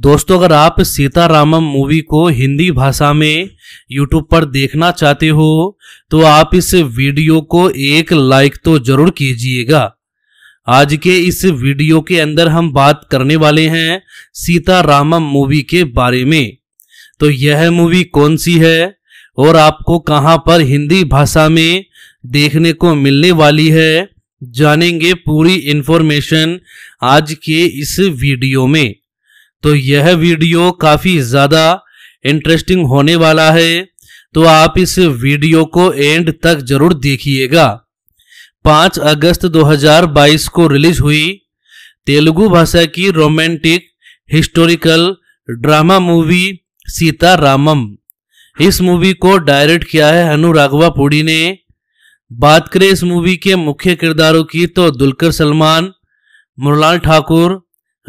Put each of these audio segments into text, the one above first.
दोस्तों अगर आप सीतारामम मूवी को हिंदी भाषा में YouTube पर देखना चाहते हो तो आप इस वीडियो को एक लाइक तो जरूर कीजिएगा आज के इस वीडियो के अंदर हम बात करने वाले हैं सीतारामम मूवी के बारे में तो यह मूवी कौन सी है और आपको कहां पर हिंदी भाषा में देखने को मिलने वाली है जानेंगे पूरी इन्फॉर्मेशन आज के इस वीडियो में तो यह वीडियो काफ़ी ज़्यादा इंटरेस्टिंग होने वाला है तो आप इस वीडियो को एंड तक जरूर देखिएगा 5 अगस्त 2022 को रिलीज हुई तेलुगु भाषा की romantic historical drama movie Sita Ramam इस मूवी को डायरेक्ट किया है अनु राघवा पुड़ी ने बात करें इस मूवी के मुख्य किरदारों की तो दुलकर सलमान मुरलाल ठाकुर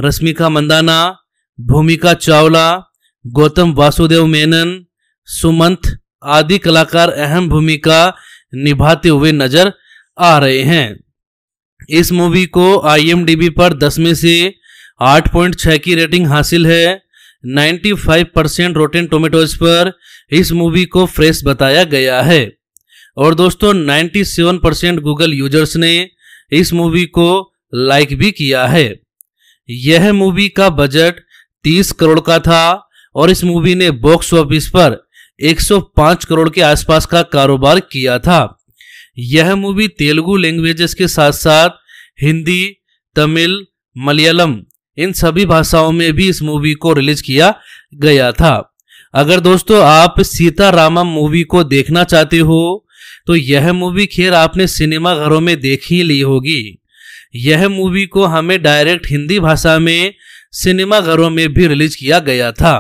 रश्मिका मंदाना भूमिका चावला गौतम वासुदेव मेनन सुमंत आदि कलाकार अहम भूमिका निभाते हुए नजर आ रहे हैं इस मूवी को आईएमडीबी पर 10 में से 8.6 की रेटिंग हासिल है 95 परसेंट रोटेन टोमेटोज पर इस मूवी को फ्रेश बताया गया है और दोस्तों 97 परसेंट गूगल यूजर्स ने इस मूवी को लाइक भी किया है यह मूवी का बजट तीस करोड़ का था और इस मूवी ने बॉक्स ऑफिस पर 105 करोड़ के आसपास का कारोबार किया था यह मूवी तेलुगु लैंग्वेजेस के साथ साथ हिंदी तमिल मलयालम इन सभी भाषाओं में भी इस मूवी को रिलीज किया गया था अगर दोस्तों आप सीता रामा मूवी को देखना चाहते हो तो यह मूवी खैर आपने सिनेमा घरों में देख ही ली होगी यह मूवी को हमें डायरेक्ट हिंदी भाषा में सिनेमा घरों में भी रिलीज किया गया था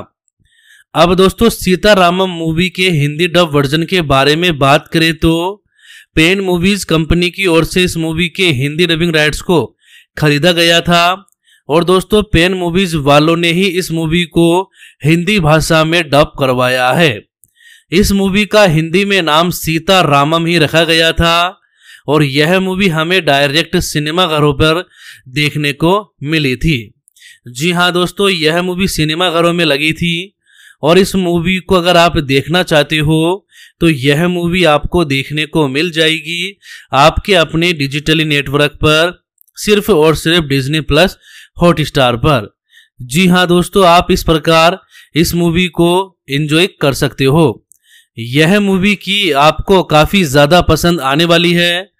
अब दोस्तों सीतारामम मूवी के हिंदी डब वर्जन के बारे में बात करें तो पेन मूवीज कंपनी की ओर से इस मूवी के हिंदी डबिंग राइट्स को खरीदा गया था और दोस्तों पेन मूवीज वालों ने ही इस मूवी को हिंदी भाषा में डब करवाया है इस मूवी का हिंदी में नाम सीता रामम ही रखा गया था और यह मूवी हमें डायरेक्ट सिनेमाघरों पर देखने को मिली थी जी हाँ दोस्तों यह मूवी सिनेमाघरों में लगी थी और इस मूवी को अगर आप देखना चाहते हो तो यह मूवी आपको देखने को मिल जाएगी आपके अपने डिजिटली नेटवर्क पर सिर्फ और सिर्फ डिज्नी प्लस हॉटस्टार पर जी हाँ दोस्तों आप इस प्रकार इस मूवी को एंजॉय कर सकते हो यह मूवी की आपको काफ़ी ज़्यादा पसंद आने वाली है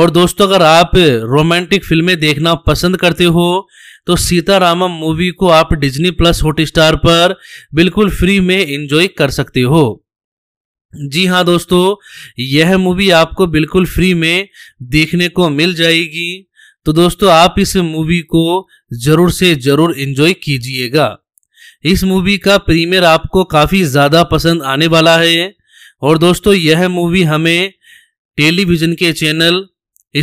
और दोस्तों अगर आप रोमांटिक फिल्में देखना पसंद करते हो तो सीतारामम मूवी को आप डिज्नी प्लस हॉटस्टार पर बिल्कुल फ्री में एंजॉय कर सकते हो जी हाँ दोस्तों यह मूवी आपको बिल्कुल फ्री में देखने को मिल जाएगी तो दोस्तों आप इस मूवी को जरूर से जरूर एंजॉय कीजिएगा इस मूवी का प्रीमियर आपको काफ़ी ज़्यादा पसंद आने वाला है और दोस्तों यह मूवी हमें टेलीविज़न के चैनल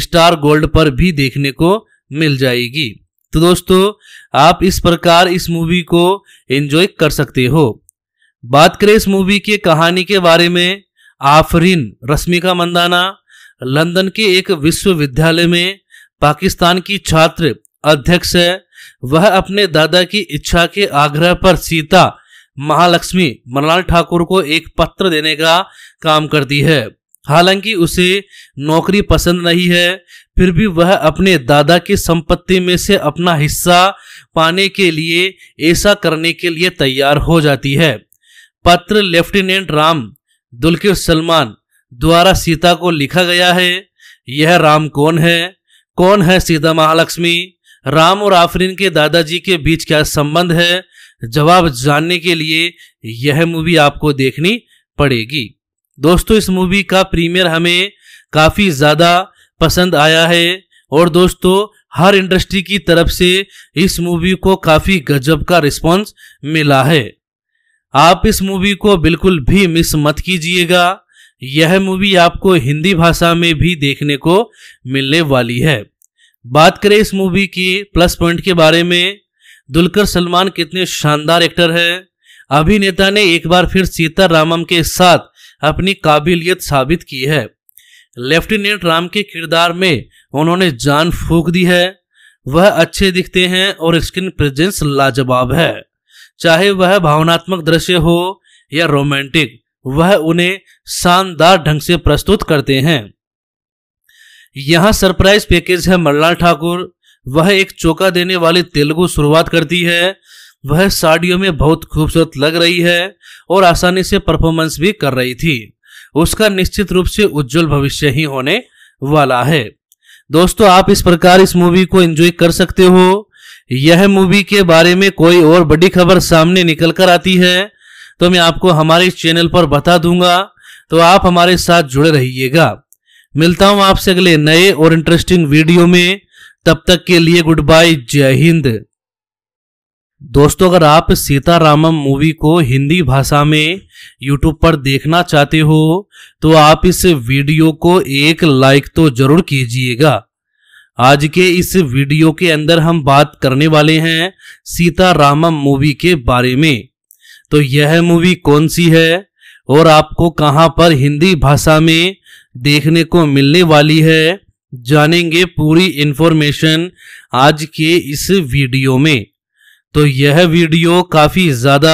स्टार गोल्ड पर भी देखने को मिल जाएगी तो दोस्तों आप इस प्रकार इस मूवी को एंजॉय कर सकते हो बात करें इस मूवी के कहानी के बारे में आफरीन रश्मिका मंदाना लंदन के एक विश्वविद्यालय में पाकिस्तान की छात्र अध्यक्ष है वह अपने दादा की इच्छा के आग्रह पर सीता महालक्ष्मी मनलाल ठाकुर को एक पत्र देने का काम करती है हालांकि उसे नौकरी पसंद नहीं है फिर भी वह अपने दादा की संपत्ति में से अपना हिस्सा पाने के लिए ऐसा करने के लिए तैयार हो जाती है पत्र लेफ्टिनेंट राम दुल्किर सलमान द्वारा सीता को लिखा गया है यह राम कौन है कौन है सीता महालक्ष्मी राम और आफरीन के दादाजी के बीच क्या संबंध है जवाब जानने के लिए यह मूवी आपको देखनी पड़ेगी दोस्तों इस मूवी का प्रीमियर हमें काफ़ी ज़्यादा पसंद आया है और दोस्तों हर इंडस्ट्री की तरफ से इस मूवी को काफ़ी गजब का रिस्पॉन्स मिला है आप इस मूवी को बिल्कुल भी मिस मत कीजिएगा यह मूवी आपको हिंदी भाषा में भी देखने को मिलने वाली है बात करें इस मूवी की प्लस पॉइंट के बारे में दुलकर सलमान कितने शानदार एक्टर हैं अभिनेता ने एक बार फिर सीता रामम के साथ अपनी काबिलियत साबित की है लेफ्टिनेंट राम के किरदार में उन्होंने जान फूक दी है वह अच्छे दिखते हैं और स्क्रीन प्रेजेंस लाजवाब है चाहे वह भावनात्मक दृश्य हो या रोमांटिक वह उन्हें शानदार ढंग से प्रस्तुत करते हैं यहाँ सरप्राइज पैकेज है मल्लाल ठाकुर वह एक चौका देने वाली तेलुगु शुरुआत करती है वह साड़ियों में बहुत खूबसूरत लग रही है और आसानी से परफॉर्मेंस भी कर रही थी उसका निश्चित रूप से उज्जवल भविष्य ही होने वाला है दोस्तों आप इस प्रकार इस मूवी को एंजॉय कर सकते हो यह मूवी के बारे में कोई और बड़ी खबर सामने निकल कर आती है तो मैं आपको हमारे चैनल पर बता दूंगा तो आप हमारे साथ जुड़े रहिएगा मिलता हूं आपसे अगले नए और इंटरेस्टिंग वीडियो में तब तक के लिए गुड बाय जय हिंद दोस्तों अगर आप सीतारामम मूवी को हिंदी भाषा में यूट्यूब पर देखना चाहते हो तो आप इस वीडियो को एक लाइक तो जरूर कीजिएगा आज के इस वीडियो के अंदर हम बात करने वाले हैं सीतारामम मूवी के बारे में तो यह मूवी कौन सी है और आपको कहां पर हिंदी भाषा में देखने को मिलने वाली है जानेंगे पूरी इन्फॉर्मेशन आज के इस वीडियो में तो यह वीडियो काफ़ी ज़्यादा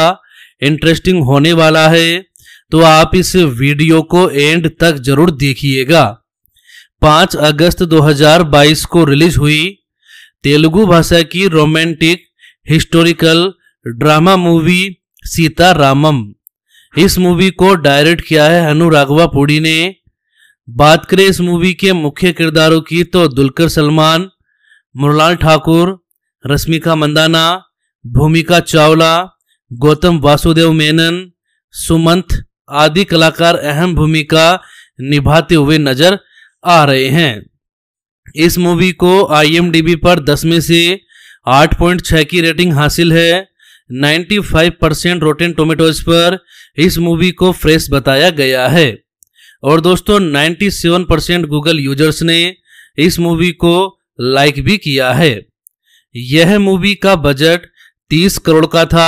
इंटरेस्टिंग होने वाला है तो आप इस वीडियो को एंड तक जरूर देखिएगा 5 अगस्त 2022 को रिलीज हुई तेलुगु भाषा की romantic historical drama movie Sita Ramam इस मूवी को डायरेक्ट किया है हनु राघवा पुड़ी ने बात करें इस मूवी के मुख्य किरदारों की तो दुलकर सलमान मुरलाल ठाकुर रश्मिका मंदाना भूमिका चावला गौतम वासुदेव मेनन सुमंत आदि कलाकार अहम भूमिका निभाते हुए नजर आ रहे हैं इस मूवी को आईएमडीबी पर 10 में से 8.6 की रेटिंग हासिल है 95 परसेंट रोटेन टोमेटोज पर इस मूवी को फ्रेश बताया गया है और दोस्तों 97 परसेंट गूगल यूजर्स ने इस मूवी को लाइक भी किया है यह मूवी का बजट तीस करोड़ का था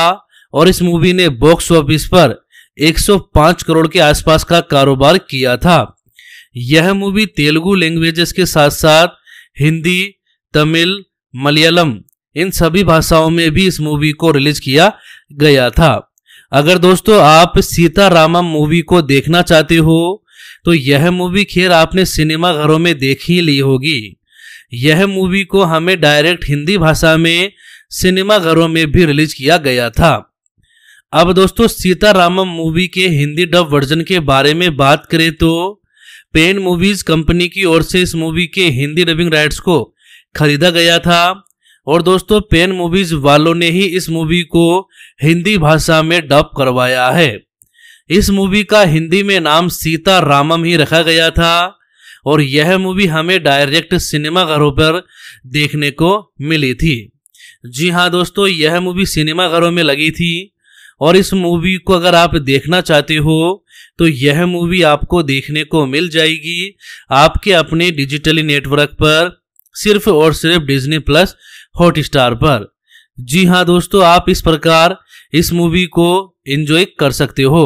और इस मूवी ने बॉक्स ऑफिस पर 105 करोड़ के आसपास का कारोबार किया था यह मूवी तेलुगु लैंग्वेजेस के साथ साथ हिंदी तमिल मलयालम इन सभी भाषाओं में भी इस मूवी को रिलीज किया गया था अगर दोस्तों आप सीता रामम मूवी को देखना चाहते हो तो यह मूवी खैर आपने सिनेमा घरों में देख ही ली होगी यह मूवी को हमें डायरेक्ट हिंदी भाषा में सिनेमाघरों में भी रिलीज किया गया था अब दोस्तों सीतारामम मूवी के हिंदी डब वर्जन के बारे में बात करें तो पेन मूवीज कंपनी की ओर से इस मूवी के हिंदी डबिंग राइट्स को खरीदा गया था और दोस्तों पेन मूवीज वालों ने ही इस मूवी को हिंदी भाषा में डब करवाया है इस मूवी का हिंदी में नाम सीता रामम ही रखा गया था और यह मूवी हमें डायरेक्ट सिनेमाघरों पर देखने को मिली थी जी हाँ दोस्तों यह मूवी सिनेमा घरों में लगी थी और इस मूवी को अगर आप देखना चाहते हो तो यह मूवी आपको देखने को मिल जाएगी आपके अपने डिजिटली नेटवर्क पर सिर्फ और सिर्फ डिज्नी प्लस हॉटस्टार पर जी हाँ दोस्तों आप इस प्रकार इस मूवी को एंजॉय कर सकते हो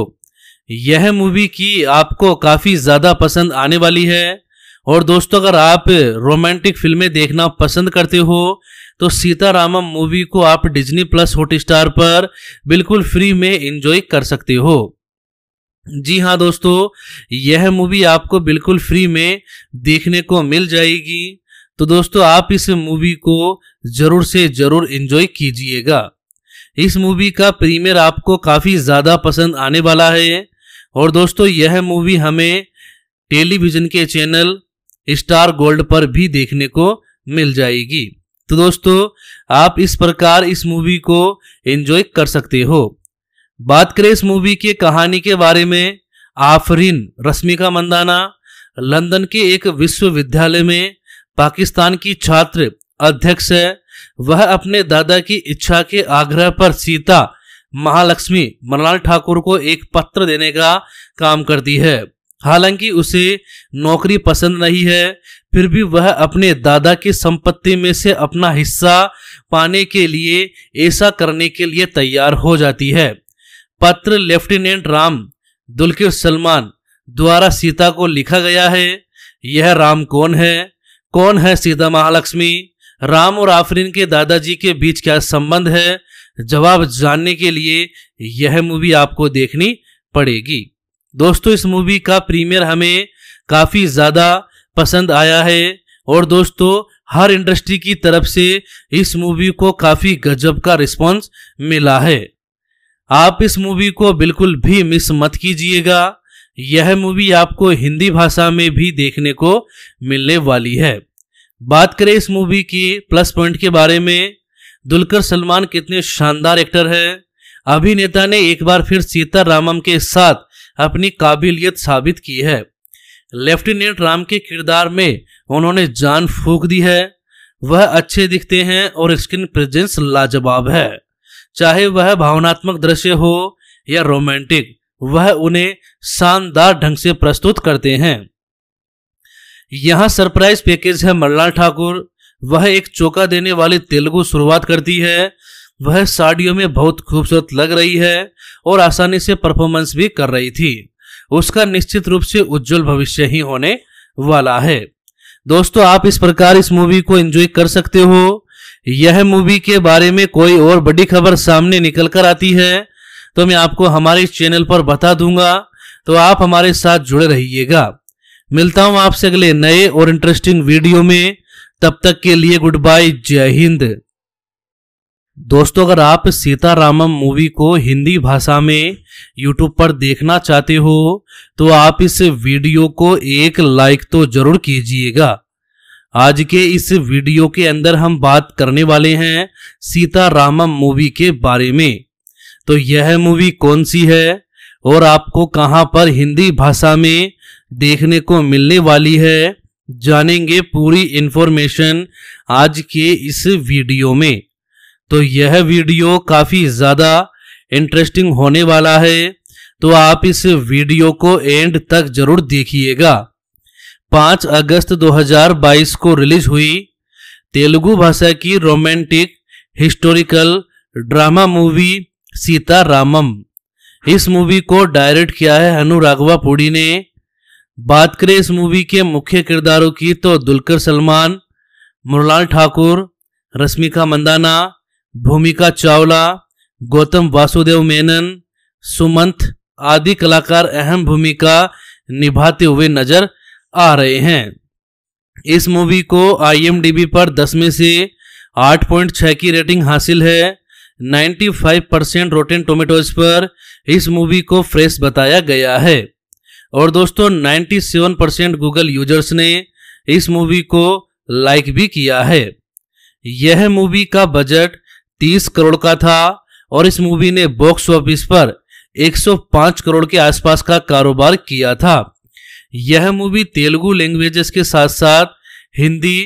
यह मूवी की आपको काफ़ी ज़्यादा पसंद आने वाली है और दोस्तों अगर आप रोमांटिक फिल्में देखना पसंद करते हो तो सीतारामम मूवी को आप डिज्नी प्लस हॉटस्टार पर बिल्कुल फ्री में एंजॉय कर सकते हो जी हाँ दोस्तों यह मूवी आपको बिल्कुल फ्री में देखने को मिल जाएगी तो दोस्तों आप इस मूवी को जरूर से जरूर एंजॉय कीजिएगा इस मूवी का प्रीमियर आपको काफ़ी ज़्यादा पसंद आने वाला है और दोस्तों यह मूवी हमें टेलीविज़न के चैनल स्टार गोल्ड पर भी देखने को मिल जाएगी तो दोस्तों आप इस प्रकार इस मूवी को एंजॉय कर सकते हो बात करें इस मूवी के कहानी के बारे में आफरीन रश्मिका मंदाना लंदन के एक विश्वविद्यालय में पाकिस्तान की छात्र अध्यक्ष है वह अपने दादा की इच्छा के आग्रह पर सीता महालक्ष्मी मनलाल ठाकुर को एक पत्र देने का काम करती है हालांकि उसे नौकरी पसंद नहीं है फिर भी वह अपने दादा की संपत्ति में से अपना हिस्सा पाने के लिए ऐसा करने के लिए तैयार हो जाती है पत्र लेफ्टिनेंट राम दुल्किर सलमान द्वारा सीता को लिखा गया है यह राम कौन है कौन है सीता महालक्ष्मी राम और आफरीन के दादाजी के बीच क्या संबंध है जवाब जानने के लिए यह मूवी आपको देखनी पड़ेगी दोस्तों इस मूवी का प्रीमियर हमें काफ़ी ज़्यादा पसंद आया है और दोस्तों हर इंडस्ट्री की तरफ से इस मूवी को काफ़ी गजब का रिस्पॉन्स मिला है आप इस मूवी को बिल्कुल भी मिस मत कीजिएगा यह मूवी आपको हिंदी भाषा में भी देखने को मिलने वाली है बात करें इस मूवी की प्लस पॉइंट के बारे में दुलकर सलमान कितने शानदार एक्टर हैं अभिनेता ने एक बार फिर सीता रामम के साथ अपनी काबिलियत साबित की है लेफ्टिनेंट राम के किरदार में उन्होंने जान फूक दी है वह अच्छे दिखते हैं और स्क्रीन प्रेजेंस लाजवाब है चाहे वह भावनात्मक दृश्य हो या रोमांटिक वह उन्हें शानदार ढंग से प्रस्तुत करते हैं यहाँ सरप्राइज पैकेज है मल्लाल ठाकुर वह एक चौका देने वाली तेलुगु शुरुआत करती है वह साड़ियों में बहुत खूबसूरत लग रही है और आसानी से परफॉर्मेंस भी कर रही थी उसका निश्चित रूप से उज्जवल भविष्य ही होने वाला है दोस्तों आप इस प्रकार इस मूवी को एंजॉय कर सकते हो यह मूवी के बारे में कोई और बड़ी खबर सामने निकल कर आती है तो मैं आपको हमारे इस चैनल पर बता दूंगा तो आप हमारे साथ जुड़े रहिएगा मिलता हूं आपसे अगले नए और इंटरेस्टिंग वीडियो में तब तक के लिए गुड बाय जय हिंद दोस्तों अगर आप सीतारामम मूवी को हिंदी भाषा में YouTube पर देखना चाहते हो तो आप इस वीडियो को एक लाइक तो जरूर कीजिएगा आज के इस वीडियो के अंदर हम बात करने वाले हैं सीतारामम मूवी के बारे में तो यह मूवी कौन सी है और आपको कहां पर हिंदी भाषा में देखने को मिलने वाली है जानेंगे पूरी इन्फॉर्मेशन आज के इस वीडियो में तो यह वीडियो काफ़ी ज़्यादा इंटरेस्टिंग होने वाला है तो आप इस वीडियो को एंड तक जरूर देखिएगा 5 अगस्त 2022 को रिलीज हुई तेलुगु भाषा की romantic historical drama movie Sita Ramam इस मूवी को डायरेक्ट किया है अनु राघवा पुड़ी ने बात करें इस मूवी के मुख्य किरदारों की तो दुलकर सलमान मुरलाल ठाकुर रश्मिका मंदाना भूमिका चावला गौतम वासुदेव मेनन सुमंत आदि कलाकार अहम भूमिका निभाते हुए नजर आ रहे हैं इस मूवी को आईएमडीबी पर 10 में से 8.6 की रेटिंग हासिल है 95 परसेंट रोटेन टोमेटोज पर इस मूवी को फ्रेश बताया गया है और दोस्तों 97 परसेंट गूगल यूजर्स ने इस मूवी को लाइक भी किया है यह मूवी का बजट 30 करोड़ का था और इस मूवी ने बॉक्स ऑफिस पर 105 करोड़ के आसपास का कारोबार किया था यह मूवी तेलुगु लैंग्वेजेस के साथ साथ हिंदी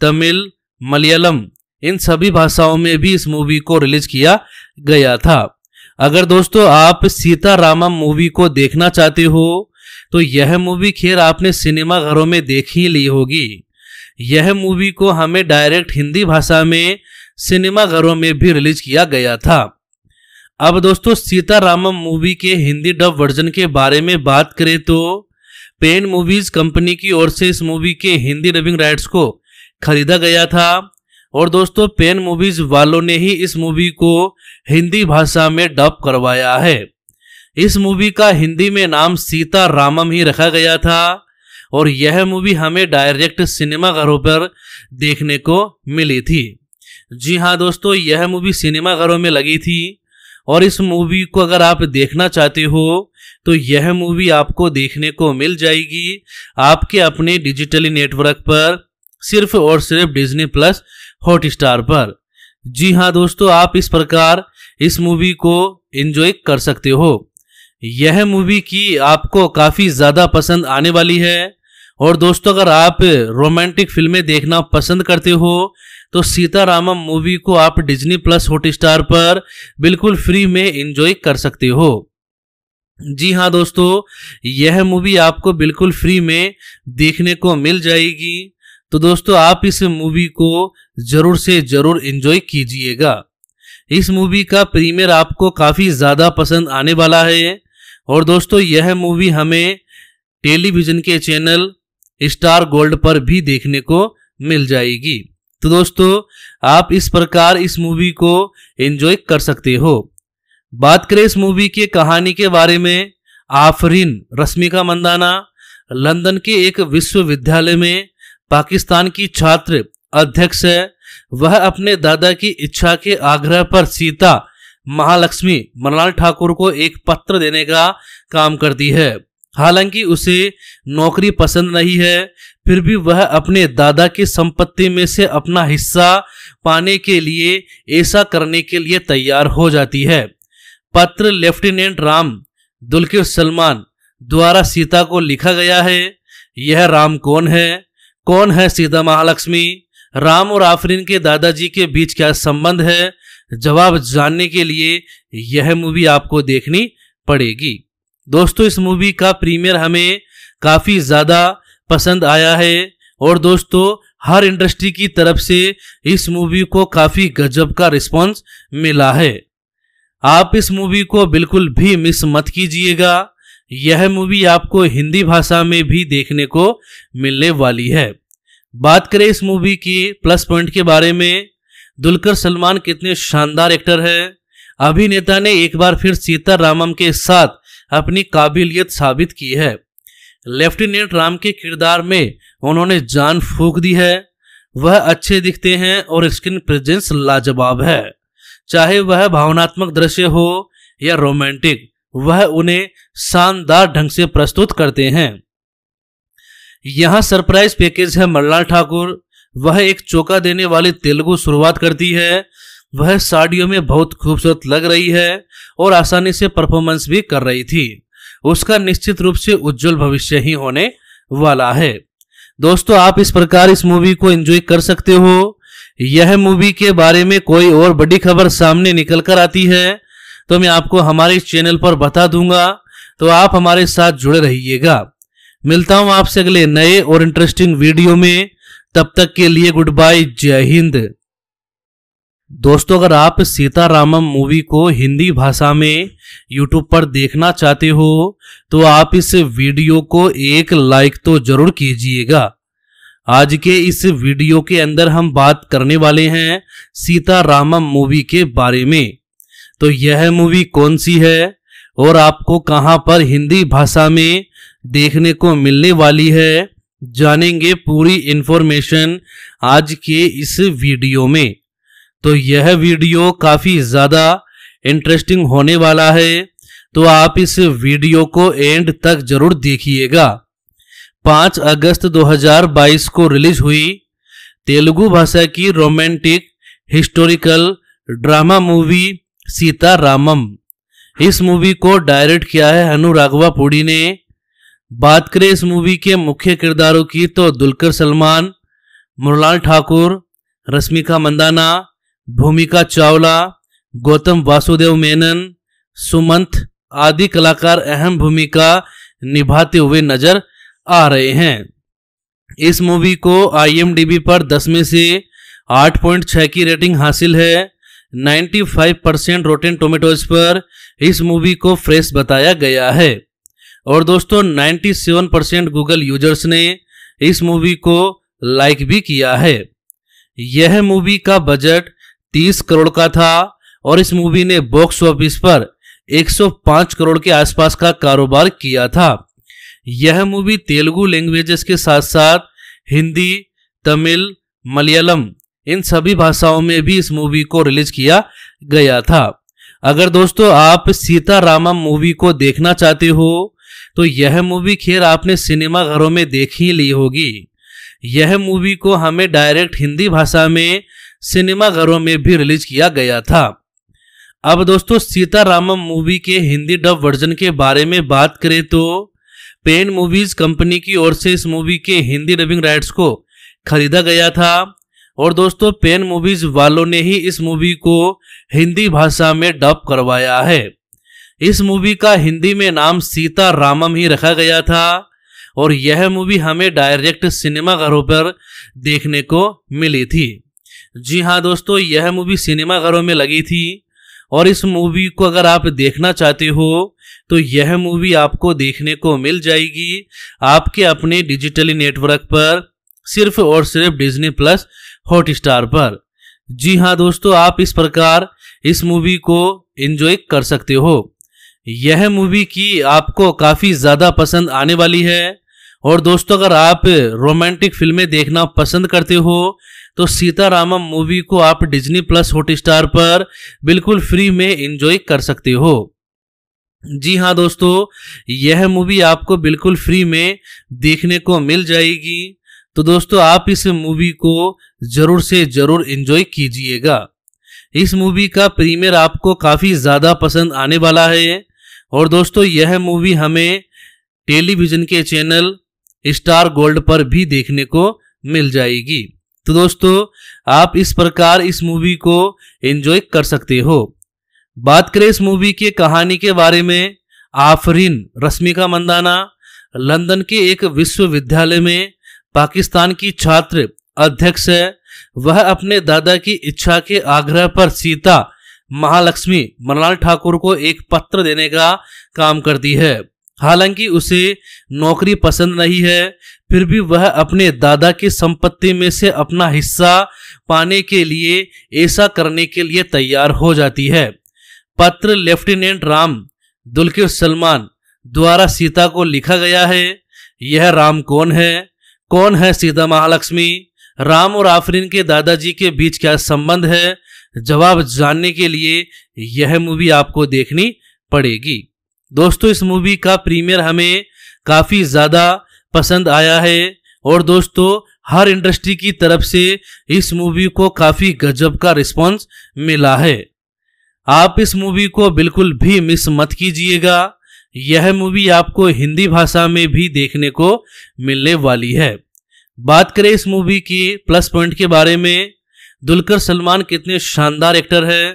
तमिल मलयालम इन सभी भाषाओं में भी इस मूवी को रिलीज किया गया था अगर दोस्तों आप सीतारामम मूवी को देखना चाहते हो तो यह मूवी खैर आपने सिनेमा घरों में देख ही ली होगी यह मूवी को हमें डायरेक्ट हिंदी भाषा में सिनेमाघरों में भी रिलीज किया गया था अब दोस्तों सीतारामम मूवी के हिंदी डब वर्जन के बारे में बात करें तो पेन मूवीज कंपनी की ओर से इस मूवी के हिंदी डबिंग राइट्स को खरीदा गया था और दोस्तों पेन मूवीज वालों ने ही इस मूवी को हिंदी भाषा में डब करवाया है इस मूवी का हिंदी में नाम सीता रामम ही रखा गया था और यह मूवी हमें डायरेक्ट सिनेमाघरों पर देखने को मिली थी जी हाँ दोस्तों यह मूवी सिनेमाघरों में लगी थी और इस मूवी को अगर आप देखना चाहते हो तो यह मूवी आपको देखने को मिल जाएगी आपके अपने डिजिटली नेटवर्क पर सिर्फ और सिर्फ डिज्नी प्लस हॉटस्टार पर जी हाँ दोस्तों आप इस प्रकार इस मूवी को एंजॉय कर सकते हो यह मूवी की आपको काफ़ी ज़्यादा पसंद आने वाली है और दोस्तों अगर आप रोमांटिक फिल्में देखना पसंद करते हो तो सीतारामम मूवी को आप डिज्नी प्लस हॉटस्टार पर बिल्कुल फ्री में एंजॉय कर सकते हो जी हाँ दोस्तों यह मूवी आपको बिल्कुल फ्री में देखने को मिल जाएगी तो दोस्तों आप इस मूवी को जरूर से जरूर एंजॉय कीजिएगा इस मूवी का प्रीमियर आपको काफ़ी ज़्यादा पसंद आने वाला है और दोस्तों यह मूवी हमें टेलीविज़न के चैनल स्टार गोल्ड पर भी देखने को मिल जाएगी तो दोस्तों आप इस प्रकार इस मूवी को एंजॉय कर सकते हो बात करें इस मूवी के कहानी के बारे में आफरीन रश्मिका मंदाना लंदन के एक विश्वविद्यालय में पाकिस्तान की छात्र अध्यक्ष है वह अपने दादा की इच्छा के आग्रह पर सीता महालक्ष्मी मनलाल ठाकुर को एक पत्र देने का काम करती है हालांकि उसे नौकरी पसंद नहीं है फिर भी वह अपने दादा की संपत्ति में से अपना हिस्सा पाने के लिए ऐसा करने के लिए तैयार हो जाती है पत्र लेफ्टिनेंट राम दुल्किर सलमान द्वारा सीता को लिखा गया है यह राम कौन है कौन है सीता महालक्ष्मी राम और आफरीन के दादाजी के बीच क्या संबंध है जवाब जानने के लिए यह मूवी आपको देखनी पड़ेगी दोस्तों इस मूवी का प्रीमियर हमें काफ़ी ज़्यादा पसंद आया है और दोस्तों हर इंडस्ट्री की तरफ से इस मूवी को काफ़ी गजब का रिस्पॉन्स मिला है आप इस मूवी को बिल्कुल भी मिस मत कीजिएगा यह मूवी आपको हिंदी भाषा में भी देखने को मिलने वाली है बात करें इस मूवी की प्लस पॉइंट के बारे में दुलकर सलमान कितने शानदार एक्टर हैं अभिनेता ने एक बार फिर सीता रामम के साथ अपनी काबिलियत साबित की है लेफ्टिनेंट राम के किरदार में उन्होंने जान फूक दी है वह अच्छे दिखते हैं और स्क्रीन प्रेजेंस लाजवाब है चाहे वह भावनात्मक दृश्य हो या रोमांटिक वह उन्हें शानदार ढंग से प्रस्तुत करते हैं यहाँ सरप्राइज पैकेज है मल्लाल ठाकुर वह एक चौका देने वाली तेलुगु शुरुआत करती है वह साड़ियों में बहुत खूबसूरत लग रही है और आसानी से परफॉर्मेंस भी कर रही थी उसका निश्चित रूप से उज्जवल भविष्य ही होने वाला है दोस्तों आप इस प्रकार इस मूवी को एंजॉय कर सकते हो यह मूवी के बारे में कोई और बड़ी खबर सामने निकल कर आती है तो मैं आपको हमारे चैनल पर बता दूंगा तो आप हमारे साथ जुड़े रहिएगा मिलता हूं आपसे अगले नए और इंटरेस्टिंग वीडियो में तब तक के लिए गुड बाय जय हिंद दोस्तों अगर आप सीतारामम मूवी को हिंदी भाषा में यूट्यूब पर देखना चाहते हो तो आप इस वीडियो को एक लाइक तो जरूर कीजिएगा आज के इस वीडियो के अंदर हम बात करने वाले हैं सीतारामम मूवी के बारे में तो यह मूवी कौन सी है और आपको कहां पर हिंदी भाषा में देखने को मिलने वाली है जानेंगे पूरी इन्फॉर्मेशन आज के इस वीडियो में तो यह वीडियो काफ़ी ज़्यादा इंटरेस्टिंग होने वाला है तो आप इस वीडियो को एंड तक जरूर देखिएगा 5 अगस्त 2022 को रिलीज हुई तेलुगु भाषा की romantic historical drama movie Sita Ramam इस मूवी को डायरेक्ट किया है अनु राघवा पुड़ी ने बात करें इस मूवी के मुख्य किरदारों की तो दुलकर सलमान मुरलाल ठाकुर रश्मिका मंदाना भूमिका चावला गौतम वासुदेव मेनन सुमंत आदि कलाकार अहम भूमिका निभाते हुए नजर आ रहे हैं इस मूवी को आईएमडीबी पर 10 में से 8.6 की रेटिंग हासिल है 95 परसेंट रोटेन टोमेटोज पर इस मूवी को फ्रेश बताया गया है और दोस्तों 97 परसेंट गूगल यूजर्स ने इस मूवी को लाइक भी किया है यह मूवी का बजट 30 करोड़ का था और इस मूवी ने बॉक्स ऑफिस पर 105 करोड़ के आसपास का कारोबार किया था यह मूवी तेलुगु लैंग्वेजेस के साथ साथ हिंदी तमिल मलयालम इन सभी भाषाओं में भी इस मूवी को रिलीज किया गया था अगर दोस्तों आप सीता रामा मूवी को देखना चाहते हो तो यह मूवी खैर आपने सिनेमा घरों में देख ही ली होगी यह मूवी को हमें डायरेक्ट हिंदी भाषा में सिनेमाघरों में भी रिलीज किया गया था अब दोस्तों सीतारामम मूवी के हिंदी डब वर्जन के बारे में बात करें तो पेन मूवीज कंपनी की ओर से इस मूवी के हिंदी डबिंग राइट्स को खरीदा गया था और दोस्तों पेन मूवीज वालों ने ही इस मूवी को हिंदी भाषा में डब करवाया है इस मूवी का हिंदी में नाम सीता रामम ही रखा गया था और यह मूवी हमें डायरेक्ट सिनेमाघरों पर देखने को मिली थी जी हाँ दोस्तों यह मूवी सिनेमाघरों में लगी थी और इस मूवी को अगर आप देखना चाहते हो तो यह मूवी आपको देखने को मिल जाएगी आपके अपने डिजिटली नेटवर्क पर सिर्फ और सिर्फ डिज्नी प्लस हॉटस्टार पर जी हाँ दोस्तों आप इस प्रकार इस मूवी को एंजॉय कर सकते हो यह मूवी की आपको काफ़ी ज़्यादा पसंद आने वाली है और दोस्तों अगर आप रोमांटिक फिल्में देखना पसंद करते हो तो सीतारामम मूवी को आप डिज्नी प्लस हॉटस्टार पर बिल्कुल फ्री में एंजॉय कर सकते हो जी हाँ दोस्तों यह मूवी आपको बिल्कुल फ्री में देखने को मिल जाएगी तो दोस्तों आप इस मूवी को जरूर से जरूर एंजॉय कीजिएगा इस मूवी का प्रीमियर आपको काफ़ी ज़्यादा पसंद आने वाला है और दोस्तों यह मूवी हमें टेलीविज़न के चैनल स्टार गोल्ड पर भी देखने को मिल जाएगी तो दोस्तों आप इस प्रकार इस मूवी को एंजॉय कर सकते हो बात करें इस मूवी के कहानी के बारे में आफरीन रश्मिका मंदाना लंदन के एक विश्वविद्यालय में पाकिस्तान की छात्र अध्यक्ष है वह अपने दादा की इच्छा के आग्रह पर सीता महालक्ष्मी मनलाल ठाकुर को एक पत्र देने का काम करती है हालांकि उसे नौकरी पसंद नहीं है फिर भी वह अपने दादा की संपत्ति में से अपना हिस्सा पाने के लिए ऐसा करने के लिए तैयार हो जाती है पत्र लेफ्टिनेंट राम दुलकर सलमान द्वारा सीता को लिखा गया है यह राम कौन है कौन है सीता महालक्ष्मी राम और आफरीन के दादाजी के बीच क्या संबंध है जवाब जानने के लिए यह मूवी आपको देखनी पड़ेगी दोस्तों इस मूवी का प्रीमियर हमें काफ़ी ज़्यादा पसंद आया है और दोस्तों हर इंडस्ट्री की तरफ से इस मूवी को काफ़ी गजब का रिस्पॉन्स मिला है आप इस मूवी को बिल्कुल भी मिस मत कीजिएगा यह मूवी आपको हिंदी भाषा में भी देखने को मिलने वाली है बात करें इस मूवी की प्लस पॉइंट के बारे में दुलकर सलमान कितने शानदार एक्टर हैं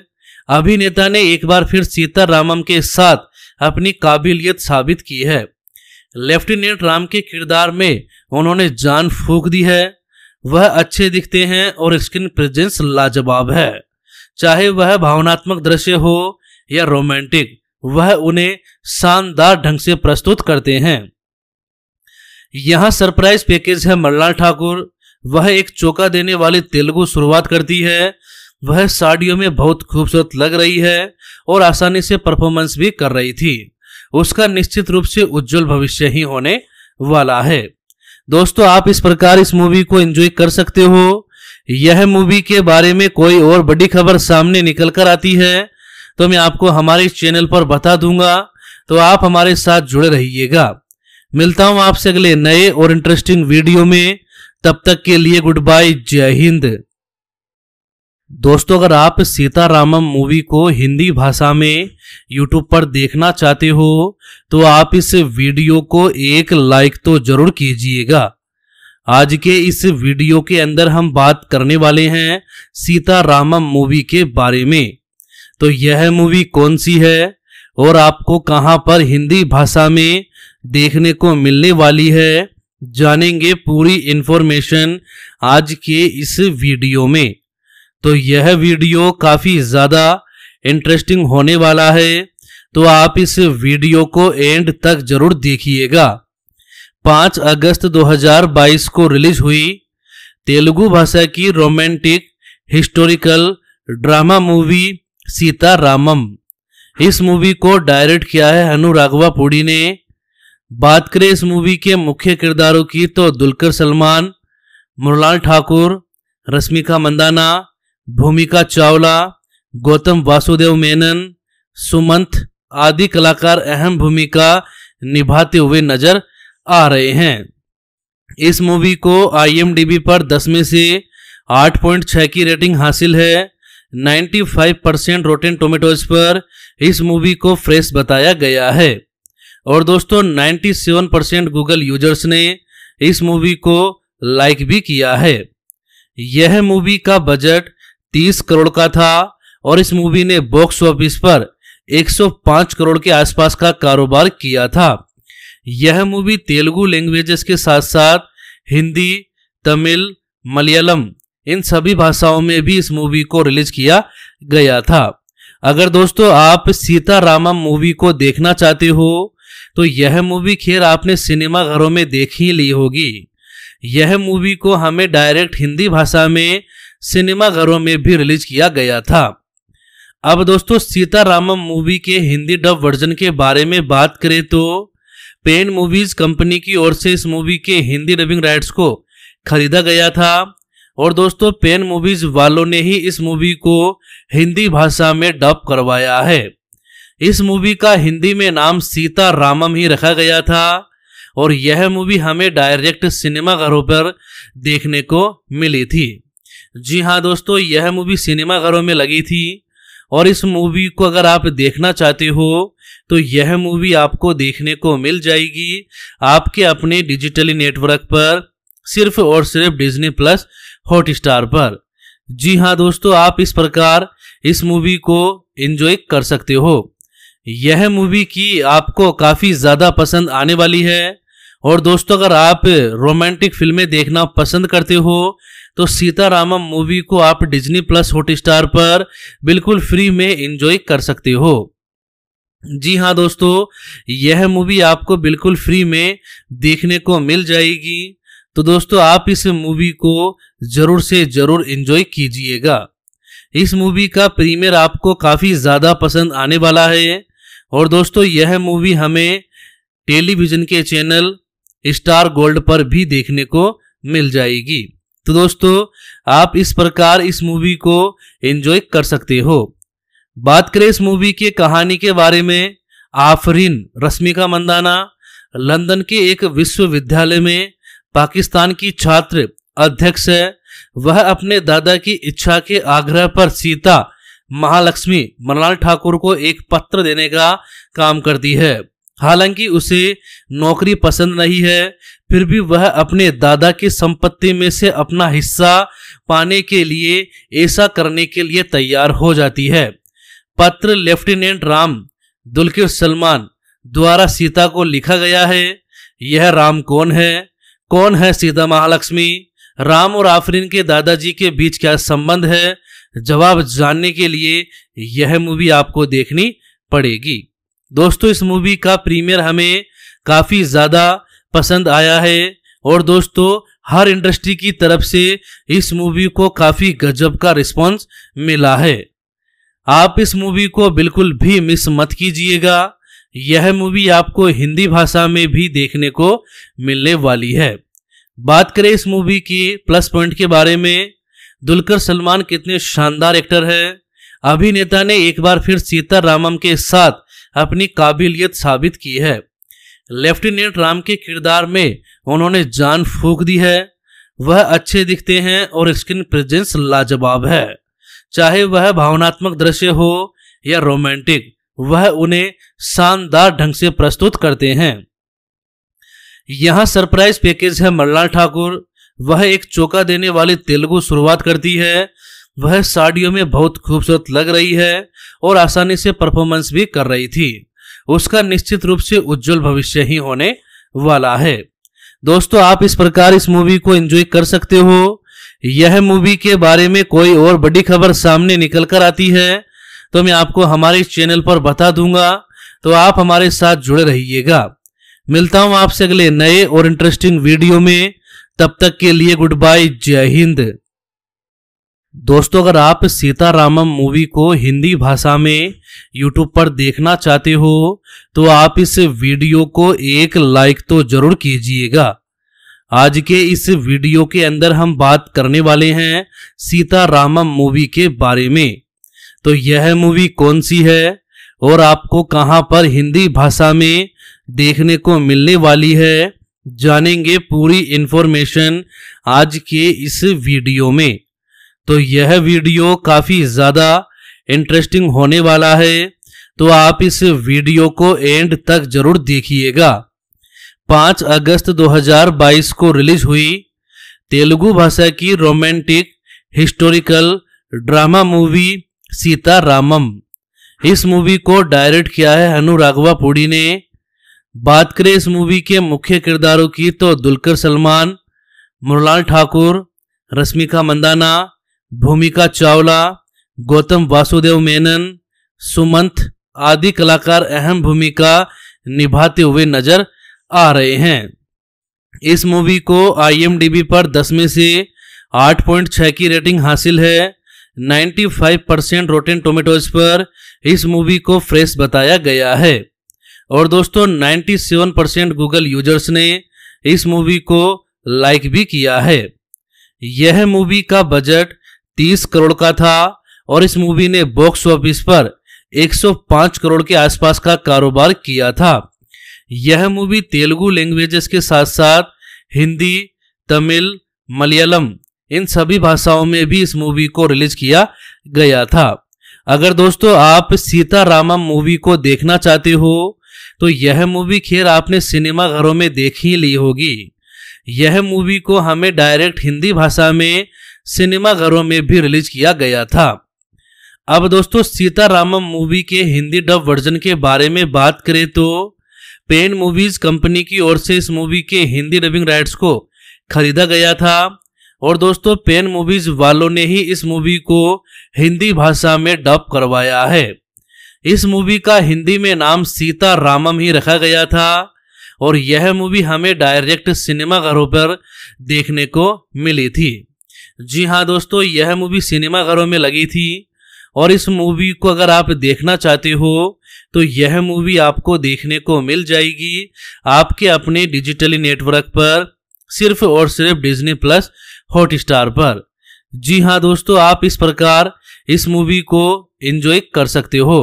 अभिनेता ने एक बार फिर सीता रामम के साथ अपनी काबिलियत साबित की है लेफ्टिनेंट राम के किरदार में उन्होंने जान फूक दी है वह अच्छे दिखते हैं और स्क्रीन प्रेजेंस लाजवाब है चाहे वह भावनात्मक दृश्य हो या रोमांटिक वह उन्हें शानदार ढंग से प्रस्तुत करते हैं यहाँ सरप्राइज पैकेज है मल्लाल ठाकुर वह एक चौका देने वाली तेलुगु शुरुआत करती है वह साड़ियों में बहुत खूबसूरत लग रही है और आसानी से परफॉर्मेंस भी कर रही थी उसका निश्चित रूप से उज्जवल भविष्य ही होने वाला है दोस्तों आप इस प्रकार इस मूवी को एंजॉय कर सकते हो यह मूवी के बारे में कोई और बड़ी खबर सामने निकल कर आती है तो मैं आपको हमारे चैनल पर बता दूंगा तो आप हमारे साथ जुड़े रहिएगा मिलता हूं आपसे अगले नए और इंटरेस्टिंग वीडियो में तब तक के लिए गुड बाय जय हिंद दोस्तों अगर आप सीतारामम मूवी को हिंदी भाषा में YouTube पर देखना चाहते हो तो आप इस वीडियो को एक लाइक तो जरूर कीजिएगा आज के इस वीडियो के अंदर हम बात करने वाले हैं सीतारामम मूवी के बारे में तो यह मूवी कौन सी है और आपको कहां पर हिंदी भाषा में देखने को मिलने वाली है जानेंगे पूरी इन्फॉर्मेशन आज के इस वीडियो में तो यह वीडियो काफ़ी ज़्यादा इंटरेस्टिंग होने वाला है तो आप इस वीडियो को एंड तक जरूर देखिएगा 5 अगस्त 2022 को रिलीज हुई तेलुगु भाषा की romantic historical drama movie Sita Ramam इस मूवी को डायरेक्ट किया है राघवा पुड़ी ने बात करें इस मूवी के मुख्य किरदारों की तो दुलकर सलमान मुरलाल ठाकुर रश्मिका मंदाना भूमिका चावला गौतम वासुदेव मेनन सुमंत आदि कलाकार अहम भूमिका निभाते हुए नजर आ रहे हैं इस मूवी को आईएमडीबी पर 10 में से 8.6 की रेटिंग हासिल है 95 परसेंट रोटेन टोमेटोज पर इस मूवी को फ्रेश बताया गया है और दोस्तों 97 परसेंट गूगल यूजर्स ने इस मूवी को लाइक भी किया है यह मूवी का बजट 30 करोड़ का था और इस मूवी ने बॉक्स ऑफिस पर 105 करोड़ के आसपास का कारोबार किया था यह मूवी तेलुगु लैंग्वेजेस के साथ साथ हिंदी तमिल मलयालम इन सभी भाषाओं में भी इस मूवी को रिलीज किया गया था अगर दोस्तों आप सीतारामम मूवी को देखना चाहते हो तो यह मूवी खैर आपने सिनेमा घरों में देख ही ली होगी यह मूवी को हमें डायरेक्ट हिंदी भाषा में सिनेमाघरों में भी रिलीज किया गया था अब दोस्तों सीतारामम मूवी के हिंदी डब वर्जन के बारे में बात करें तो पेन मूवीज कंपनी की ओर से इस मूवी के हिंदी डबिंग राइट्स को खरीदा गया था और दोस्तों पेन मूवीज वालों ने ही इस मूवी को हिंदी भाषा में डब करवाया है इस मूवी का हिंदी में नाम सीता रामम ही रखा गया था और यह मूवी हमें डायरेक्ट सिनेमाघरों पर देखने को मिली थी जी हाँ दोस्तों यह मूवी सिनेमा घरों में लगी थी और इस मूवी को अगर आप देखना चाहते हो तो यह मूवी आपको देखने को मिल जाएगी आपके अपने डिजिटली नेटवर्क पर सिर्फ और सिर्फ डिज्नी प्लस हॉटस्टार पर जी हाँ दोस्तों आप इस प्रकार इस मूवी को एंजॉय कर सकते हो यह मूवी की आपको काफ़ी ज़्यादा पसंद आने वाली है और दोस्तों अगर आप रोमांटिक फिल्में देखना पसंद करते हो तो सीतारामम मूवी को आप डिज्नी प्लस हॉटस्टार पर बिल्कुल फ्री में एंजॉय कर सकते हो जी हाँ दोस्तों यह मूवी आपको बिल्कुल फ्री में देखने को मिल जाएगी तो दोस्तों आप इस मूवी को जरूर से जरूर एंजॉय कीजिएगा इस मूवी का प्रीमियर आपको काफ़ी ज़्यादा पसंद आने वाला है और दोस्तों यह मूवी हमें टेलीविज़न के चैनल स्टार गोल्ड पर भी देखने को मिल जाएगी तो दोस्तों आप इस प्रकार इस मूवी को एंजॉय कर सकते हो बात करें इस मूवी के कहानी के बारे में आफरीन रश्मिका मंदाना लंदन के एक विश्वविद्यालय में पाकिस्तान की छात्र अध्यक्ष है वह अपने दादा की इच्छा के आग्रह पर सीता महालक्ष्मी मनलाल ठाकुर को एक पत्र देने का काम करती है हालांकि उसे नौकरी पसंद नहीं है फिर भी वह अपने दादा की संपत्ति में से अपना हिस्सा पाने के लिए ऐसा करने के लिए तैयार हो जाती है पत्र लेफ्टिनेंट राम दुल्के सलमान द्वारा सीता को लिखा गया है यह राम कौन है कौन है सीता महालक्ष्मी राम और आफरीन के दादाजी के बीच क्या संबंध है जवाब जानने के लिए यह मूवी आपको देखनी पड़ेगी दोस्तों इस मूवी का प्रीमियर हमें काफ़ी ज़्यादा पसंद आया है और दोस्तों हर इंडस्ट्री की तरफ से इस मूवी को काफ़ी गजब का रिस्पॉन्स मिला है आप इस मूवी को बिल्कुल भी मिस मत कीजिएगा यह मूवी आपको हिंदी भाषा में भी देखने को मिलने वाली है बात करें इस मूवी की प्लस पॉइंट के बारे में दुलकर सलमान कितने शानदार एक्टर है अभिनेता ने एक बार फिर सीता रामम के साथ अपनी काबिलियत साबित की है लेफ्टिनेंट राम के किरदार में उन्होंने जान फूक दी है वह अच्छे दिखते हैं और स्क्रीन प्रेजेंस लाजवाब है चाहे वह भावनात्मक दृश्य हो या रोमांटिक वह उन्हें शानदार ढंग से प्रस्तुत करते हैं यहाँ सरप्राइज पैकेज है मल्लाल ठाकुर वह एक चौका देने वाली तेलुगु शुरुआत करती है वह साड़ियों में बहुत खूबसूरत लग रही है और आसानी से परफॉर्मेंस भी कर रही थी उसका निश्चित रूप से उज्जवल भविष्य ही होने वाला है दोस्तों आप इस प्रकार इस मूवी को एंजॉय कर सकते हो यह मूवी के बारे में कोई और बड़ी खबर सामने निकल कर आती है तो मैं आपको हमारे चैनल पर बता दूंगा तो आप हमारे साथ जुड़े रहिएगा मिलता हूं आपसे अगले नए और इंटरेस्टिंग वीडियो में तब तक के लिए गुड बाय जय हिंद दोस्तों अगर आप सीतारामम मूवी को हिंदी भाषा में यूट्यूब पर देखना चाहते हो तो आप इस वीडियो को एक लाइक तो जरूर कीजिएगा आज के इस वीडियो के अंदर हम बात करने वाले हैं सीतारामम मूवी के बारे में तो यह मूवी कौन सी है और आपको कहां पर हिंदी भाषा में देखने को मिलने वाली है जानेंगे पूरी इन्फॉर्मेशन आज के इस वीडियो में तो यह वीडियो काफ़ी ज़्यादा इंटरेस्टिंग होने वाला है तो आप इस वीडियो को एंड तक जरूर देखिएगा 5 अगस्त 2022 को रिलीज हुई तेलुगु भाषा की romantic historical drama movie Sita Ramam इस मूवी को डायरेक्ट किया है अनु राघवा पुड़ी ने बात करें इस मूवी के मुख्य किरदारों की तो दुलकर सलमान मुरलाल ठाकुर रश्मिका मंदाना भूमिका चावला गौतम वासुदेव मेनन सुमंत आदि कलाकार अहम भूमिका निभाते हुए नजर आ रहे हैं इस मूवी को आईएमडीबी पर 10 में से 8.6 की रेटिंग हासिल है 95 परसेंट रोटेन टोमेटोज पर इस मूवी को फ्रेश बताया गया है और दोस्तों 97 परसेंट गूगल यूजर्स ने इस मूवी को लाइक भी किया है यह मूवी का बजट तीस करोड़ का था और इस मूवी ने बॉक्स ऑफिस पर 105 करोड़ के आसपास का कारोबार किया था यह मूवी तेलुगु लैंग्वेजेस के साथ साथ हिंदी तमिल मलयालम इन सभी भाषाओं में भी इस मूवी को रिलीज किया गया था अगर दोस्तों आप सीता रामा मूवी को देखना चाहते हो तो यह मूवी खैर आपने सिनेमा घरों में देख ही ली होगी यह मूवी को हमें डायरेक्ट हिंदी भाषा में सिनेमाघरों में भी रिलीज किया गया था अब दोस्तों सीतारामम मूवी के हिंदी डब वर्जन के बारे में बात करें तो पेन मूवीज कंपनी की ओर से इस मूवी के हिंदी डबिंग राइट्स को खरीदा गया था और दोस्तों पेन मूवीज वालों ने ही इस मूवी को हिंदी भाषा में डब करवाया है इस मूवी का हिंदी में नाम सीता रामम ही रखा गया था और यह मूवी हमें डायरेक्ट सिनेमाघरों पर देखने को मिली थी जी हाँ दोस्तों यह मूवी सिनेमाघरों में लगी थी और इस मूवी को अगर आप देखना चाहते हो तो यह मूवी आपको देखने को मिल जाएगी आपके अपने डिजिटली नेटवर्क पर सिर्फ और सिर्फ डिज्नी प्लस हॉटस्टार पर जी हाँ दोस्तों आप इस प्रकार इस मूवी को एंजॉय कर सकते हो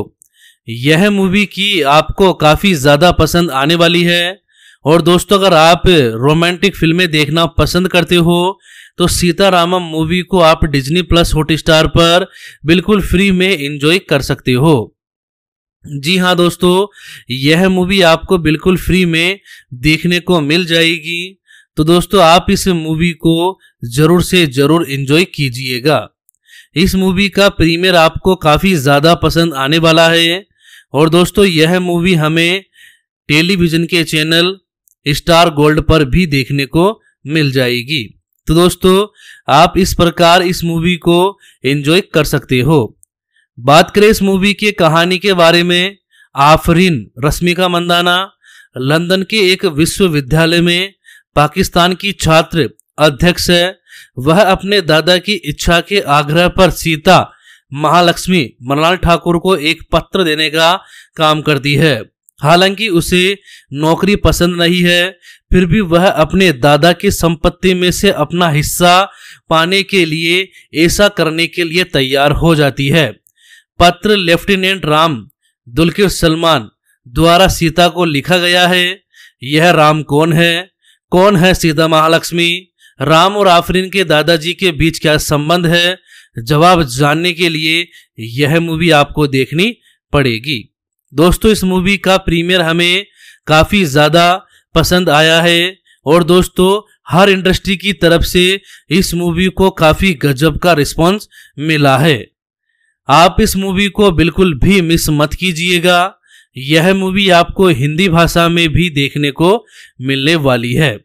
यह मूवी की आपको काफ़ी ज़्यादा पसंद आने वाली है और दोस्तों अगर आप रोमांटिक फिल्में देखना पसंद करते हो तो सीतारामम मूवी को आप डिज्नी प्लस हॉटस्टार पर बिल्कुल फ्री में एंजॉय कर सकते हो जी हाँ दोस्तों यह मूवी आपको बिल्कुल फ्री में देखने को मिल जाएगी तो दोस्तों आप इस मूवी को जरूर से जरूर एंजॉय कीजिएगा इस मूवी का प्रीमियर आपको काफ़ी ज़्यादा पसंद आने वाला है और दोस्तों यह मूवी हमें टेलीविज़न के चैनल स्टार गोल्ड पर भी देखने को मिल जाएगी तो दोस्तों आप इस प्रकार इस मूवी को एंजॉय कर सकते हो बात करें इस मूवी के कहानी के बारे में आफरीन रश्मिका मंदाना लंदन के एक विश्वविद्यालय में पाकिस्तान की छात्र अध्यक्ष है वह अपने दादा की इच्छा के आग्रह पर सीता महालक्ष्मी मनलाल ठाकुर को एक पत्र देने का काम करती है हालांकि उसे नौकरी पसंद नहीं है फिर भी वह अपने दादा की संपत्ति में से अपना हिस्सा पाने के लिए ऐसा करने के लिए तैयार हो जाती है पत्र लेफ्टिनेंट राम दुल्के सलमान द्वारा सीता को लिखा गया है यह राम कौन है कौन है सीता महालक्ष्मी राम और आफरीन के दादाजी के बीच क्या संबंध है जवाब जानने के लिए यह मूवी आपको देखनी पड़ेगी दोस्तों इस मूवी का प्रीमियर हमें काफ़ी ज़्यादा पसंद आया है और दोस्तों हर इंडस्ट्री की तरफ से इस मूवी को काफ़ी गजब का रिस्पॉन्स मिला है आप इस मूवी को बिल्कुल भी मिस मत कीजिएगा यह मूवी आपको हिंदी भाषा में भी देखने को मिलने वाली है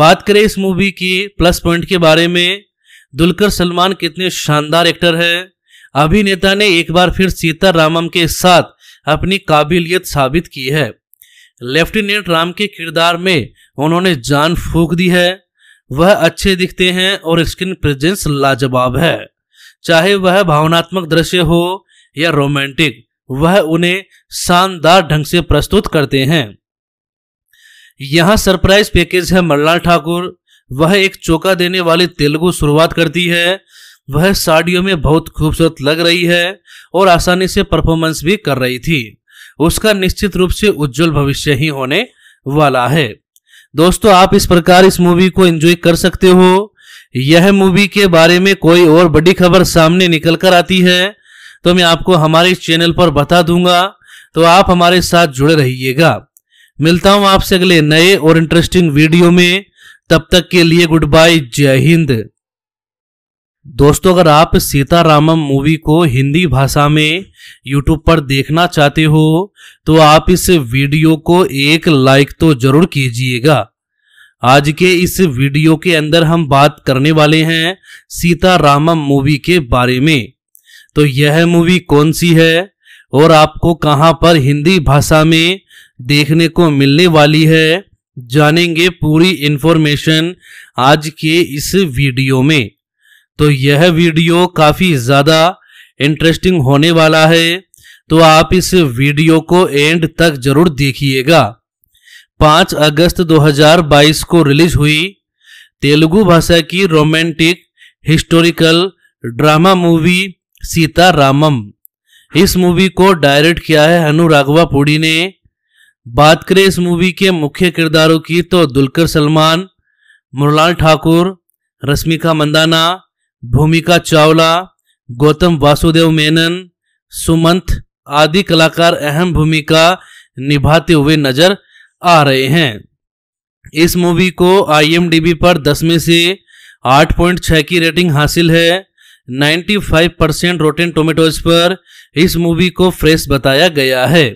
बात करें इस मूवी की प्लस पॉइंट के बारे में दुलकर सलमान कितने शानदार एक्टर हैं अभिनेता ने एक बार फिर सीता रामम के साथ अपनी काबिलियत साबित की है लेफ्टिनेंट राम के किरदार में उन्होंने जान फूक दी है वह अच्छे दिखते हैं और स्क्रीन प्रेजेंस लाजवाब है चाहे वह भावनात्मक दृश्य हो या रोमांटिक वह उन्हें शानदार ढंग से प्रस्तुत करते हैं यहाँ सरप्राइज पैकेज है मल्लाल ठाकुर वह एक चौका देने वाली तेलुगु शुरुआत करती है वह साड़ियों में बहुत खूबसूरत लग रही है और आसानी से परफॉर्मेंस भी कर रही थी उसका निश्चित रूप से उज्जवल भविष्य ही होने वाला है दोस्तों आप इस प्रकार इस मूवी को एंजॉय कर सकते हो यह मूवी के बारे में कोई और बड़ी खबर सामने निकल कर आती है तो मैं आपको हमारे चैनल पर बता दूंगा तो आप हमारे साथ जुड़े रहिएगा मिलता हूं आपसे अगले नए और इंटरेस्टिंग वीडियो में तब तक के लिए गुड बाय जय हिंद दोस्तों अगर आप सीतारामम मूवी को हिंदी भाषा में YouTube पर देखना चाहते हो तो आप इस वीडियो को एक लाइक तो जरूर कीजिएगा आज के इस वीडियो के अंदर हम बात करने वाले हैं सीतारामम मूवी के बारे में तो यह मूवी कौन सी है और आपको कहां पर हिंदी भाषा में देखने को मिलने वाली है जानेंगे पूरी इन्फॉर्मेशन आज के इस वीडियो में तो यह वीडियो काफ़ी ज़्यादा इंटरेस्टिंग होने वाला है तो आप इस वीडियो को एंड तक जरूर देखिएगा 5 अगस्त 2022 को रिलीज हुई तेलुगु भाषा की romantic historical drama movie Sita Ramam इस मूवी को डायरेक्ट किया है अनु राघवा पुड़ी ने बात करें इस मूवी के मुख्य किरदारों की तो दुलकर सलमान मुरलाल ठाकुर रश्मिका मंदाना भूमिका चावला गौतम वासुदेव मेनन सुमंत आदि कलाकार अहम भूमिका निभाते हुए नजर आ रहे हैं इस मूवी को आईएमडीबी पर 10 में से 8.6 की रेटिंग हासिल है 95 परसेंट रोटेन टोमेटोज पर इस मूवी को फ्रेश बताया गया है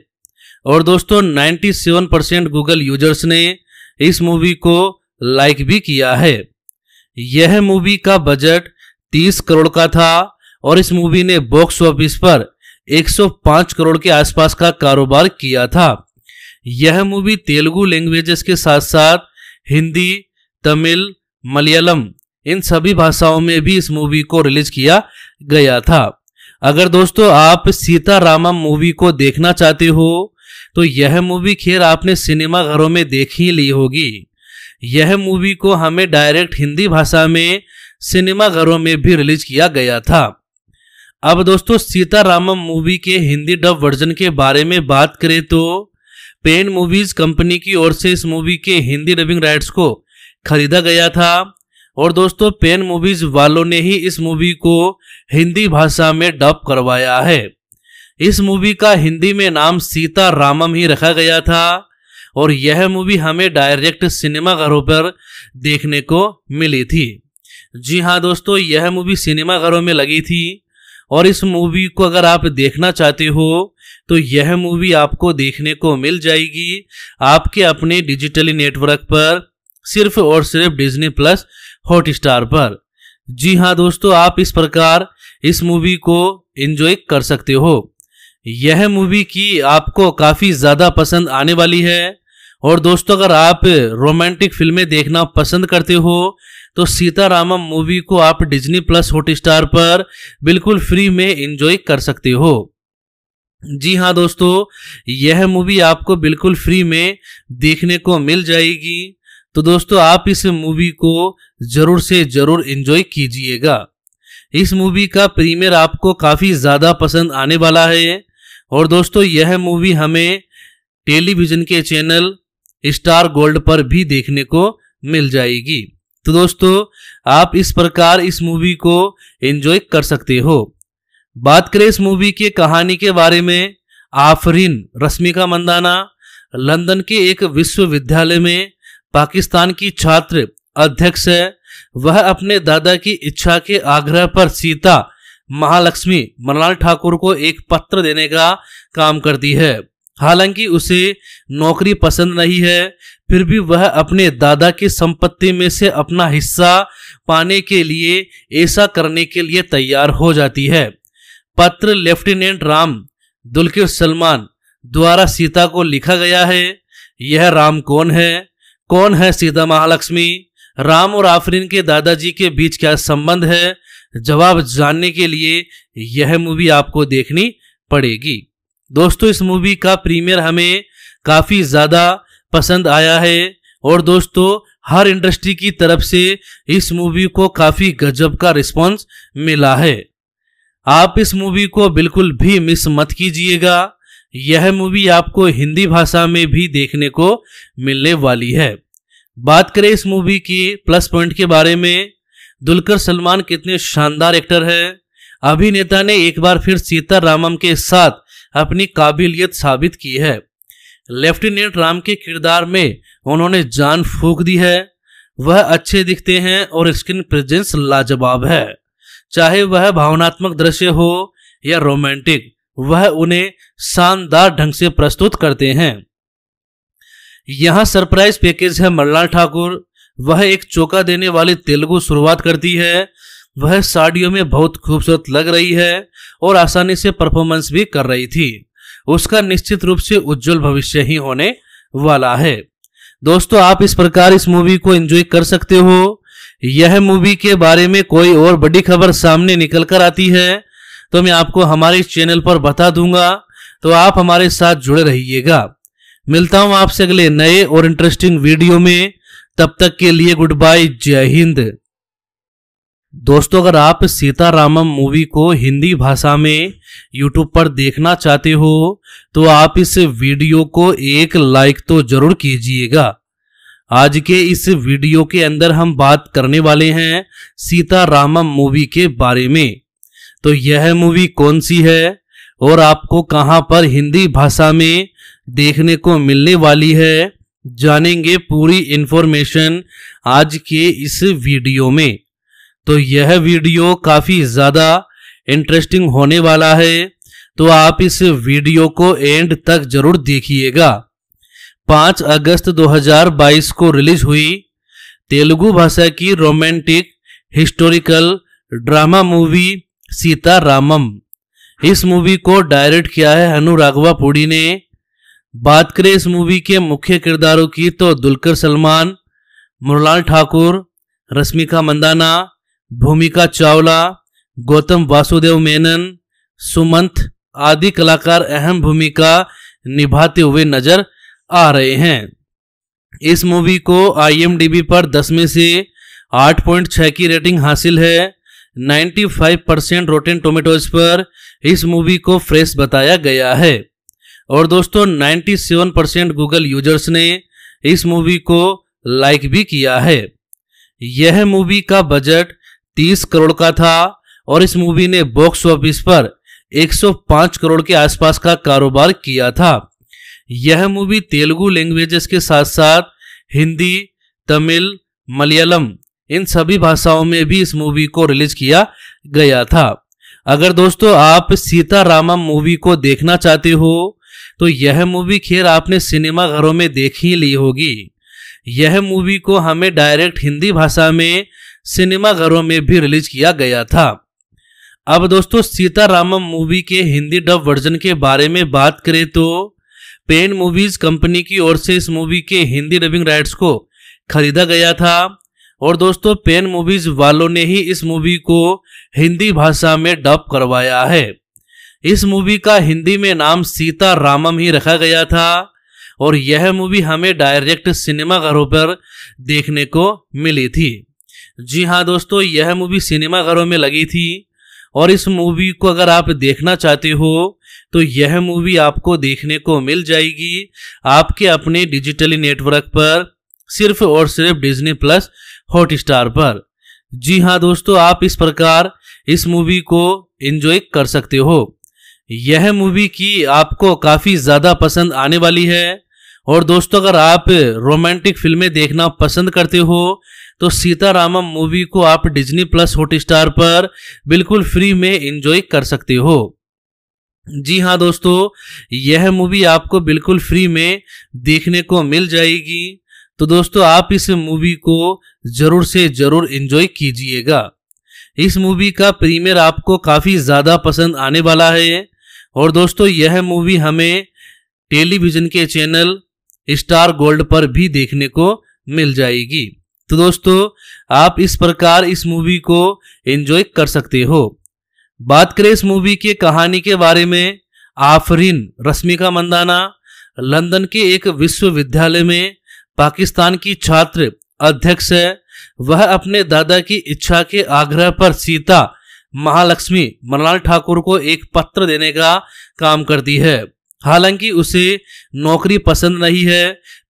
और दोस्तों 97 परसेंट गूगल यूजर्स ने इस मूवी को लाइक भी किया है यह मूवी का बजट 30 करोड़ का था और इस मूवी ने बॉक्स ऑफिस पर 105 करोड़ के आसपास का कारोबार किया था यह मूवी तेलुगु लैंग्वेजेस के साथ साथ हिंदी तमिल मलयालम इन सभी भाषाओं में भी इस मूवी को रिलीज किया गया था अगर दोस्तों आप सीतारामम मूवी को देखना चाहते हो तो यह मूवी खैर आपने सिनेमा घरों में देख ही ली होगी यह मूवी को हमें डायरेक्ट हिंदी भाषा में सिनेमाघरों में भी रिलीज किया गया था अब दोस्तों सीतारामम मूवी के हिंदी डब वर्जन के बारे में बात करें तो पेन मूवीज कंपनी की ओर से इस मूवी के हिंदी डबिंग राइट्स को खरीदा गया था और दोस्तों पेन मूवीज वालों ने ही इस मूवी को हिंदी भाषा में डब करवाया है इस मूवी का हिंदी में नाम सीता रामम ही रखा गया था और यह मूवी हमें डायरेक्ट सिनेमाघरों पर देखने को मिली थी जी हाँ दोस्तों यह मूवी सिनेमाघरों में लगी थी और इस मूवी को अगर आप देखना चाहते हो तो यह मूवी आपको देखने को मिल जाएगी आपके अपने डिजिटली नेटवर्क पर सिर्फ और सिर्फ डिज्नी प्लस हॉटस्टार पर जी हाँ दोस्तों आप इस प्रकार इस मूवी को एंजॉय कर सकते हो यह मूवी की आपको काफ़ी ज़्यादा पसंद आने वाली है और दोस्तों अगर आप रोमांटिक फिल्में देखना पसंद करते हो तो सीतारामम मूवी को आप डिज्नी प्लस हॉटस्टार पर बिल्कुल फ्री में एंजॉय कर सकते हो जी हाँ दोस्तों यह मूवी आपको बिल्कुल फ्री में देखने को मिल जाएगी तो दोस्तों आप इस मूवी को जरूर से जरूर एंजॉय कीजिएगा इस मूवी का प्रीमियर आपको काफ़ी ज़्यादा पसंद आने वाला है और दोस्तों यह मूवी हमें टेलीविज़न के चैनल स्टार गोल्ड पर भी देखने को मिल जाएगी तो दोस्तों आप इस प्रकार इस मूवी को एंजॉय कर सकते हो बात करें इस मूवी के कहानी के बारे में आफरीन रश्मिका मंदाना लंदन के एक विश्वविद्यालय में पाकिस्तान की छात्र अध्यक्ष है वह अपने दादा की इच्छा के आग्रह पर सीता महालक्ष्मी मनलाल ठाकुर को एक पत्र देने का काम करती है हालांकि उसे नौकरी पसंद नहीं है फिर भी वह अपने दादा की संपत्ति में से अपना हिस्सा पाने के लिए ऐसा करने के लिए तैयार हो जाती है पत्र लेफ्टिनेंट राम दुल्किर सलमान द्वारा सीता को लिखा गया है यह राम कौन है कौन है सीता महालक्ष्मी राम और आफरीन के दादाजी के बीच क्या संबंध है जवाब जानने के लिए यह मूवी आपको देखनी पड़ेगी दोस्तों इस मूवी का प्रीमियर हमें काफ़ी ज़्यादा पसंद आया है और दोस्तों हर इंडस्ट्री की तरफ से इस मूवी को काफ़ी गजब का रिस्पॉन्स मिला है आप इस मूवी को बिल्कुल भी मिस मत कीजिएगा यह मूवी आपको हिंदी भाषा में भी देखने को मिलने वाली है बात करें इस मूवी की प्लस पॉइंट के बारे में दुलकर सलमान कितने शानदार एक्टर है अभिनेता ने एक बार फिर सीता रामम के साथ अपनी काबिलियत साबित की है लेफ्टिनेंट राम के किरदार में उन्होंने जान फूक दी है वह अच्छे दिखते हैं और स्क्रीन प्रेजेंस लाजवाब है चाहे वह भावनात्मक दृश्य हो या रोमांटिक वह उन्हें शानदार ढंग से प्रस्तुत करते हैं यहाँ सरप्राइज पैकेज है मल्लाल ठाकुर वह एक चौका देने वाली तेलुगु शुरुआत करती है वह साड़ियों में बहुत खूबसूरत लग रही है और आसानी से परफॉर्मेंस भी कर रही थी उसका निश्चित रूप से उज्जवल भविष्य ही होने वाला है दोस्तों आप इस प्रकार इस मूवी को एंजॉय कर सकते हो यह मूवी के बारे में कोई और बड़ी खबर सामने निकल कर आती है तो मैं आपको हमारे चैनल पर बता दूंगा तो आप हमारे साथ जुड़े रहिएगा मिलता हूं आपसे अगले नए और इंटरेस्टिंग वीडियो में तब तक के लिए गुड बाय जय हिंद दोस्तों अगर आप सीतारामम मूवी को हिंदी भाषा में YouTube पर देखना चाहते हो तो आप इस वीडियो को एक लाइक तो जरूर कीजिएगा आज के इस वीडियो के अंदर हम बात करने वाले हैं सीतारामम मूवी के बारे में तो यह मूवी कौन सी है और आपको कहां पर हिंदी भाषा में देखने को मिलने वाली है जानेंगे पूरी इन्फॉर्मेशन आज के इस वीडियो में तो यह वीडियो काफ़ी ज़्यादा इंटरेस्टिंग होने वाला है तो आप इस वीडियो को एंड तक जरूर देखिएगा 5 अगस्त 2022 को रिलीज हुई तेलुगु भाषा की romantic historical drama movie Sita Ramam इस मूवी को डायरेक्ट किया है राघवा पुड़ी ने बात करें इस मूवी के मुख्य किरदारों की तो दुलकर सलमान मुरलाल ठाकुर रश्मिका मंदाना भूमिका चावला गौतम वासुदेव मेनन सुमंत आदि कलाकार अहम भूमिका निभाते हुए नजर आ रहे हैं इस मूवी को आईएमडीबी पर 10 में से 8.6 की रेटिंग हासिल है 95 परसेंट रोटेन टोमेटोज पर इस मूवी को फ्रेश बताया गया है और दोस्तों 97 परसेंट गूगल यूजर्स ने इस मूवी को लाइक भी किया है यह मूवी का बजट तीस करोड़ का था और इस मूवी ने बॉक्स ऑफिस पर 105 करोड़ के आसपास का कारोबार किया था यह मूवी तेलुगु लैंग्वेजेस के साथ साथ हिंदी तमिल मलयालम इन सभी भाषाओं में भी इस मूवी को रिलीज किया गया था अगर दोस्तों आप सीता रामा मूवी को देखना चाहते हो तो यह मूवी खैर आपने सिनेमा घरों में देख ही ली होगी यह मूवी को हमें डायरेक्ट हिंदी भाषा में सिनेमा घरों में भी रिलीज किया गया था अब दोस्तों सीतारामम मूवी के हिंदी डब वर्जन के बारे में बात करें तो पेन मूवीज कंपनी की ओर से इस मूवी के हिंदी डबिंग राइट्स को खरीदा गया था और दोस्तों पेन मूवीज वालों ने ही इस मूवी को हिंदी भाषा में डब करवाया है इस मूवी का हिंदी में नाम सीता रामम ही रखा गया था और यह मूवी हमें डायरेक्ट सिनेमाघरों पर देखने को मिली थी जी हाँ दोस्तों यह मूवी सिनेमाघरों में लगी थी और इस मूवी को अगर आप देखना चाहते हो तो यह मूवी आपको देखने को मिल जाएगी आपके अपने डिजिटली नेटवर्क पर सिर्फ और सिर्फ डिज्नी प्लस हॉटस्टार पर जी हाँ दोस्तों आप इस प्रकार इस मूवी को एंजॉय कर सकते हो यह मूवी की आपको काफ़ी ज़्यादा पसंद आने वाली है और दोस्तों अगर आप रोमांटिक फिल्में देखना पसंद करते हो तो सीतारामम मूवी को आप डिज्नी प्लस हॉटस्टार पर बिल्कुल फ्री में एंजॉय कर सकते हो जी हाँ दोस्तों यह मूवी आपको बिल्कुल फ्री में देखने को मिल जाएगी तो दोस्तों आप इस मूवी को जरूर से जरूर एंजॉय कीजिएगा इस मूवी का प्रीमियर आपको काफ़ी ज़्यादा पसंद आने वाला है और दोस्तों यह मूवी हमें टेलीविज़न के चैनल स्टार गोल्ड पर भी देखने को मिल जाएगी तो दोस्तों आप इस प्रकार इस मूवी को एंजॉय कर सकते हो बात करें इस मूवी के कहानी के बारे में आफरीन रश्मिका मंदाना लंदन के एक विश्वविद्यालय में पाकिस्तान की छात्र अध्यक्ष है वह अपने दादा की इच्छा के आग्रह पर सीता महालक्ष्मी मनलाल ठाकुर को एक पत्र देने का काम करती है हालांकि उसे नौकरी पसंद नहीं है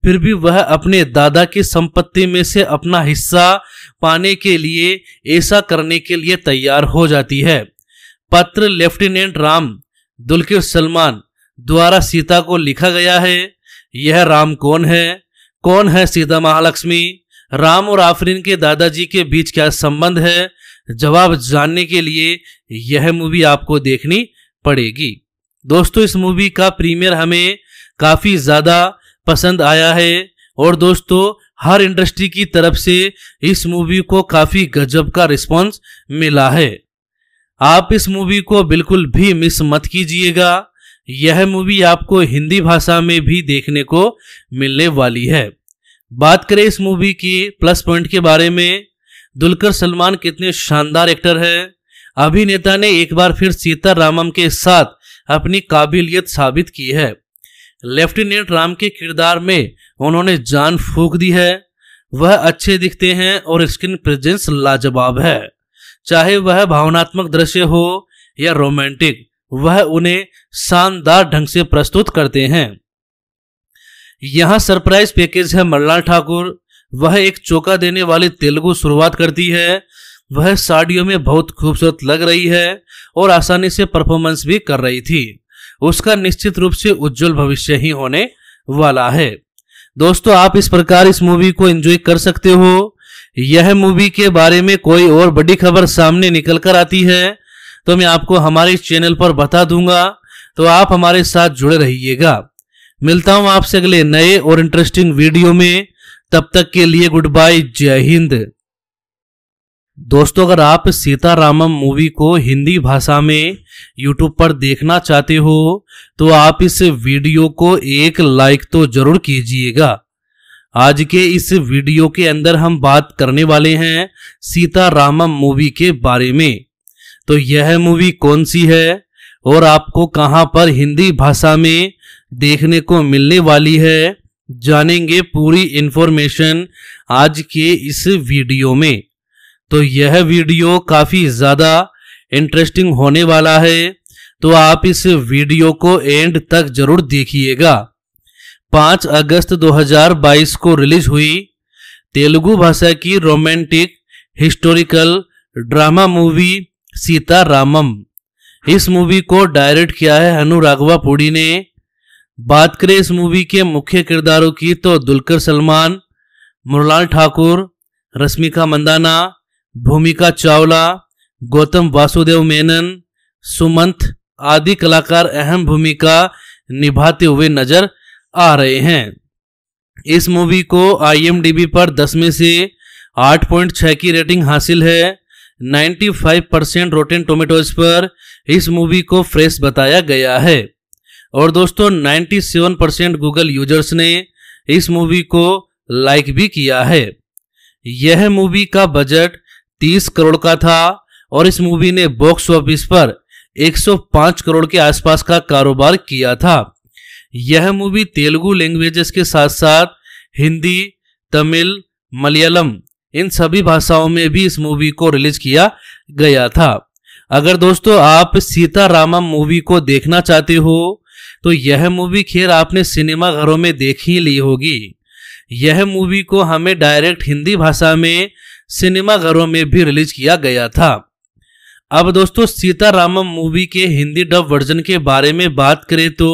फिर भी वह अपने दादा की संपत्ति में से अपना हिस्सा पाने के लिए ऐसा करने के लिए तैयार हो जाती है पत्र लेफ्टिनेंट राम दुल्किर सलमान द्वारा सीता को लिखा गया है यह राम कौन है कौन है सीता महालक्ष्मी राम और आफरीन के दादाजी के बीच क्या संबंध है जवाब जानने के लिए यह मूवी आपको देखनी पड़ेगी दोस्तों इस मूवी का प्रीमियर हमें काफ़ी ज़्यादा पसंद आया है और दोस्तों हर इंडस्ट्री की तरफ से इस मूवी को काफ़ी गजब का रिस्पॉन्स मिला है आप इस मूवी को बिल्कुल भी मिस मत कीजिएगा यह मूवी आपको हिंदी भाषा में भी देखने को मिलने वाली है बात करें इस मूवी की प्लस पॉइंट के बारे में दुलकर सलमान कितने शानदार एक्टर हैं अभिनेता ने एक बार फिर सीता रामम के साथ अपनी काबिलियत साबित की है लेफ्टिनेंट राम के किरदार में उन्होंने जान फूक दी है वह अच्छे दिखते हैं और स्क्रीन प्रेजेंस लाजवाब है चाहे वह भावनात्मक दृश्य हो या रोमांटिक वह उन्हें शानदार ढंग से प्रस्तुत करते हैं यहाँ सरप्राइज पैकेज है मल्लाल ठाकुर वह एक चौका देने वाली तेलुगु शुरुआत करती है वह साड़ियों में बहुत खूबसूरत लग रही है और आसानी से परफॉर्मेंस भी कर रही थी उसका निश्चित रूप से उज्जवल भविष्य ही होने वाला है दोस्तों आप इस प्रकार इस मूवी को एंजॉय कर सकते हो यह मूवी के बारे में कोई और बड़ी खबर सामने निकल कर आती है तो मैं आपको हमारे चैनल पर बता दूंगा तो आप हमारे साथ जुड़े रहिएगा मिलता हूं आपसे अगले नए और इंटरेस्टिंग वीडियो में तब तक के लिए गुड बाय जय हिंद दोस्तों अगर आप सीतारामम मूवी को हिंदी भाषा में यूट्यूब पर देखना चाहते हो तो आप इस वीडियो को एक लाइक तो जरूर कीजिएगा आज के इस वीडियो के अंदर हम बात करने वाले हैं सीतारामम मूवी के बारे में तो यह मूवी कौन सी है और आपको कहां पर हिंदी भाषा में देखने को मिलने वाली है जानेंगे पूरी इन्फॉर्मेशन आज के इस वीडियो में तो यह वीडियो काफ़ी ज़्यादा इंटरेस्टिंग होने वाला है तो आप इस वीडियो को एंड तक जरूर देखिएगा 5 अगस्त 2022 को रिलीज हुई तेलुगु भाषा की romantic historical drama movie Sita Ramam इस मूवी को डायरेक्ट किया है हनु राघवा पुड़ी ने बात करें इस मूवी के मुख्य किरदारों की तो दुलकर सलमान मुरलाल ठाकुर रश्मिका मंदाना भूमिका चावला गौतम वासुदेव मेनन सुमंत आदि कलाकार अहम भूमिका निभाते हुए नजर आ रहे हैं इस मूवी को आईएमडीबी पर 10 में से 8.6 की रेटिंग हासिल है 95 परसेंट रोटेन टोमेटोज पर इस मूवी को फ्रेश बताया गया है और दोस्तों 97 परसेंट गूगल यूजर्स ने इस मूवी को लाइक भी किया है यह मूवी का बजट तीस करोड़ का था और इस मूवी ने बॉक्स ऑफिस पर 105 करोड़ के आसपास का कारोबार किया था यह मूवी तेलुगु लैंग्वेजेस के साथ साथ हिंदी तमिल मलयालम इन सभी भाषाओं में भी इस मूवी को रिलीज किया गया था अगर दोस्तों आप सीता रामम मूवी को देखना चाहते हो तो यह मूवी खैर आपने सिनेमा घरों में देख ही ली होगी यह मूवी को हमें डायरेक्ट हिंदी भाषा में सिनेमाघरों में भी रिलीज किया गया था अब दोस्तों सीतारामम मूवी के हिंदी डब वर्जन के बारे में बात करें तो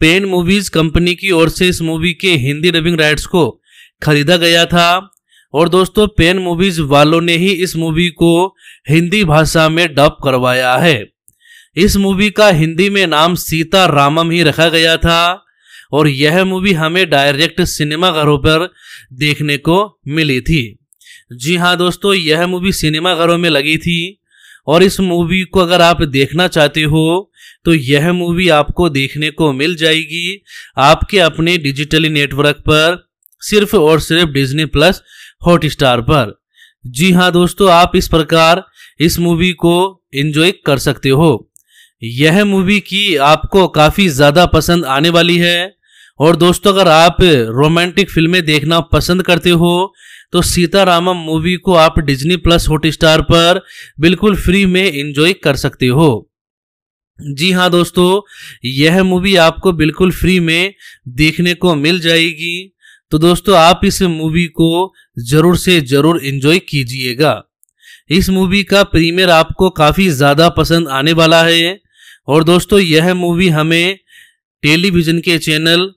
पेन मूवीज कंपनी की ओर से इस मूवी के हिंदी डबिंग राइट्स को खरीदा गया था और दोस्तों पेन मूवीज वालों ने ही इस मूवी को हिंदी भाषा में डब करवाया है इस मूवी का हिंदी में नाम सीता रामम ही रखा गया था और यह मूवी हमें डायरेक्ट सिनेमाघरों पर देखने को मिली थी जी हाँ दोस्तों यह मूवी सिनेमा घरों में लगी थी और इस मूवी को अगर आप देखना चाहते हो तो यह मूवी आपको देखने को मिल जाएगी आपके अपने डिजिटली नेटवर्क पर सिर्फ और सिर्फ डिज्नी प्लस हॉटस्टार पर जी हाँ दोस्तों आप इस प्रकार इस मूवी को एंजॉय कर सकते हो यह मूवी की आपको काफ़ी ज़्यादा पसंद आने वाली है और दोस्तों अगर आप रोमांटिक फिल्में देखना पसंद करते हो तो सीतारामम मूवी को आप डिज्नी प्लस हॉटस्टार पर बिल्कुल फ्री में एंजॉय कर सकते हो जी हाँ दोस्तों यह मूवी आपको बिल्कुल फ्री में देखने को मिल जाएगी तो दोस्तों आप इस मूवी को जरूर से जरूर एंजॉय कीजिएगा इस मूवी का प्रीमियर आपको काफ़ी ज़्यादा पसंद आने वाला है और दोस्तों यह मूवी हमें टेलीविज़न के चैनल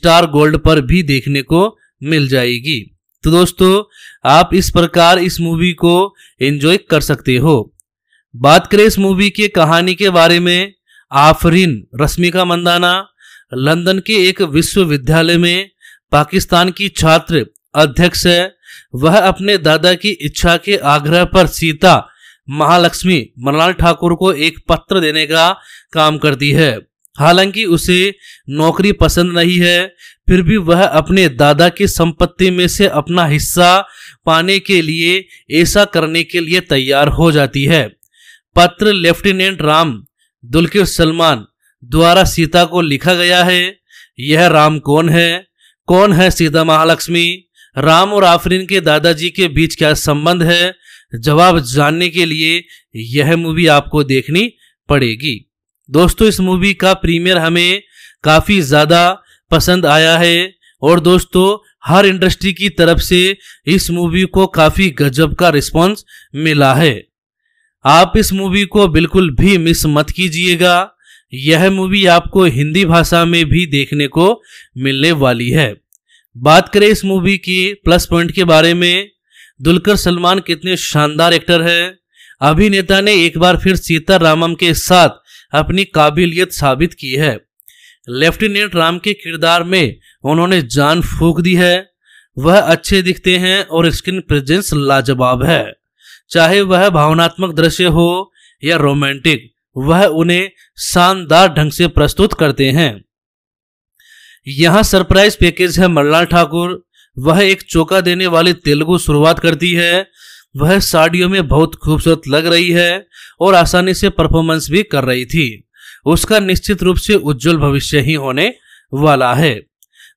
स्टार गोल्ड पर भी देखने को मिल जाएगी तो दोस्तों आप इस प्रकार इस मूवी को एंजॉय कर सकते हो बात करें इस मूवी के कहानी के बारे में आफरीन रश्मिका मंदाना लंदन के एक विश्वविद्यालय में पाकिस्तान की छात्र अध्यक्ष है वह अपने दादा की इच्छा के आग्रह पर सीता महालक्ष्मी मनलाल ठाकुर को एक पत्र देने का काम करती है हालांकि उसे नौकरी पसंद नहीं है फिर भी वह अपने दादा की संपत्ति में से अपना हिस्सा पाने के लिए ऐसा करने के लिए तैयार हो जाती है पत्र लेफ्टिनेंट राम दुल्किर सलमान द्वारा सीता को लिखा गया है यह राम कौन है कौन है सीता महालक्ष्मी राम और आफरीन के दादाजी के बीच क्या संबंध है जवाब जानने के लिए यह मूवी आपको देखनी पड़ेगी दोस्तों इस मूवी का प्रीमियर हमें काफ़ी ज़्यादा पसंद आया है और दोस्तों हर इंडस्ट्री की तरफ से इस मूवी को काफी गजब का रिस्पॉन्स मिला है आप इस मूवी को बिल्कुल भी मिस मत कीजिएगा यह मूवी आपको हिंदी भाषा में भी देखने को मिलने वाली है बात करें इस मूवी की प्लस पॉइंट के बारे में दुलकर सलमान कितने शानदार एक्टर हैं अभिनेता ने एक बार फिर सीता रामम के साथ अपनी काबिलियत साबित की है लेफ्टिनेंट राम के किरदार में उन्होंने जान फूक दी है वह अच्छे दिखते हैं और स्क्रीन प्रेजेंस लाजवाब है चाहे वह भावनात्मक दृश्य हो या रोमांटिक वह उन्हें शानदार ढंग से प्रस्तुत करते हैं यहाँ सरप्राइज पैकेज है मल्लाल ठाकुर वह एक चौका देने वाली तेलुगु शुरुआत करती है वह साड़ियों में बहुत खूबसूरत लग रही है और आसानी से परफॉर्मेंस भी कर रही थी उसका निश्चित रूप से उज्जवल भविष्य ही होने वाला है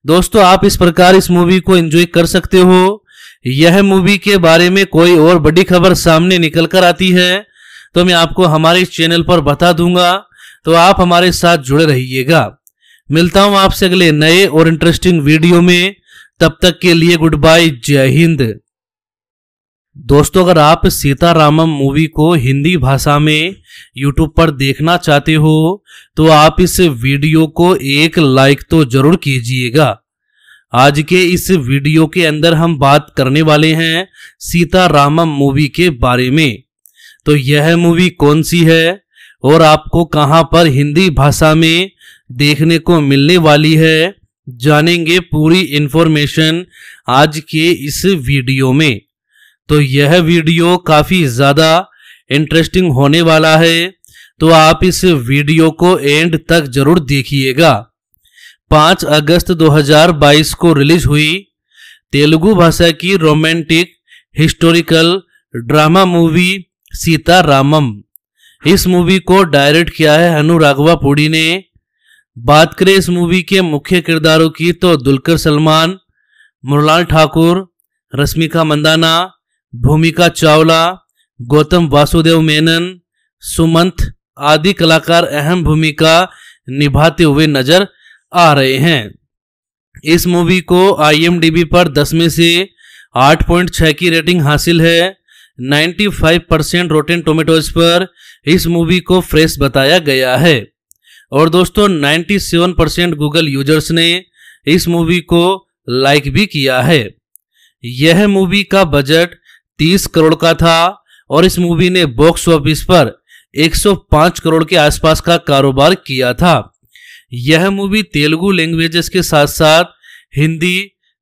दोस्तों आप इस प्रकार इस मूवी को एंजॉय कर सकते हो यह मूवी के बारे में कोई और बड़ी खबर सामने निकल कर आती है तो मैं आपको हमारे चैनल पर बता दूंगा तो आप हमारे साथ जुड़े रहिएगा मिलता हूं आपसे अगले नए और इंटरेस्टिंग वीडियो में तब तक के लिए गुड बाय जय हिंद दोस्तों अगर आप सीतारामम मूवी को हिंदी भाषा में YouTube पर देखना चाहते हो तो आप इस वीडियो को एक लाइक तो जरूर कीजिएगा आज के इस वीडियो के अंदर हम बात करने वाले हैं सीतारामम मूवी के बारे में तो यह मूवी कौन सी है और आपको कहां पर हिंदी भाषा में देखने को मिलने वाली है जानेंगे पूरी इन्फॉर्मेशन आज के इस वीडियो में तो यह वीडियो काफ़ी ज़्यादा इंटरेस्टिंग होने वाला है तो आप इस वीडियो को एंड तक जरूर देखिएगा 5 अगस्त 2022 को रिलीज हुई तेलुगु भाषा की romantic historical drama movie Sita Ramam इस मूवी को डायरेक्ट किया है अनु राघवा पुड़ी ने बात करें इस मूवी के मुख्य किरदारों की तो दुलकर सलमान मुरलाल ठाकुर रश्मिका मंदाना भूमिका चावला गौतम वासुदेव मेनन सुमंत आदि कलाकार अहम भूमिका निभाते हुए नजर आ रहे हैं इस मूवी को आईएमडीबी पर 10 में से 8.6 की रेटिंग हासिल है 95 परसेंट रोटेन टोमेटोज पर इस मूवी को फ्रेश बताया गया है और दोस्तों 97 परसेंट गूगल यूजर्स ने इस मूवी को लाइक भी किया है यह मूवी का बजट 30 करोड़ का था और इस मूवी ने बॉक्स ऑफिस पर 105 करोड़ के आसपास का कारोबार किया था यह मूवी तेलुगु लैंग्वेजेस के साथ साथ हिंदी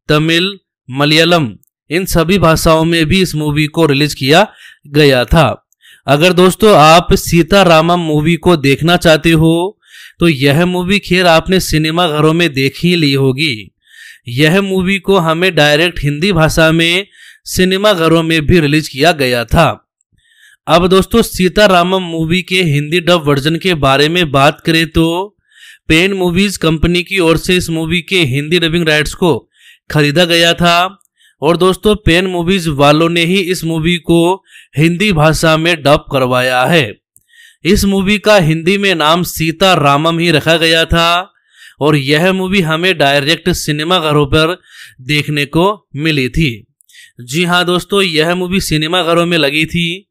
तमिल मलयालम इन सभी भाषाओं में भी इस मूवी को रिलीज किया गया था अगर दोस्तों आप सीतारामम मूवी को देखना चाहते हो तो यह मूवी खैर आपने सिनेमा घरों में देख ही ली होगी यह मूवी को हमें डायरेक्ट हिंदी भाषा में सिनेमाघरों में भी रिलीज किया गया था अब दोस्तों सीतारामम मूवी के हिंदी डब वर्जन के बारे में बात करें तो पेन मूवीज कंपनी की ओर से इस मूवी के हिंदी डबिंग राइट्स को खरीदा गया था और दोस्तों पेन मूवीज वालों ने ही इस मूवी को हिंदी भाषा में डब करवाया है इस मूवी का हिंदी में नाम सीता रामम ही रखा गया था और यह मूवी हमें डायरेक्ट सिनेमाघरों पर देखने को मिली थी जी हाँ दोस्तों यह मूवी सिनेमाघरों में लगी थी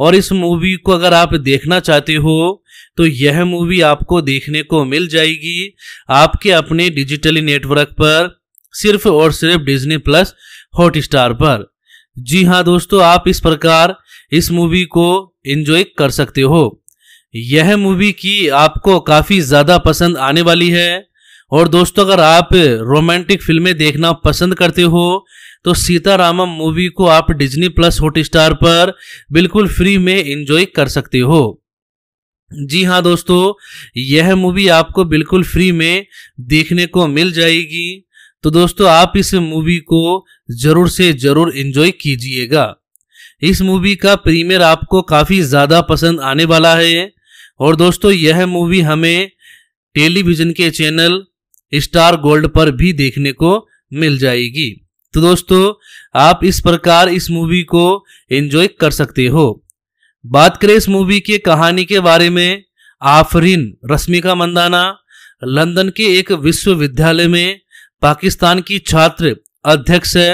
और इस मूवी को अगर आप देखना चाहते हो तो यह मूवी आपको देखने को मिल जाएगी आपके अपने डिजिटली नेटवर्क पर सिर्फ और सिर्फ डिज्नी प्लस हॉटस्टार पर जी हाँ दोस्तों आप इस प्रकार इस मूवी को एंजॉय कर सकते हो यह मूवी की आपको काफ़ी ज़्यादा पसंद आने वाली है और दोस्तों अगर आप रोमांटिक फिल्में देखना पसंद करते हो तो सीतारामम मूवी को आप डिज्नी प्लस हॉटस्टार पर बिल्कुल फ्री में एंजॉय कर सकते हो जी हाँ दोस्तों यह मूवी आपको बिल्कुल फ्री में देखने को मिल जाएगी तो दोस्तों आप इस मूवी को जरूर से जरूर एंजॉय कीजिएगा इस मूवी का प्रीमियर आपको काफ़ी ज़्यादा पसंद आने वाला है और दोस्तों यह मूवी हमें टेलीविज़न के चैनल स्टार गोल्ड पर भी देखने को मिल जाएगी तो दोस्तों आप इस प्रकार इस मूवी को एंजॉय कर सकते हो बात करें इस मूवी के कहानी के बारे में आफरीन रश्मिका मंदाना लंदन के एक विश्वविद्यालय में पाकिस्तान की छात्र अध्यक्ष है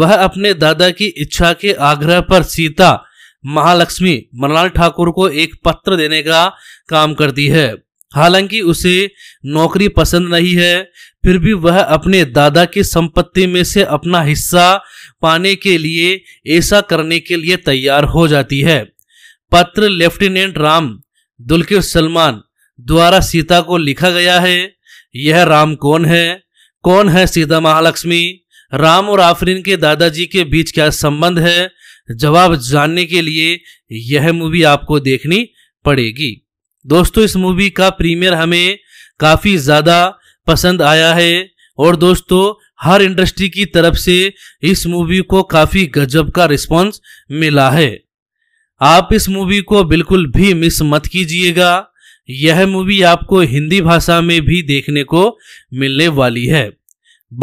वह अपने दादा की इच्छा के आग्रह पर सीता महालक्ष्मी मनलाल ठाकुर को एक पत्र देने का काम करती है हालांकि उसे नौकरी पसंद नहीं है फिर भी वह अपने दादा की संपत्ति में से अपना हिस्सा पाने के लिए ऐसा करने के लिए तैयार हो जाती है पत्र लेफ्टिनेंट राम दुल्के सलमान द्वारा सीता को लिखा गया है यह राम कौन है कौन है सीता महालक्ष्मी राम और आफरीन के दादाजी के बीच क्या संबंध है जवाब जानने के लिए यह मूवी आपको देखनी पड़ेगी दोस्तों इस मूवी का प्रीमियर हमें काफ़ी ज़्यादा पसंद आया है और दोस्तों हर इंडस्ट्री की तरफ से इस मूवी को काफ़ी गजब का रिस्पॉन्स मिला है आप इस मूवी को बिल्कुल भी मिस मत कीजिएगा यह मूवी आपको हिंदी भाषा में भी देखने को मिलने वाली है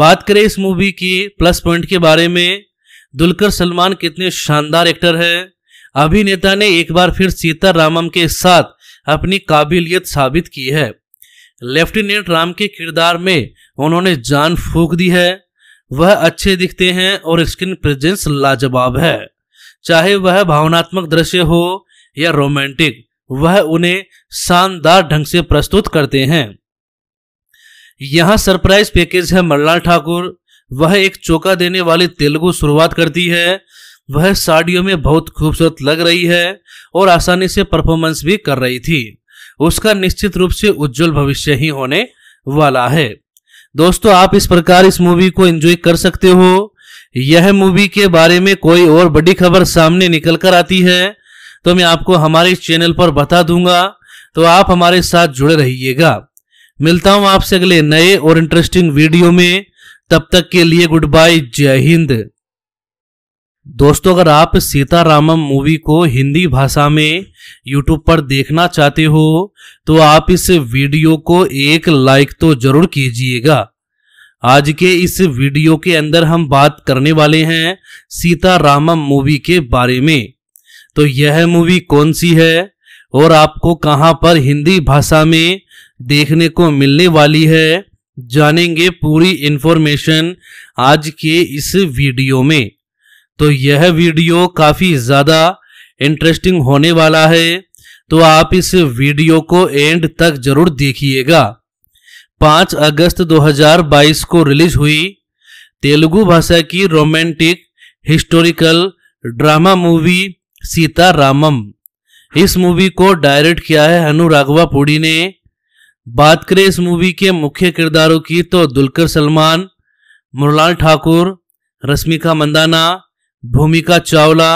बात करें इस मूवी की प्लस पॉइंट के बारे में दुलकर सलमान कितने शानदार एक्टर हैं अभिनेता ने एक बार फिर सीता रामम के साथ अपनी काबिलियत साबित की है लेफ्टिनेंट राम के किरदार में उन्होंने जान फूक दी है वह अच्छे दिखते हैं और स्क्रीन प्रेजेंस लाजवाब है चाहे वह भावनात्मक दृश्य हो या रोमांटिक वह उन्हें शानदार ढंग से प्रस्तुत करते हैं यहाँ सरप्राइज पैकेज है मल्लाल ठाकुर वह एक चौका देने वाली तेलुगु शुरुआत करती है वह साड़ियों में बहुत खूबसूरत लग रही है और आसानी से परफॉर्मेंस भी कर रही थी उसका निश्चित रूप से उज्जवल भविष्य ही होने वाला है दोस्तों आप इस प्रकार इस मूवी को एंजॉय कर सकते हो यह मूवी के बारे में कोई और बड़ी खबर सामने निकल कर आती है तो मैं आपको हमारे चैनल पर बता दूंगा तो आप हमारे साथ जुड़े रहिएगा मिलता हूं आपसे अगले नए और इंटरेस्टिंग वीडियो में तब तक के लिए गुड बाय जय हिंद दोस्तों अगर आप सीतारामम मूवी को हिंदी भाषा में यूट्यूब पर देखना चाहते हो तो आप इस वीडियो को एक लाइक तो जरूर कीजिएगा आज के इस वीडियो के अंदर हम बात करने वाले हैं सीतारामम मूवी के बारे में तो यह मूवी कौन सी है और आपको कहां पर हिंदी भाषा में देखने को मिलने वाली है जानेंगे पूरी इन्फॉर्मेशन आज के इस वीडियो में तो यह वीडियो काफ़ी ज़्यादा इंटरेस्टिंग होने वाला है तो आप इस वीडियो को एंड तक जरूर देखिएगा 5 अगस्त 2022 को रिलीज हुई तेलुगु भाषा की romantic historical drama movie Sita Ramam इस मूवी को डायरेक्ट किया है हनु राघवा पुड़ी ने बात करें इस मूवी के मुख्य किरदारों की तो दुलकर सलमान मुरलाल ठाकुर रश्मिका मंदाना भूमिका चावला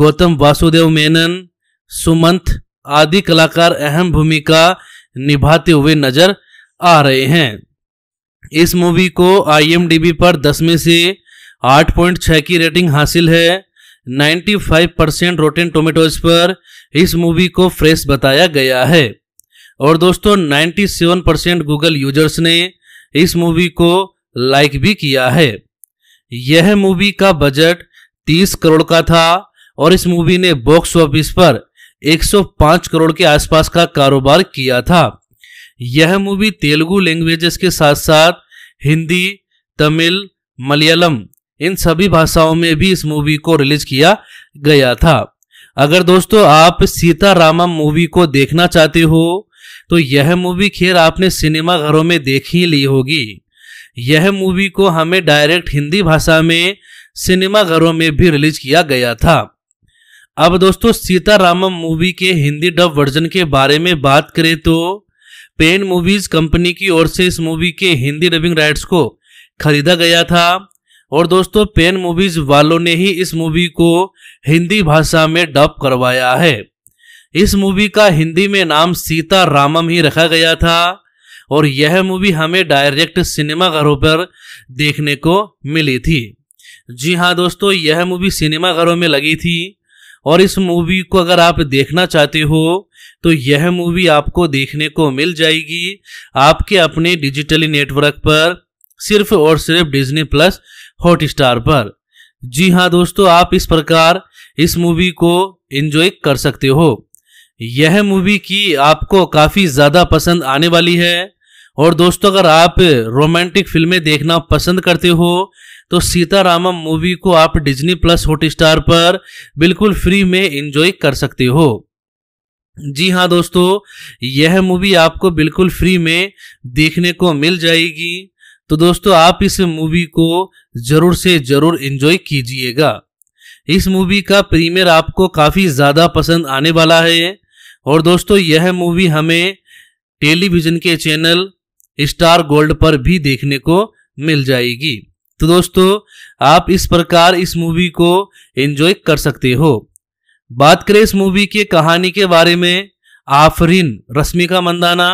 गौतम वासुदेव मेनन सुमंत आदि कलाकार अहम भूमिका निभाते हुए नजर आ रहे हैं इस मूवी को आईएमडीबी पर 10 में से 8.6 की रेटिंग हासिल है 95 परसेंट रोटेन टोमेटोज पर इस मूवी को फ्रेश बताया गया है और दोस्तों 97 परसेंट गूगल यूजर्स ने इस मूवी को लाइक भी किया है यह मूवी का बजट तीस करोड़ का था और इस मूवी ने बॉक्स ऑफिस पर 105 करोड़ के आसपास का कारोबार किया था यह मूवी तेलुगु लैंग्वेजेस के साथ साथ हिंदी तमिल मलयालम इन सभी भाषाओं में भी इस मूवी को रिलीज किया गया था अगर दोस्तों आप सीता रामा मूवी को देखना चाहते हो तो यह मूवी खैर आपने सिनेमा घरों में देख ही ली होगी यह मूवी को हमें डायरेक्ट हिंदी भाषा में सिनेमाघरों में भी रिलीज किया गया था अब दोस्तों सीतारामम मूवी के हिंदी डब वर्जन के बारे में बात करें तो पेन मूवीज कंपनी की ओर से इस मूवी के हिंदी डबिंग राइट्स को खरीदा गया था और दोस्तों पेन मूवीज वालों ने ही इस मूवी को हिंदी भाषा में डब करवाया है इस मूवी का हिंदी में नाम सीता रामम ही रखा गया था और यह मूवी हमें डायरेक्ट सिनेमाघरों पर देखने को मिली थी जी हाँ दोस्तों यह मूवी सिनेमाघरों में लगी थी और इस मूवी को अगर आप देखना चाहते हो तो यह मूवी आपको देखने को मिल जाएगी आपके अपने डिजिटली नेटवर्क पर सिर्फ और सिर्फ डिज्नी प्लस हॉटस्टार पर जी हाँ दोस्तों आप इस प्रकार इस मूवी को एंजॉय कर सकते हो यह मूवी की आपको काफ़ी ज़्यादा पसंद आने वाली है और दोस्तों अगर आप रोमांटिक फिल्में देखना पसंद करते हो तो सीतारामम मूवी को आप डिज्नी प्लस हॉटस्टार पर बिल्कुल फ्री में एंजॉय कर सकते हो जी हाँ दोस्तों यह मूवी आपको बिल्कुल फ्री में देखने को मिल जाएगी तो दोस्तों आप इस मूवी को जरूर से जरूर एंजॉय कीजिएगा इस मूवी का प्रीमियर आपको काफ़ी ज़्यादा पसंद आने वाला है और दोस्तों यह मूवी हमें टेलीविज़न के चैनल स्टार गोल्ड पर भी देखने को मिल जाएगी तो दोस्तों आप इस प्रकार इस मूवी को एंजॉय कर सकते हो बात करें इस मूवी के कहानी के बारे में आफरीन रश्मिका मंदाना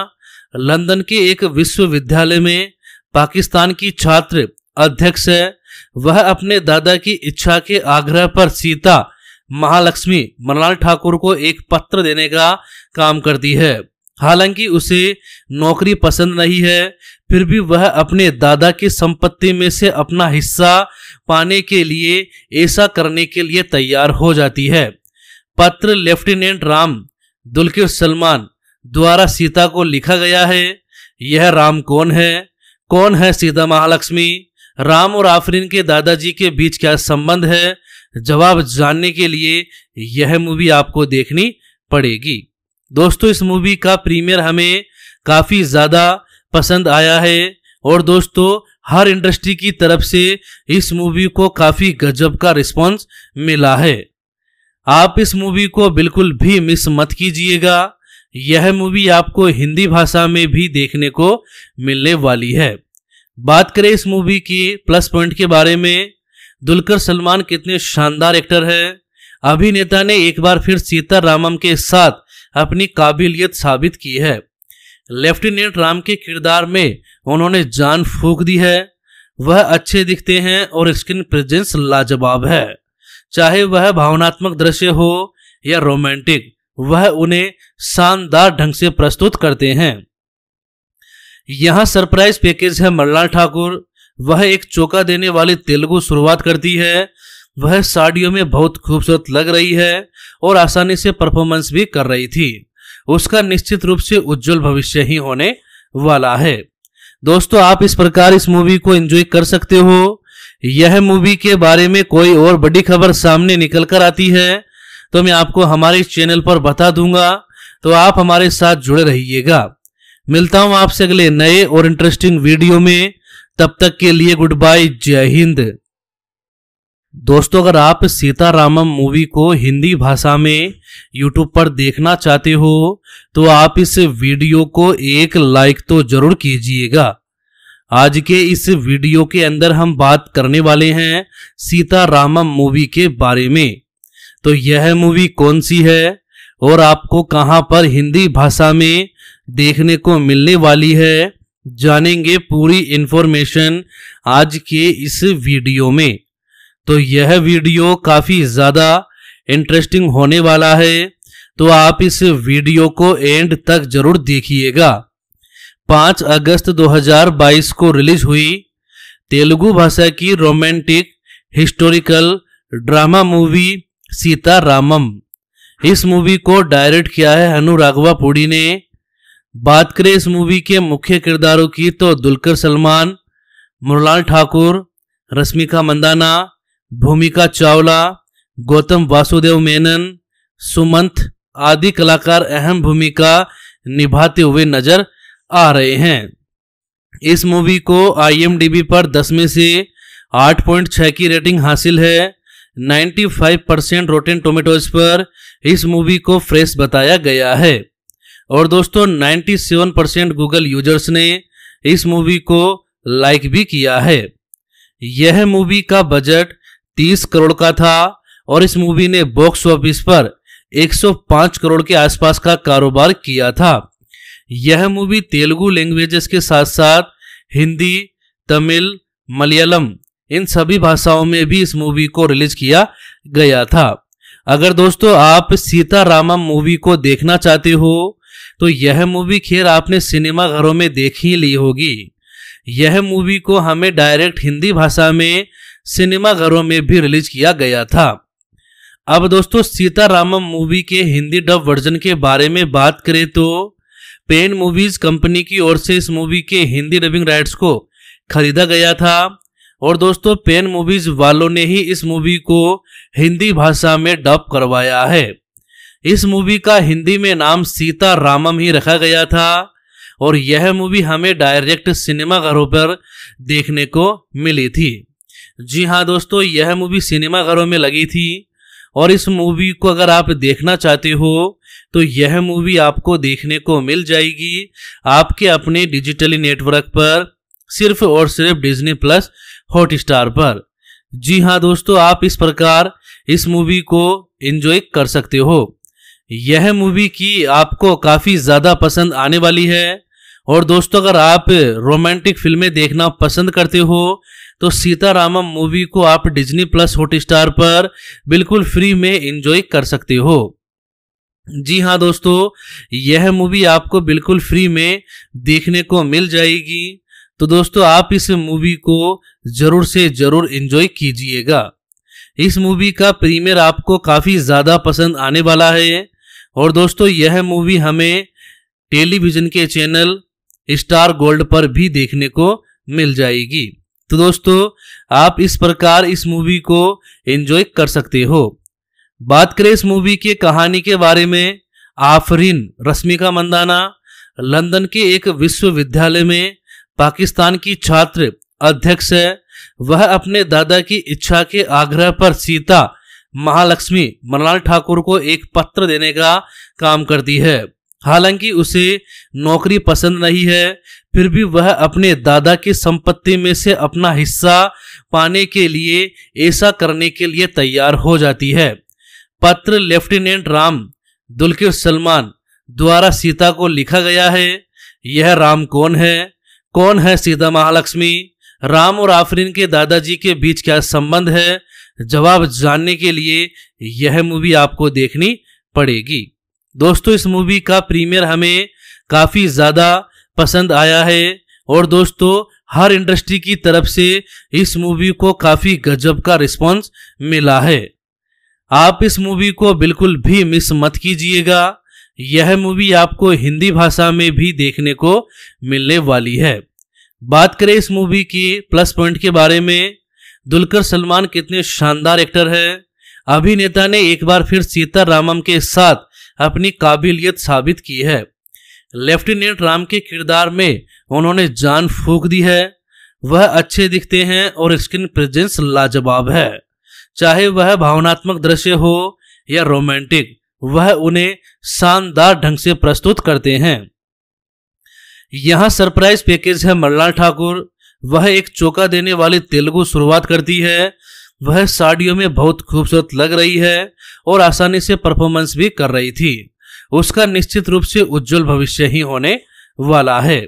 लंदन के एक विश्वविद्यालय में पाकिस्तान की छात्र अध्यक्ष है वह अपने दादा की इच्छा के आग्रह पर सीता महालक्ष्मी मनलाल ठाकुर को एक पत्र देने का काम करती है हालांकि उसे नौकरी पसंद नहीं है फिर भी वह अपने दादा की संपत्ति में से अपना हिस्सा पाने के लिए ऐसा करने के लिए तैयार हो जाती है पत्र लेफ्टिनेंट राम दुलकर सलमान द्वारा सीता को लिखा गया है यह राम कौन है कौन है सीता महालक्ष्मी राम और आफरीन के दादाजी के बीच क्या संबंध है जवाब जानने के लिए यह मूवी आपको देखनी पड़ेगी दोस्तों इस मूवी का प्रीमियर हमें काफ़ी ज़्यादा पसंद आया है और दोस्तों हर इंडस्ट्री की तरफ से इस मूवी को काफ़ी गजब का रिस्पॉन्स मिला है आप इस मूवी को बिल्कुल भी मिस मत कीजिएगा यह मूवी आपको हिंदी भाषा में भी देखने को मिलने वाली है बात करें इस मूवी की प्लस पॉइंट के बारे में दुलकर सलमान कितने शानदार एक्टर हैं अभिनेता ने एक बार फिर सीता रामम के साथ अपनी काबिलियत साबित की है लेफ्टिनेंट राम के किरदार में उन्होंने जान फूक दी है वह अच्छे दिखते हैं और स्क्रीन प्रेजेंस लाजवाब है चाहे वह भावनात्मक दृश्य हो या रोमांटिक वह उन्हें शानदार ढंग से प्रस्तुत करते हैं यहाँ सरप्राइज पैकेज है मल्लाल ठाकुर वह एक चौका देने वाली तेलुगु शुरुआत करती है वह साड़ियों में बहुत खूबसूरत लग रही है और आसानी से परफॉर्मेंस भी कर रही थी उसका निश्चित रूप से उज्जवल भविष्य ही होने वाला है दोस्तों आप इस प्रकार इस मूवी को एंजॉय कर सकते हो यह मूवी के बारे में कोई और बड़ी खबर सामने निकल कर आती है तो मैं आपको हमारे इस चैनल पर बता दूंगा तो आप हमारे साथ जुड़े रहिएगा मिलता हूं आपसे अगले नए और इंटरेस्टिंग वीडियो में तब तक के लिए गुड बाय जय हिंद दोस्तों अगर आप सीतारामम मूवी को हिंदी भाषा में यूट्यूब पर देखना चाहते हो तो आप इस वीडियो को एक लाइक तो जरूर कीजिएगा आज के इस वीडियो के अंदर हम बात करने वाले हैं सीतारामम मूवी के बारे में तो यह मूवी कौन सी है और आपको कहां पर हिंदी भाषा में देखने को मिलने वाली है जानेंगे पूरी इन्फॉर्मेशन आज के इस वीडियो में तो यह वीडियो काफ़ी ज़्यादा इंटरेस्टिंग होने वाला है तो आप इस वीडियो को एंड तक जरूर देखिएगा 5 अगस्त 2022 को रिलीज हुई तेलुगु भाषा की romantic historical drama movie Sita Ramam इस मूवी को डायरेक्ट किया है अनु राघवा पुड़ी ने बात करें इस मूवी के मुख्य किरदारों की तो दुलकर सलमान मुरलाल ठाकुर रश्मिका मंदाना भूमिका चावला गौतम वासुदेव मेनन सुमंत आदि कलाकार अहम भूमिका निभाते हुए नजर आ रहे हैं इस मूवी को आईएमडीबी पर 10 में से 8.6 की रेटिंग हासिल है 95 परसेंट रोटेन टोमेटोज पर इस मूवी को फ्रेश बताया गया है और दोस्तों 97 परसेंट गूगल यूजर्स ने इस मूवी को लाइक भी किया है यह मूवी का बजट तीस करोड़ का था और इस मूवी ने बॉक्स ऑफिस पर 105 करोड़ के आसपास का कारोबार किया था यह मूवी तेलुगु लैंग्वेजेस के साथ साथ हिंदी तमिल मलयालम इन सभी भाषाओं में भी इस मूवी को रिलीज किया गया था अगर दोस्तों आप सीता रामा मूवी को देखना चाहते हो तो यह मूवी खैर आपने सिनेमा घरों में देख ही ली होगी यह मूवी को हमें डायरेक्ट हिंदी भाषा में सिनेमाघरों में भी रिलीज किया गया था अब दोस्तों सीतारामम मूवी के हिंदी डब वर्जन के बारे में बात करें तो पेन मूवीज कंपनी की ओर से इस मूवी के हिंदी डबिंग राइट्स को खरीदा गया था और दोस्तों पेन मूवीज वालों ने ही इस मूवी को हिंदी भाषा में डब करवाया है इस मूवी का हिंदी में नाम सीता रामम ही रखा गया था और यह मूवी हमें डायरेक्ट सिनेमाघरों पर देखने को मिली थी जी हाँ दोस्तों यह मूवी सिनेमा घरों में लगी थी और इस मूवी को अगर आप देखना चाहते हो तो यह मूवी आपको देखने को मिल जाएगी आपके अपने डिजिटली नेटवर्क पर सिर्फ और सिर्फ डिज्नी प्लस हॉटस्टार पर जी हाँ दोस्तों आप इस प्रकार इस मूवी को एंजॉय कर सकते हो यह मूवी की आपको काफ़ी ज़्यादा पसंद आने वाली है और दोस्तों अगर आप रोमांटिक फिल्में देखना पसंद करते हो तो सीतारामम मूवी को आप डिज्नी प्लस हॉटस्टार पर बिल्कुल फ्री में एंजॉय कर सकते हो जी हाँ दोस्तों यह मूवी आपको बिल्कुल फ्री में देखने को मिल जाएगी तो दोस्तों आप इस मूवी को जरूर से जरूर एंजॉय कीजिएगा इस मूवी का प्रीमियर आपको काफ़ी ज़्यादा पसंद आने वाला है और दोस्तों यह मूवी हमें टेलीविज़न के चैनल स्टार गोल्ड पर भी देखने को मिल जाएगी तो दोस्तों आप इस प्रकार इस मूवी को एंजॉय कर सकते हो बात करें इस मूवी के कहानी के बारे में आफरीन रश्मिका मंदाना लंदन के एक विश्वविद्यालय में पाकिस्तान की छात्र अध्यक्ष है वह अपने दादा की इच्छा के आग्रह पर सीता महालक्ष्मी मनलाल ठाकुर को एक पत्र देने का काम करती है हालांकि उसे नौकरी पसंद नहीं है फिर भी वह अपने दादा की संपत्ति में से अपना हिस्सा पाने के लिए ऐसा करने के लिए तैयार हो जाती है पत्र लेफ्टिनेंट राम दुल्के सलमान द्वारा सीता को लिखा गया है यह राम कौन है कौन है सीता महालक्ष्मी राम और आफरीन के दादाजी के बीच क्या संबंध है जवाब जानने के लिए यह मूवी आपको देखनी पड़ेगी दोस्तों इस मूवी का प्रीमियर हमें काफ़ी ज़्यादा पसंद आया है और दोस्तों हर इंडस्ट्री की तरफ से इस मूवी को काफी गजब का रिस्पॉन्स मिला है आप इस मूवी को बिल्कुल भी मिस मत कीजिएगा यह मूवी आपको हिंदी भाषा में भी देखने को मिलने वाली है बात करें इस मूवी की प्लस पॉइंट के बारे में दुलकर सलमान कितने शानदार एक्टर है अभिनेता ने एक बार फिर सीता रामम के साथ अपनी काबिलियत साबित की है लेफ्टिनेंट राम के किरदार में उन्होंने जान फूक दी है वह अच्छे दिखते हैं और स्क्रीन प्रेजेंस लाजवाब है चाहे वह भावनात्मक दृश्य हो या रोमांटिक वह उन्हें शानदार ढंग से प्रस्तुत करते हैं यहाँ सरप्राइज पैकेज है मल्लाल ठाकुर वह एक चौका देने वाली तेलुगु शुरुआत करती है वह साड़ियों में बहुत खूबसूरत लग रही है और आसानी से परफॉर्मेंस भी कर रही थी उसका निश्चित रूप से उज्जवल भविष्य ही होने वाला है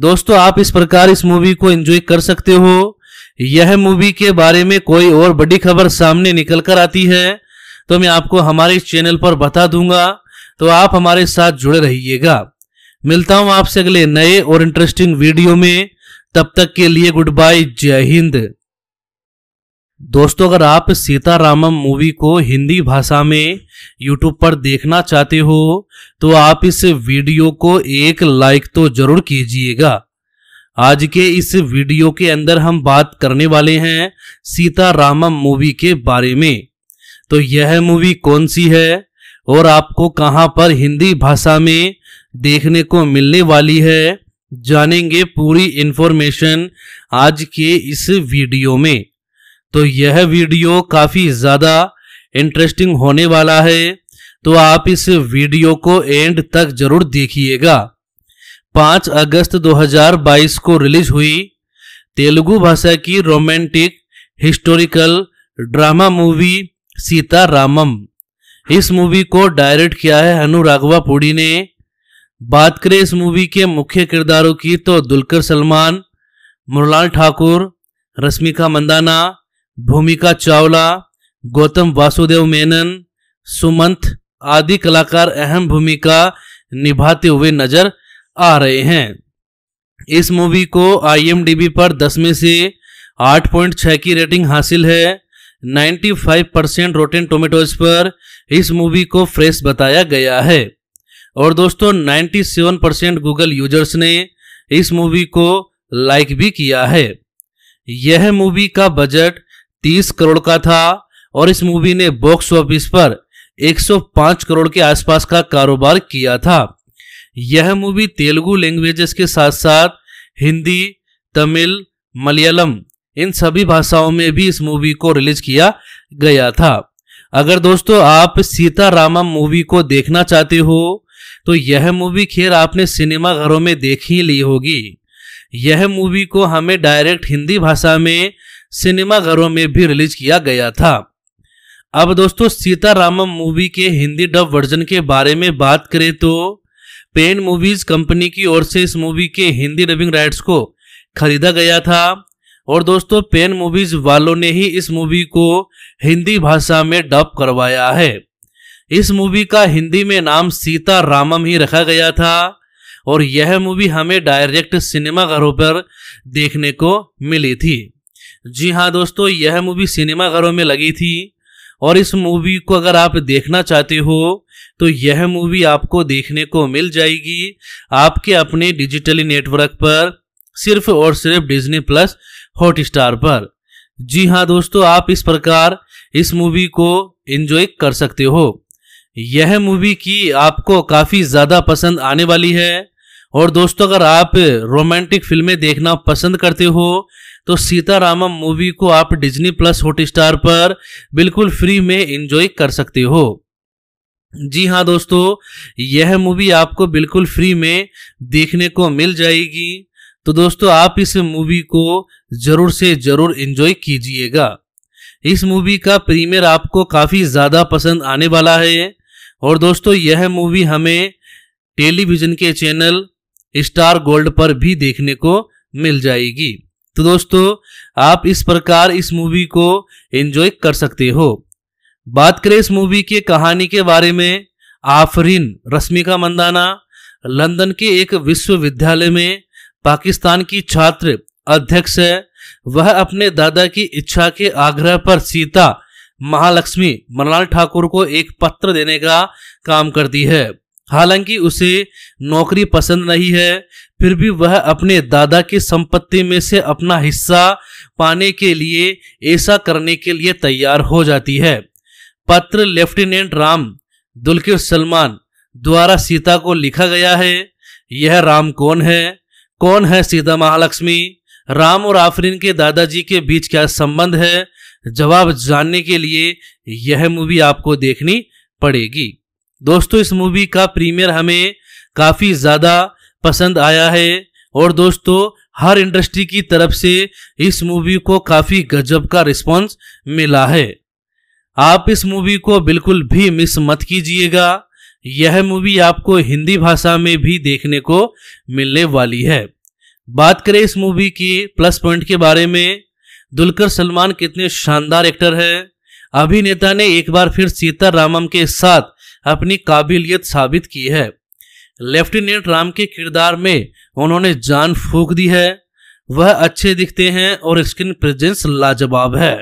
दोस्तों आप इस प्रकार इस मूवी को एंजॉय कर सकते हो यह मूवी के बारे में कोई और बड़ी खबर सामने निकल कर आती है तो मैं आपको हमारे चैनल पर बता दूंगा तो आप हमारे साथ जुड़े रहिएगा मिलता हूं आपसे अगले नए और इंटरेस्टिंग वीडियो में तब तक के लिए गुड बाय जय हिंद दोस्तों अगर आप सीतारामम मूवी को हिंदी भाषा में YouTube पर देखना चाहते हो तो आप इस वीडियो को एक लाइक तो जरूर कीजिएगा आज के इस वीडियो के अंदर हम बात करने वाले हैं सीतारामम मूवी के बारे में तो यह मूवी कौन सी है और आपको कहां पर हिंदी भाषा में देखने को मिलने वाली है जानेंगे पूरी इन्फॉर्मेशन आज के इस वीडियो में तो यह वीडियो काफ़ी ज़्यादा इंटरेस्टिंग होने वाला है तो आप इस वीडियो को एंड तक जरूर देखिएगा 5 अगस्त 2022 को रिलीज हुई तेलुगु भाषा की romantic historical drama movie Sita Ramam इस मूवी को डायरेक्ट किया है अनु राघवा पुड़ी ने बात करें इस मूवी के मुख्य किरदारों की तो दुलकर सलमान मुरलाल ठाकुर रश्मिका मंदाना भूमिका चावला गौतम वासुदेव मेनन सुमंत आदि कलाकार अहम भूमिका निभाते हुए नजर आ रहे हैं इस मूवी को आईएमडीबी पर 10 में से 8.6 की रेटिंग हासिल है 95 परसेंट रोटेन टोमेटोज पर इस मूवी को फ्रेश बताया गया है और दोस्तों 97 परसेंट गूगल यूजर्स ने इस मूवी को लाइक भी किया है यह मूवी का बजट तीस करोड़ का था और इस मूवी ने बॉक्स ऑफिस पर 105 करोड़ के आसपास का कारोबार किया था यह मूवी तेलुगु लैंग्वेजेस के साथ साथ हिंदी तमिल मलयालम इन सभी भाषाओं में भी इस मूवी को रिलीज किया गया था अगर दोस्तों आप सीता रामा मूवी को देखना चाहते हो तो यह मूवी खैर आपने सिनेमा घरों में देख ही ली होगी यह मूवी को हमें डायरेक्ट हिंदी भाषा में सिनेमाघरों में भी रिलीज किया गया था अब दोस्तों सीतारामम मूवी के हिंदी डब वर्जन के बारे में बात करें तो पेन मूवीज कंपनी की ओर से इस मूवी के हिंदी डबिंग राइट्स को खरीदा गया था और दोस्तों पेन मूवीज वालों ने ही इस मूवी को हिंदी भाषा में डब करवाया है इस मूवी का हिंदी में नाम सीता रामम ही रखा गया था और यह मूवी हमें डायरेक्ट सिनेमाघरों पर देखने को मिली थी जी हाँ दोस्तों यह मूवी सिनेमाघरों में लगी थी और इस मूवी को अगर आप देखना चाहते हो तो यह मूवी आपको देखने को मिल जाएगी आपके अपने डिजिटली नेटवर्क पर सिर्फ और सिर्फ डिज्नी प्लस हॉटस्टार पर जी हाँ दोस्तों आप इस प्रकार इस मूवी को एंजॉय कर सकते हो यह मूवी की आपको काफ़ी ज़्यादा पसंद आने वाली है और दोस्तों अगर आप रोमांटिक फिल्में देखना पसंद करते हो तो सीतारामम मूवी को आप डिज्नी प्लस हॉटस्टार पर बिल्कुल फ्री में एंजॉय कर सकते हो जी हाँ दोस्तों यह मूवी आपको बिल्कुल फ्री में देखने को मिल जाएगी तो दोस्तों आप इस मूवी को जरूर से जरूर एंजॉय कीजिएगा इस मूवी का प्रीमियर आपको काफ़ी ज़्यादा पसंद आने वाला है और दोस्तों यह मूवी हमें टेलीविज़न के चैनल स्टार गोल्ड पर भी देखने को मिल जाएगी तो दोस्तों आप इस प्रकार इस मूवी को एंजॉय कर सकते हो बात करें इस मूवी के कहानी के बारे में आफरीन रश्मिका मंदाना लंदन के एक विश्वविद्यालय में पाकिस्तान की छात्र अध्यक्ष है वह अपने दादा की इच्छा के आग्रह पर सीता महालक्ष्मी मनलाल ठाकुर को एक पत्र देने का काम करती है हालांकि उसे नौकरी पसंद नहीं है फिर भी वह अपने दादा की संपत्ति में से अपना हिस्सा पाने के लिए ऐसा करने के लिए तैयार हो जाती है पत्र लेफ्टिनेंट राम दुल्किर सलमान द्वारा सीता को लिखा गया है यह राम कौन है कौन है सीता महालक्ष्मी राम और आफरीन के दादाजी के बीच क्या संबंध है जवाब जानने के लिए यह मूवी आपको देखनी पड़ेगी दोस्तों इस मूवी का प्रीमियर हमें काफ़ी ज़्यादा पसंद आया है और दोस्तों हर इंडस्ट्री की तरफ से इस मूवी को काफ़ी गजब का रिस्पॉन्स मिला है आप इस मूवी को बिल्कुल भी मिस मत कीजिएगा यह मूवी आपको हिंदी भाषा में भी देखने को मिलने वाली है बात करें इस मूवी की प्लस पॉइंट के बारे में दुलकर सलमान कितने शानदार एक्टर हैं अभिनेता ने एक बार फिर सीता रामम के साथ अपनी काबिलियत साबित की है लेफ्टिनेंट राम के किरदार में उन्होंने जान फूक दी है वह अच्छे दिखते हैं और स्क्रीन प्रेजेंस लाजवाब है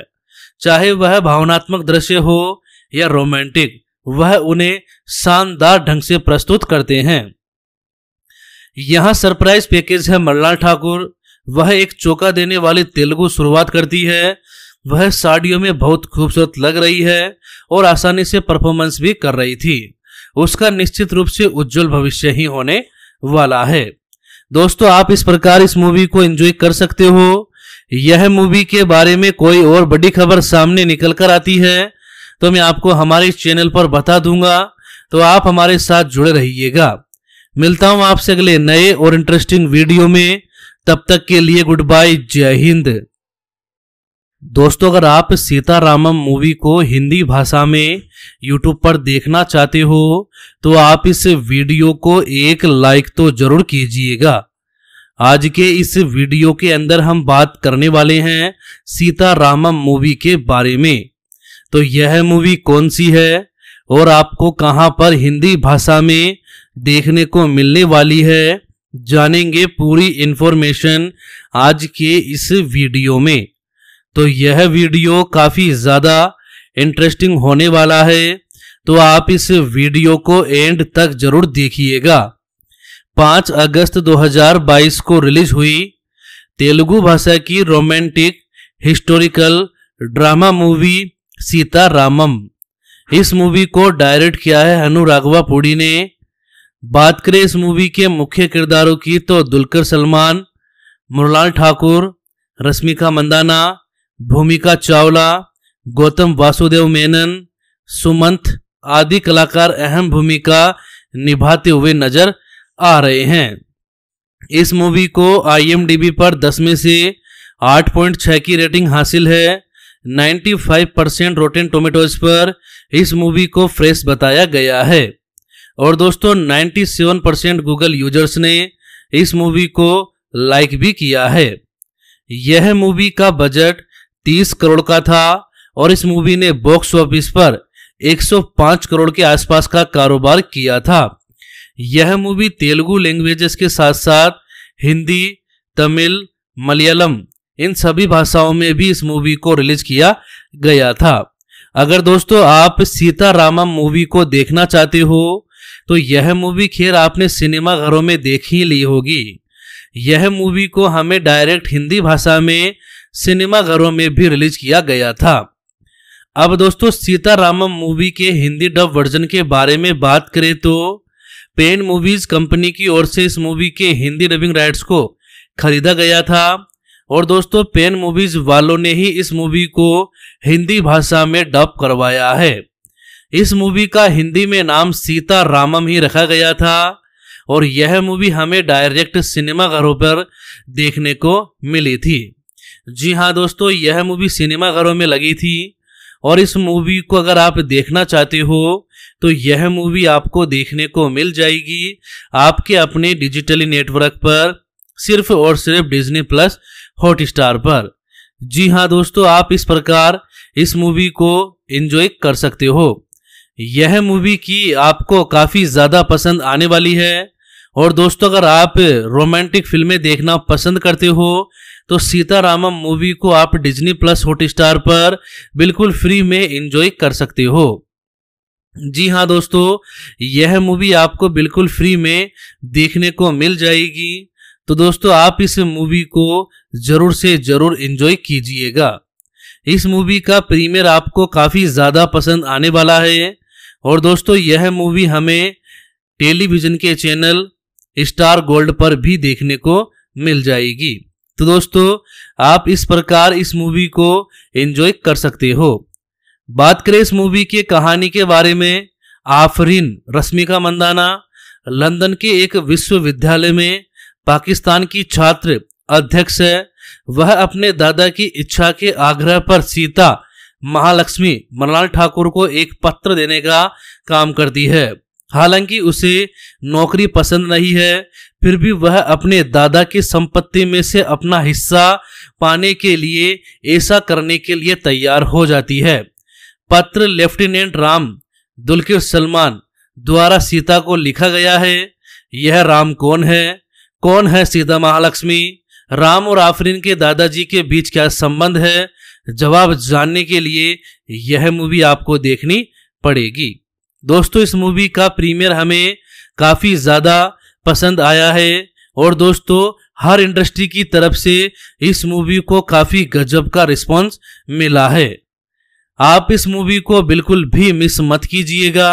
चाहे वह भावनात्मक दृश्य हो या रोमांटिक वह उन्हें शानदार ढंग से प्रस्तुत करते हैं यहाँ सरप्राइज पैकेज है मल्लाल ठाकुर वह एक चौका देने वाली तेलुगु शुरुआत करती है वह साड़ियों में बहुत खूबसूरत लग रही है और आसानी से परफॉर्मेंस भी कर रही थी उसका निश्चित रूप से उज्जवल भविष्य ही होने वाला है दोस्तों आप इस प्रकार इस मूवी को एंजॉय कर सकते हो यह मूवी के बारे में कोई और बड़ी खबर सामने निकल कर आती है तो मैं आपको हमारे चैनल पर बता दूंगा तो आप हमारे साथ जुड़े रहिएगा मिलता हूं आपसे अगले नए और इंटरेस्टिंग वीडियो में तब तक के लिए गुड बाय जय हिंद दोस्तों अगर आप सीतारामम मूवी को हिंदी भाषा में यूट्यूब पर देखना चाहते हो तो आप इस वीडियो को एक लाइक तो जरूर कीजिएगा आज के इस वीडियो के अंदर हम बात करने वाले हैं सीतारामम मूवी के बारे में तो यह मूवी कौन सी है और आपको कहां पर हिंदी भाषा में देखने को मिलने वाली है जानेंगे पूरी इन्फॉर्मेशन आज के इस वीडियो में तो यह वीडियो काफ़ी ज़्यादा इंटरेस्टिंग होने वाला है तो आप इस वीडियो को एंड तक जरूर देखिएगा 5 अगस्त 2022 को रिलीज हुई तेलुगु भाषा की romantic historical drama movie Sita Ramam इस मूवी को डायरेक्ट किया है हनु राघवा पुड़ी ने बात करें इस मूवी के मुख्य किरदारों की तो दुलकर सलमान मुरलाल ठाकुर रश्मिका मंदाना भूमिका चावला गौतम वासुदेव मेनन सुमंत आदि कलाकार अहम भूमिका निभाते हुए नजर आ रहे हैं इस मूवी को आईएमडीबी पर 10 में से 8.6 की रेटिंग हासिल है 95 परसेंट रोटेन टोमेटोज पर इस मूवी को फ्रेश बताया गया है और दोस्तों 97 परसेंट गूगल यूजर्स ने इस मूवी को लाइक भी किया है यह मूवी का बजट तीस करोड़ का था और इस मूवी ने बॉक्स ऑफिस पर 105 करोड़ के आसपास का कारोबार किया था यह मूवी तेलुगु लैंग्वेजेस के साथ साथ हिंदी तमिल मलयालम इन सभी भाषाओं में भी इस मूवी को रिलीज किया गया था अगर दोस्तों आप सीता रामम मूवी को देखना चाहते हो तो यह मूवी खैर आपने सिनेमा घरों में देख ही ली होगी यह मूवी को हमें डायरेक्ट हिंदी भाषा में सिनेमाघरों में भी रिलीज किया गया था अब दोस्तों सीतारामम मूवी के हिंदी डब वर्जन के बारे में बात करें तो पेन मूवीज कंपनी की ओर से इस मूवी के हिंदी डबिंग राइट्स को खरीदा गया था और दोस्तों पेन मूवीज वालों ने ही इस मूवी को हिंदी भाषा में डब करवाया है इस मूवी का हिंदी में नाम सीता रामम ही रखा गया था और यह मूवी हमें डायरेक्ट सिनेमाघरों पर देखने को मिली थी जी हाँ दोस्तों यह मूवी सिनेमा घरों में लगी थी और इस मूवी को अगर आप देखना चाहते हो तो यह मूवी आपको देखने को मिल जाएगी आपके अपने डिजिटली नेटवर्क पर सिर्फ और सिर्फ डिज्नी प्लस हॉटस्टार पर जी हाँ दोस्तों आप इस प्रकार इस मूवी को एंजॉय कर सकते हो यह मूवी की आपको काफ़ी ज़्यादा पसंद आने वाली है और दोस्तों अगर आप रोमांटिक फिल्में देखना पसंद करते हो तो सीतारामम मूवी को आप डिज्नी प्लस हॉटस्टार पर बिल्कुल फ्री में एंजॉय कर सकते हो जी हाँ दोस्तों यह मूवी आपको बिल्कुल फ्री में देखने को मिल जाएगी तो दोस्तों आप इस मूवी को जरूर से जरूर एंजॉय कीजिएगा इस मूवी का प्रीमियर आपको काफ़ी ज़्यादा पसंद आने वाला है और दोस्तों यह मूवी हमें टेलीविज़न के चैनल स्टार गोल्ड पर भी देखने को मिल जाएगी तो दोस्तों आप इस प्रकार इस मूवी को एंजॉय कर सकते हो बात करें इस मूवी के कहानी के बारे में आफरीन रश्मिका मंदाना लंदन के एक विश्वविद्यालय में पाकिस्तान की छात्र अध्यक्ष है वह अपने दादा की इच्छा के आग्रह पर सीता महालक्ष्मी मनलाल ठाकुर को एक पत्र देने का काम करती है हालांकि उसे नौकरी पसंद नहीं है फिर भी वह अपने दादा की संपत्ति में से अपना हिस्सा पाने के लिए ऐसा करने के लिए तैयार हो जाती है पत्र लेफ्टिनेंट राम दुल्किर सलमान द्वारा सीता को लिखा गया है यह राम कौन है कौन है सीता महालक्ष्मी राम और आफरीन के दादाजी के बीच क्या संबंध है जवाब जानने के लिए यह मूवी आपको देखनी पड़ेगी दोस्तों इस मूवी का प्रीमियर हमें काफ़ी ज़्यादा पसंद आया है और दोस्तों हर इंडस्ट्री की तरफ से इस मूवी को काफ़ी गजब का रिस्पांस मिला है आप इस मूवी को बिल्कुल भी मिस मत कीजिएगा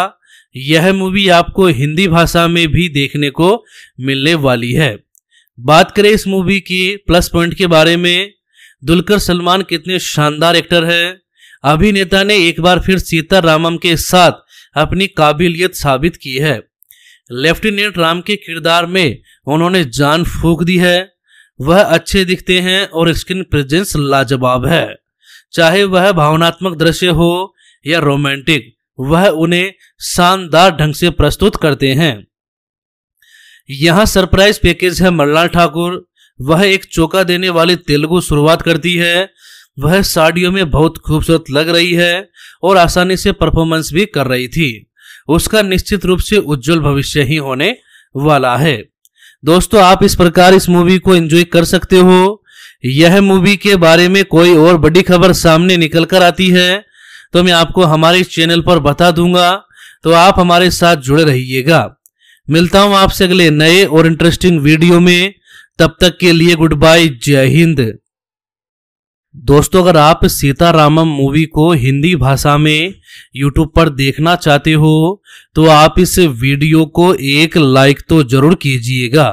यह मूवी आपको हिंदी भाषा में भी देखने को मिलने वाली है बात करें इस मूवी की प्लस पॉइंट के बारे में दुलकर सलमान कितने शानदार एक्टर हैं अभिनेता ने एक बार फिर सीता रामम के साथ अपनी काबिलियत साबित की है लेफ्टिनेंट राम के किरदार में उन्होंने जान फूक दी है वह अच्छे दिखते हैं और स्क्रीन प्रेजेंस लाजवाब है चाहे वह भावनात्मक दृश्य हो या रोमांटिक वह उन्हें शानदार ढंग से प्रस्तुत करते हैं यहाँ सरप्राइज पैकेज है मल्लाल ठाकुर वह एक चौका देने वाली तेलुगु शुरुआत करती है वह साड़ियों में बहुत खूबसूरत लग रही है और आसानी से परफॉर्मेंस भी कर रही थी उसका निश्चित रूप से उज्जवल भविष्य ही होने वाला है दोस्तों आप इस प्रकार इस मूवी को एंजॉय कर सकते हो यह मूवी के बारे में कोई और बड़ी खबर सामने निकल कर आती है तो मैं आपको हमारे चैनल पर बता दूंगा तो आप हमारे साथ जुड़े रहिएगा मिलता हूं आपसे अगले नए और इंटरेस्टिंग वीडियो में तब तक के लिए गुड बाय जय हिंद दोस्तों अगर आप सीतारामम मूवी को हिंदी भाषा में YouTube पर देखना चाहते हो तो आप इस वीडियो को एक लाइक तो जरूर कीजिएगा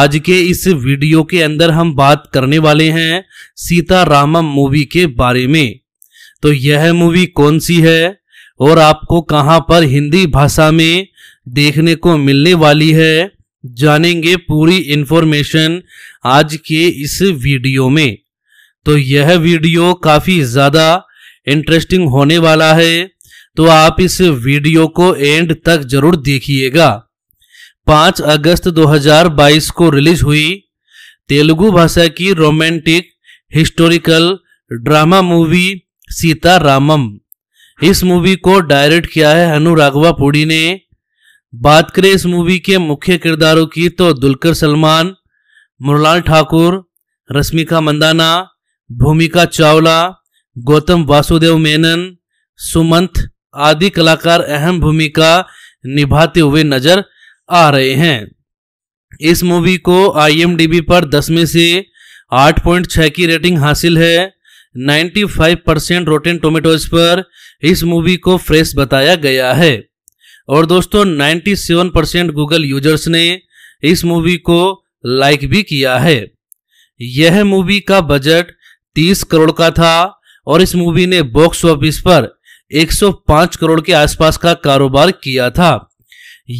आज के इस वीडियो के अंदर हम बात करने वाले हैं सीतारामम मूवी के बारे में तो यह मूवी कौन सी है और आपको कहां पर हिंदी भाषा में देखने को मिलने वाली है जानेंगे पूरी इन्फॉर्मेशन आज के इस वीडियो में तो यह वीडियो काफ़ी ज़्यादा इंटरेस्टिंग होने वाला है तो आप इस वीडियो को एंड तक जरूर देखिएगा 5 अगस्त 2022 को रिलीज हुई तेलुगु भाषा की romantic historical drama movie Sita Ramam इस मूवी को डायरेक्ट किया है अनु राघवा पुड़ी ने बात करें इस मूवी के मुख्य किरदारों की तो दुलकर सलमान मुरलाल ठाकुर रश्मिका मंदाना भूमिका चावला गौतम वासुदेव मेनन सुमंत आदि कलाकार अहम भूमिका निभाते हुए नजर आ रहे हैं इस मूवी को आईएमडीबी पर 10 में से 8.6 की रेटिंग हासिल है 95 परसेंट रोटेन टोमेटोज पर इस मूवी को फ्रेश बताया गया है और दोस्तों 97 परसेंट गूगल यूजर्स ने इस मूवी को लाइक भी किया है यह मूवी का बजट तीस करोड़ का था और इस मूवी ने बॉक्स ऑफिस पर 105 करोड़ के आसपास का कारोबार किया था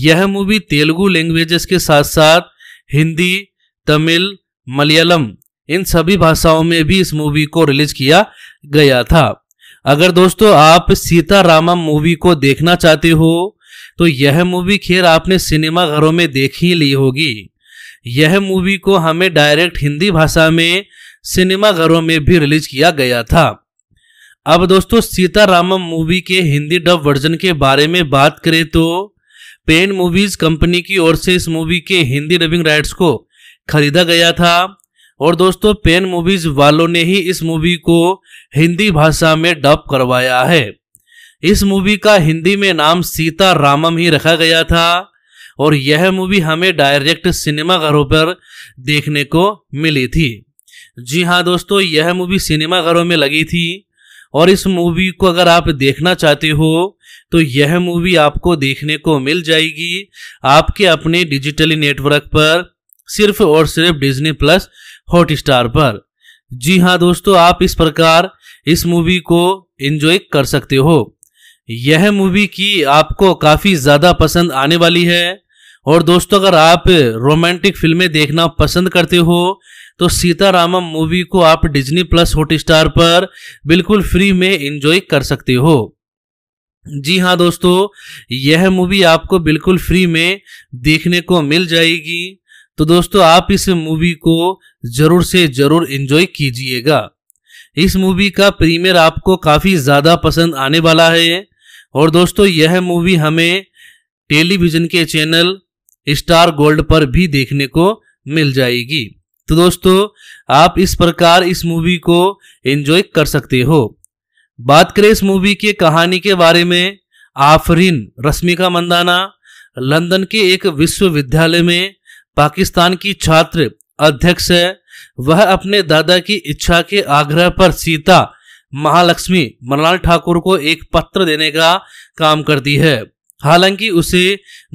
यह मूवी तेलुगु लैंग्वेजेस के साथ साथ हिंदी तमिल मलयालम इन सभी भाषाओं में भी इस मूवी को रिलीज किया गया था अगर दोस्तों आप सीतारामम मूवी को देखना चाहते हो तो यह मूवी खैर आपने सिनेमा घरों में देख ही ली होगी यह मूवी को हमें डायरेक्ट हिंदी भाषा में सिनेमाघरों में भी रिलीज किया गया था अब दोस्तों सीतारामम मूवी के हिंदी डब वर्जन के बारे में बात करें तो पेन मूवीज कंपनी की ओर से इस मूवी के हिंदी डबिंग राइट्स को खरीदा गया था और दोस्तों पेन मूवीज वालों ने ही इस मूवी को हिंदी भाषा में डब करवाया है इस मूवी का हिंदी में नाम सीता रामम ही रखा गया था और यह मूवी हमें डायरेक्ट सिनेमाघरों पर देखने को मिली थी जी हाँ दोस्तों यह मूवी सिनेमा घरों में लगी थी और इस मूवी को अगर आप देखना चाहते हो तो यह मूवी आपको देखने को मिल जाएगी आपके अपने डिजिटली नेटवर्क पर सिर्फ और सिर्फ डिज्नी प्लस हॉटस्टार पर जी हाँ दोस्तों आप इस प्रकार इस मूवी को एंजॉय कर सकते हो यह मूवी की आपको काफ़ी ज़्यादा पसंद आने वाली है और दोस्तों अगर आप रोमांटिक फिल्में देखना पसंद करते हो तो सीतारामम मूवी को आप डिज्नी प्लस हॉटस्टार पर बिल्कुल फ्री में एंजॉय कर सकते हो जी हाँ दोस्तों यह मूवी आपको बिल्कुल फ्री में देखने को मिल जाएगी तो दोस्तों आप इस मूवी को जरूर से जरूर एंजॉय कीजिएगा इस मूवी का प्रीमियर आपको काफ़ी ज़्यादा पसंद आने वाला है और दोस्तों यह मूवी हमें टेलीविज़न के चैनल स्टार गोल्ड पर भी देखने को मिल जाएगी तो दोस्तों आप इस प्रकार इस मूवी को एंजॉय कर सकते हो बात करें इस मूवी के कहानी के बारे में आफरीन रश्मिका मंदाना लंदन के एक विश्वविद्यालय में पाकिस्तान की छात्र अध्यक्ष है वह अपने दादा की इच्छा के आग्रह पर सीता महालक्ष्मी मनलाल ठाकुर को एक पत्र देने का काम करती है हालांकि उसे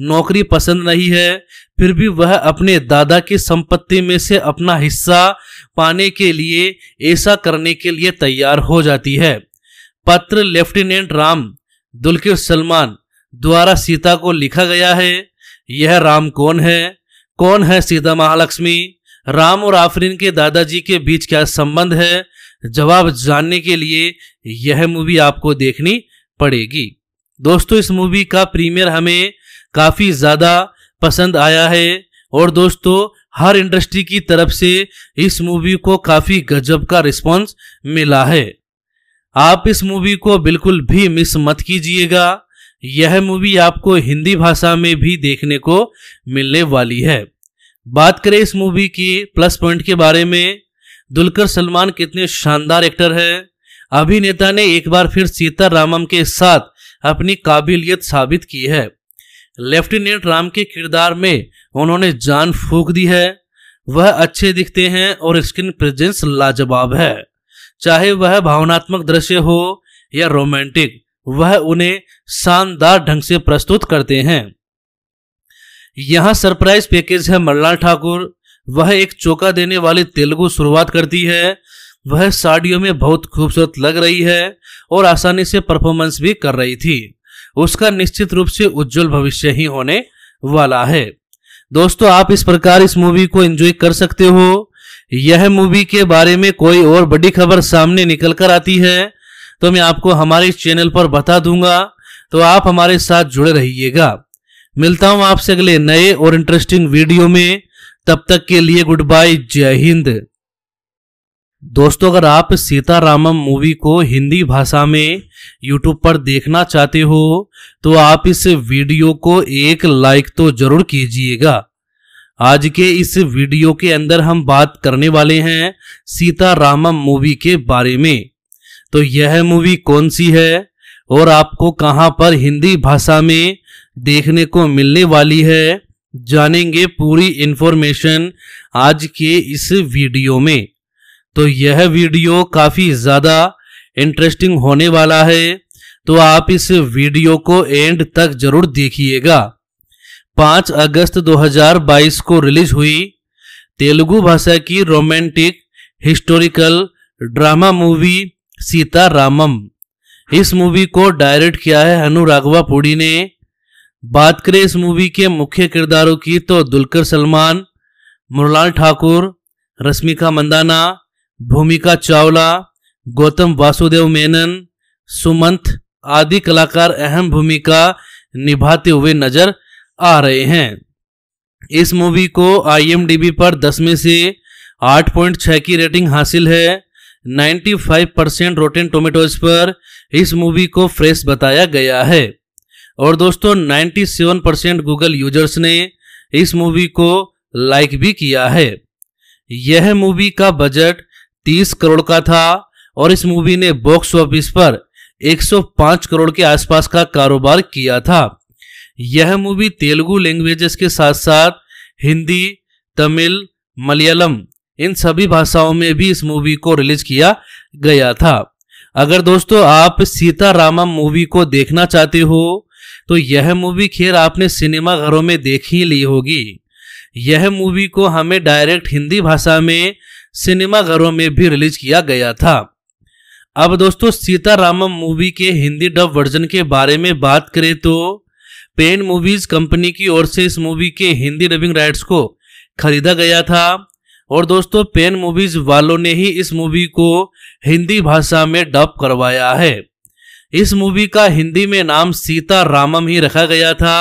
नौकरी पसंद नहीं है फिर भी वह अपने दादा की संपत्ति में से अपना हिस्सा पाने के लिए ऐसा करने के लिए तैयार हो जाती है पत्र लेफ्टिनेंट राम दुल्के सलमान द्वारा सीता को लिखा गया है यह राम कौन है कौन है सीता महालक्ष्मी राम और आफरीन के दादाजी के बीच क्या संबंध है जवाब जानने के लिए यह मूवी आपको देखनी पड़ेगी दोस्तों इस मूवी का प्रीमियर हमें काफ़ी ज़्यादा पसंद आया है और दोस्तों हर इंडस्ट्री की तरफ से इस मूवी को काफ़ी गजब का रिस्पॉन्स मिला है आप इस मूवी को बिल्कुल भी मिस मत कीजिएगा यह मूवी आपको हिंदी भाषा में भी देखने को मिलने वाली है बात करें इस मूवी की प्लस पॉइंट के बारे में दुलकर सलमान कितने शानदार एक्टर हैं अभिनेता ने एक बार फिर सीता रामम के साथ अपनी काबिलियत साबित की है लेफ्टिनेंट राम के किरदार में उन्होंने जान फूक दी है वह अच्छे दिखते हैं और स्क्रीन प्रेजेंस लाजवाब है चाहे वह भावनात्मक दृश्य हो या रोमांटिक वह उन्हें शानदार ढंग से प्रस्तुत करते हैं यहाँ सरप्राइज पैकेज है मल्लाल ठाकुर वह एक चौका देने वाली तेलुगु शुरुआत करती है वह साड़ियों में बहुत खूबसूरत लग रही है और आसानी से परफॉर्मेंस भी कर रही थी उसका निश्चित रूप से उज्जवल भविष्य ही होने वाला है दोस्तों आप इस प्रकार इस मूवी को एंजॉय कर सकते हो यह मूवी के बारे में कोई और बड़ी खबर सामने निकल कर आती है तो मैं आपको हमारे चैनल पर बता दूंगा तो आप हमारे साथ जुड़े रहिएगा मिलता हूं आपसे अगले नए और इंटरेस्टिंग वीडियो में तब तक के लिए गुड बाय जय हिंद दोस्तों अगर आप सीतारामम मूवी को हिंदी भाषा में यूट्यूब पर देखना चाहते हो तो आप इस वीडियो को एक लाइक तो जरूर कीजिएगा आज के इस वीडियो के अंदर हम बात करने वाले हैं सीतारामम मूवी के बारे में तो यह मूवी कौन सी है और आपको कहां पर हिंदी भाषा में देखने को मिलने वाली है जानेंगे पूरी इन्फॉर्मेशन आज के इस वीडियो में तो यह वीडियो काफ़ी ज़्यादा इंटरेस्टिंग होने वाला है तो आप इस वीडियो को एंड तक जरूर देखिएगा 5 अगस्त 2022 को रिलीज हुई तेलुगु भाषा की romantic historical drama movie Sita Ramam इस मूवी को डायरेक्ट किया है हनु राघवा पुड़ी ने बात करें इस मूवी के मुख्य किरदारों की तो दुलकर सलमान मुरलाल ठाकुर रश्मिका मंदाना भूमिका चावला गौतम वासुदेव मेनन सुमंत आदि कलाकार अहम भूमिका निभाते हुए नजर आ रहे हैं इस मूवी को आईएमडीबी पर 10 में से 8.6 की रेटिंग हासिल है 95 परसेंट रोटेन टोमेटोज पर इस मूवी को फ्रेश बताया गया है और दोस्तों 97 परसेंट गूगल यूजर्स ने इस मूवी को लाइक भी किया है यह मूवी का बजट तीस करोड़ का था और इस मूवी ने बॉक्स ऑफिस पर 105 करोड़ के आसपास का कारोबार किया था यह मूवी तेलुगु लैंग्वेजेस के साथ साथ हिंदी तमिल मलयालम इन सभी भाषाओं में भी इस मूवी को रिलीज किया गया था अगर दोस्तों आप सीता रामा मूवी को देखना चाहते हो तो यह मूवी खैर आपने सिनेमा घरों में देख ही ली होगी यह मूवी को हमें डायरेक्ट हिंदी भाषा में सिनेमाघरों में भी रिलीज किया गया था अब दोस्तों सीतारामम मूवी के हिंदी डब वर्जन के बारे में बात करें तो पेन मूवीज कंपनी की ओर से इस मूवी के हिंदी डबिंग राइट्स को खरीदा गया था और दोस्तों पेन मूवीज वालों ने ही इस मूवी को हिंदी भाषा में डब करवाया है इस मूवी का हिंदी में नाम सीता रामम ही रखा गया था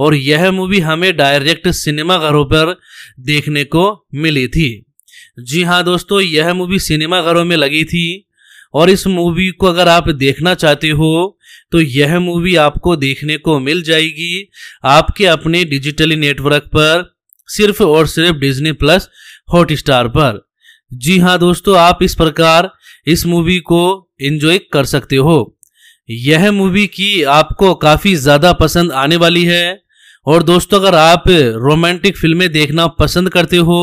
और यह मूवी हमें डायरेक्ट सिनेमाघरों पर देखने को मिली थी जी हाँ दोस्तों यह मूवी सिनेमाघरों में लगी थी और इस मूवी को अगर आप देखना चाहते हो तो यह मूवी आपको देखने को मिल जाएगी आपके अपने डिजिटली नेटवर्क पर सिर्फ और सिर्फ डिज्नी प्लस हॉटस्टार पर जी हाँ दोस्तों आप इस प्रकार इस मूवी को एंजॉय कर सकते हो यह मूवी की आपको काफ़ी ज़्यादा पसंद आने वाली है और दोस्तों अगर आप रोमांटिक फिल्में देखना पसंद करते हो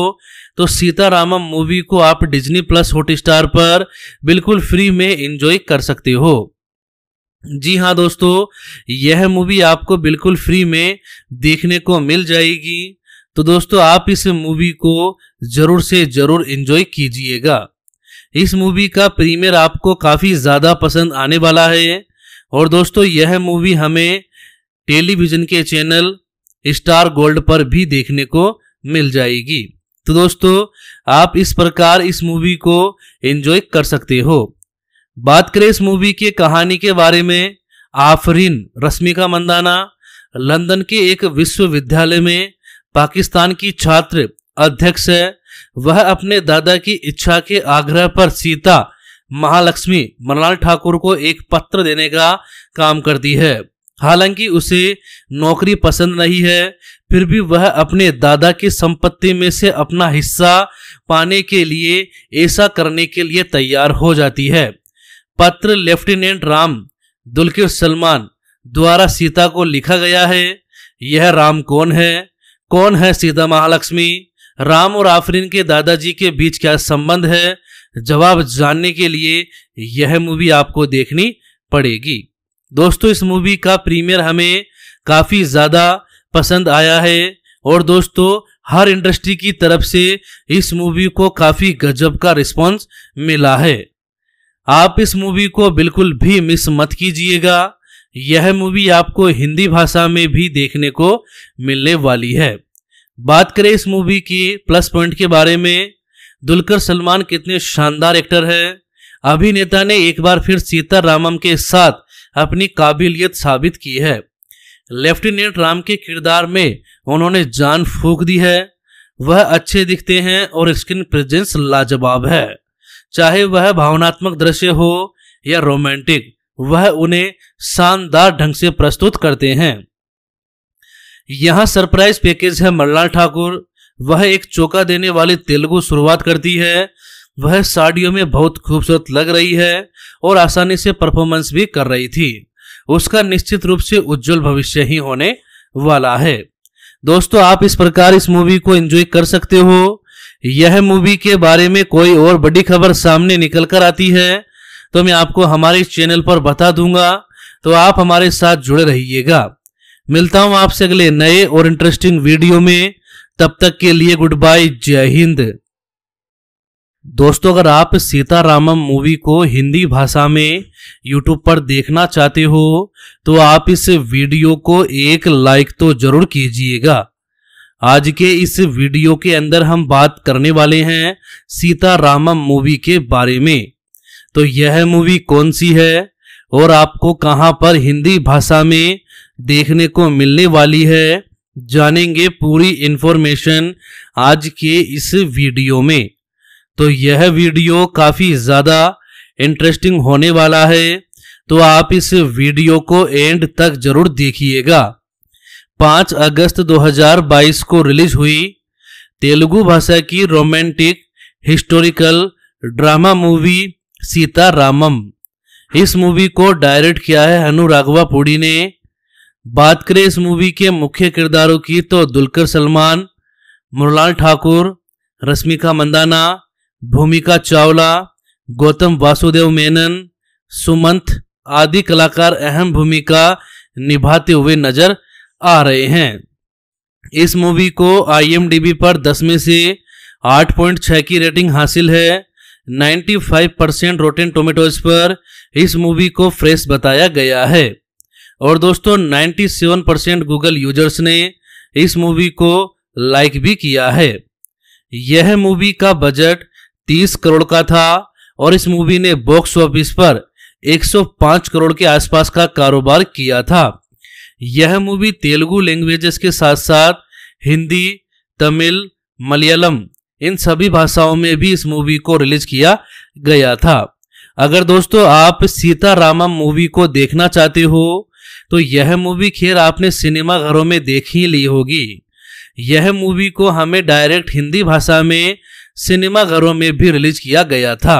तो सीतारामम मूवी को आप डिज्नी प्लस हॉटस्टार पर बिल्कुल फ्री में एंजॉय कर सकते हो जी हाँ दोस्तों यह मूवी आपको बिल्कुल फ्री में देखने को मिल जाएगी तो दोस्तों आप इस मूवी को जरूर से जरूर एंजॉय कीजिएगा इस मूवी का प्रीमियर आपको काफ़ी ज़्यादा पसंद आने वाला है और दोस्तों यह मूवी हमें टेलीविज़न के चैनल स्टार गोल्ड पर भी देखने को मिल जाएगी तो दोस्तों आप इस प्रकार इस मूवी को एंजॉय कर सकते हो बात करें इस मूवी के कहानी के बारे में आफरीन रश्मिका मंदाना लंदन के एक विश्वविद्यालय में पाकिस्तान की छात्र अध्यक्ष है वह अपने दादा की इच्छा के आग्रह पर सीता महालक्ष्मी मनलाल ठाकुर को एक पत्र देने का काम करती है हालांकि उसे नौकरी पसंद नहीं है फिर भी वह अपने दादा की संपत्ति में से अपना हिस्सा पाने के लिए ऐसा करने के लिए तैयार हो जाती है पत्र लेफ्टिनेंट राम दुलकर सलमान द्वारा सीता को लिखा गया है यह राम कौन है कौन है सीता महालक्ष्मी राम और आफरीन के दादाजी के बीच क्या संबंध है जवाब जानने के लिए यह मूवी आपको देखनी पड़ेगी दोस्तों इस मूवी का प्रीमियर हमें काफ़ी ज़्यादा पसंद आया है और दोस्तों हर इंडस्ट्री की तरफ से इस मूवी को काफ़ी गजब का रिस्पांस मिला है आप इस मूवी को बिल्कुल भी मिस मत कीजिएगा यह मूवी आपको हिंदी भाषा में भी देखने को मिलने वाली है बात करें इस मूवी की प्लस पॉइंट के बारे में दुलकर सलमान कितने शानदार एक्टर हैं अभिनेता ने एक बार फिर सीता रामम के साथ अपनी काबिलियत साबित की है लेफ्टिनेंट राम के किरदार में उन्होंने जान फूक दी है वह अच्छे दिखते हैं और स्क्रीन प्रेजेंस लाजवाब है चाहे वह भावनात्मक दृश्य हो या रोमांटिक वह उन्हें शानदार ढंग से प्रस्तुत करते हैं यहाँ सरप्राइज पैकेज है मल्लाल ठाकुर वह एक चौका देने वाली तेलुगु शुरुआत करती है वह साड़ियों में बहुत खूबसूरत लग रही है और आसानी से परफॉर्मेंस भी कर रही थी उसका निश्चित रूप से उज्जवल भविष्य ही होने वाला है दोस्तों आप इस प्रकार इस मूवी को एंजॉय कर सकते हो यह मूवी के बारे में कोई और बड़ी खबर सामने निकल कर आती है तो मैं आपको हमारे चैनल पर बता दूंगा तो आप हमारे साथ जुड़े रहिएगा मिलता हूं आपसे अगले नए और इंटरेस्टिंग वीडियो में तब तक के लिए गुड बाय जय हिंद दोस्तों अगर आप सीतारामम मूवी को हिंदी भाषा में यूट्यूब पर देखना चाहते हो तो आप इस वीडियो को एक लाइक तो जरूर कीजिएगा आज के इस वीडियो के अंदर हम बात करने वाले हैं सीतारामम मूवी के बारे में तो यह मूवी कौन सी है और आपको कहां पर हिंदी भाषा में देखने को मिलने वाली है जानेंगे पूरी इन्फॉर्मेशन आज के इस वीडियो में तो यह वीडियो काफ़ी ज़्यादा इंटरेस्टिंग होने वाला है तो आप इस वीडियो को एंड तक जरूर देखिएगा 5 अगस्त 2022 को रिलीज हुई तेलुगु भाषा की romantic historical drama movie Sita Ramam इस मूवी को डायरेक्ट किया है अनु राघवा पुड़ी ने बात करें इस मूवी के मुख्य किरदारों की तो दुलकर सलमान मुरलाल ठाकुर रश्मिका मंदाना भूमिका चावला गौतम वासुदेव मेनन सुमंत आदि कलाकार अहम भूमिका निभाते हुए नजर आ रहे हैं इस मूवी को आईएमडीबी पर 10 में से 8.6 की रेटिंग हासिल है 95 परसेंट रोटेन टोमेटोज पर इस मूवी को फ्रेश बताया गया है और दोस्तों 97 परसेंट गूगल यूजर्स ने इस मूवी को लाइक भी किया है यह मूवी का बजट 30 करोड़ का था और इस मूवी ने बॉक्स ऑफिस पर 105 करोड़ के आसपास का कारोबार किया था यह मूवी तेलुगु लैंग्वेजेस के साथ साथ हिंदी तमिल मलयालम इन सभी भाषाओं में भी इस मूवी को रिलीज किया गया था अगर दोस्तों आप सीतारामम मूवी को देखना चाहते हो तो यह मूवी खैर आपने सिनेमा घरों में देख ही ली होगी यह मूवी को हमें डायरेक्ट हिंदी भाषा में सिनेमाघरों में भी रिलीज किया गया था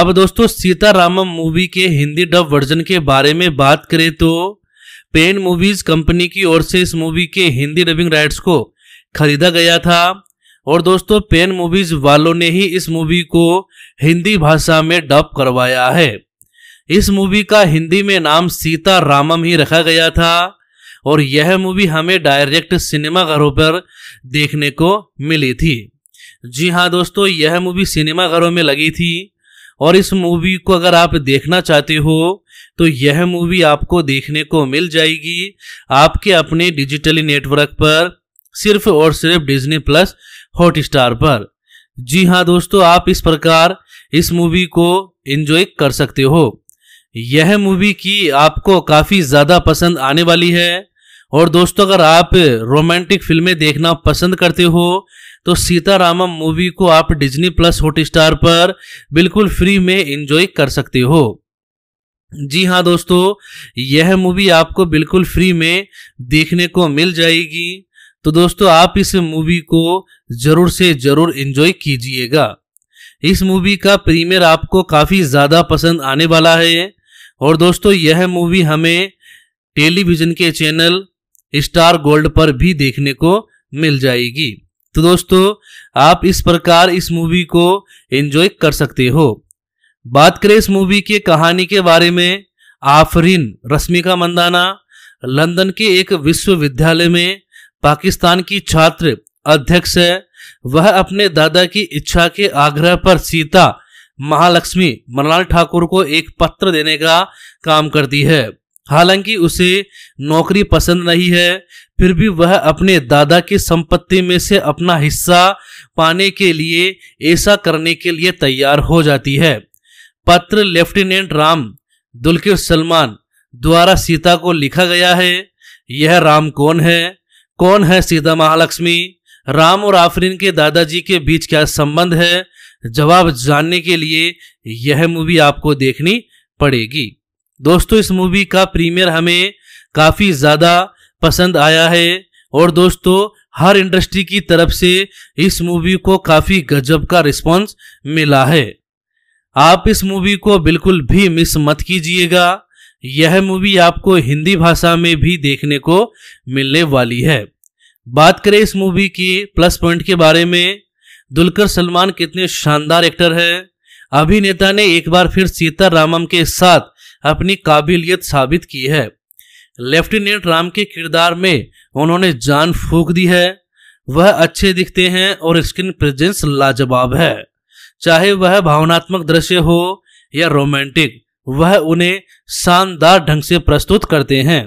अब दोस्तों सीतारामम मूवी के हिंदी डब वर्जन के बारे में बात करें तो पेन मूवीज कंपनी की ओर से इस मूवी के हिंदी डबिंग राइट्स को खरीदा गया था और दोस्तों पेन मूवीज वालों ने ही इस मूवी को हिंदी भाषा में डब करवाया है इस मूवी का हिंदी में नाम सीता रामम ही रखा गया था और यह मूवी हमें डायरेक्ट सिनेमाघरों पर देखने को मिली थी जी हाँ दोस्तों यह मूवी सिनेमाघरों में लगी थी और इस मूवी को अगर आप देखना चाहते हो तो यह मूवी आपको देखने को मिल जाएगी आपके अपने डिजिटली नेटवर्क पर सिर्फ और सिर्फ डिज्नी प्लस हॉटस्टार पर जी हाँ दोस्तों आप इस प्रकार इस मूवी को एंजॉय कर सकते हो यह मूवी की आपको काफ़ी ज़्यादा पसंद आने वाली है और दोस्तों अगर आप रोमांटिक फिल्में देखना पसंद करते हो तो सीतारामम मूवी को आप डिज्नी प्लस हॉटस्टार पर बिल्कुल फ्री में एंजॉय कर सकते हो जी हाँ दोस्तों यह मूवी आपको बिल्कुल फ्री में देखने को मिल जाएगी तो दोस्तों आप इस मूवी को जरूर से जरूर एंजॉय कीजिएगा इस मूवी का प्रीमियर आपको काफ़ी ज़्यादा पसंद आने वाला है और दोस्तों यह मूवी हमें टेलीविज़न के चैनल स्टार गोल्ड पर भी देखने को मिल जाएगी तो दोस्तों आप इस प्रकार इस मूवी को एंजॉय कर सकते हो बात करें इस मूवी के कहानी के बारे में आफरीन रश्मिका मंदाना लंदन के एक विश्वविद्यालय में पाकिस्तान की छात्र अध्यक्ष है वह अपने दादा की इच्छा के आग्रह पर सीता महालक्ष्मी मनलाल ठाकुर को एक पत्र देने का काम करती है हालांकि उसे नौकरी पसंद नहीं है फिर भी वह अपने दादा की संपत्ति में से अपना हिस्सा पाने के लिए ऐसा करने के लिए तैयार हो जाती है पत्र लेफ्टिनेंट राम दुल्के सलमान द्वारा सीता को लिखा गया है यह राम कौन है कौन है सीता महालक्ष्मी राम और आफरीन के दादाजी के बीच क्या संबंध है जवाब जानने के लिए यह मूवी आपको देखनी पड़ेगी दोस्तों इस मूवी का प्रीमियर हमें काफ़ी ज़्यादा पसंद आया है और दोस्तों हर इंडस्ट्री की तरफ से इस मूवी को काफ़ी गजब का रिस्पॉन्स मिला है आप इस मूवी को बिल्कुल भी मिस मत कीजिएगा यह मूवी आपको हिंदी भाषा में भी देखने को मिलने वाली है बात करें इस मूवी की प्लस पॉइंट के बारे में दुलकर सलमान कितने शानदार एक्टर हैं अभिनेता ने एक बार फिर सीता रामम के साथ अपनी काबिलियत साबित की है लेफ्टिनेंट राम के किरदार में उन्होंने जान फूक दी है वह अच्छे दिखते हैं और स्क्रीन प्रेजेंस लाजवाब है चाहे वह भावनात्मक दृश्य हो या रोमांटिक वह उन्हें शानदार ढंग से प्रस्तुत करते हैं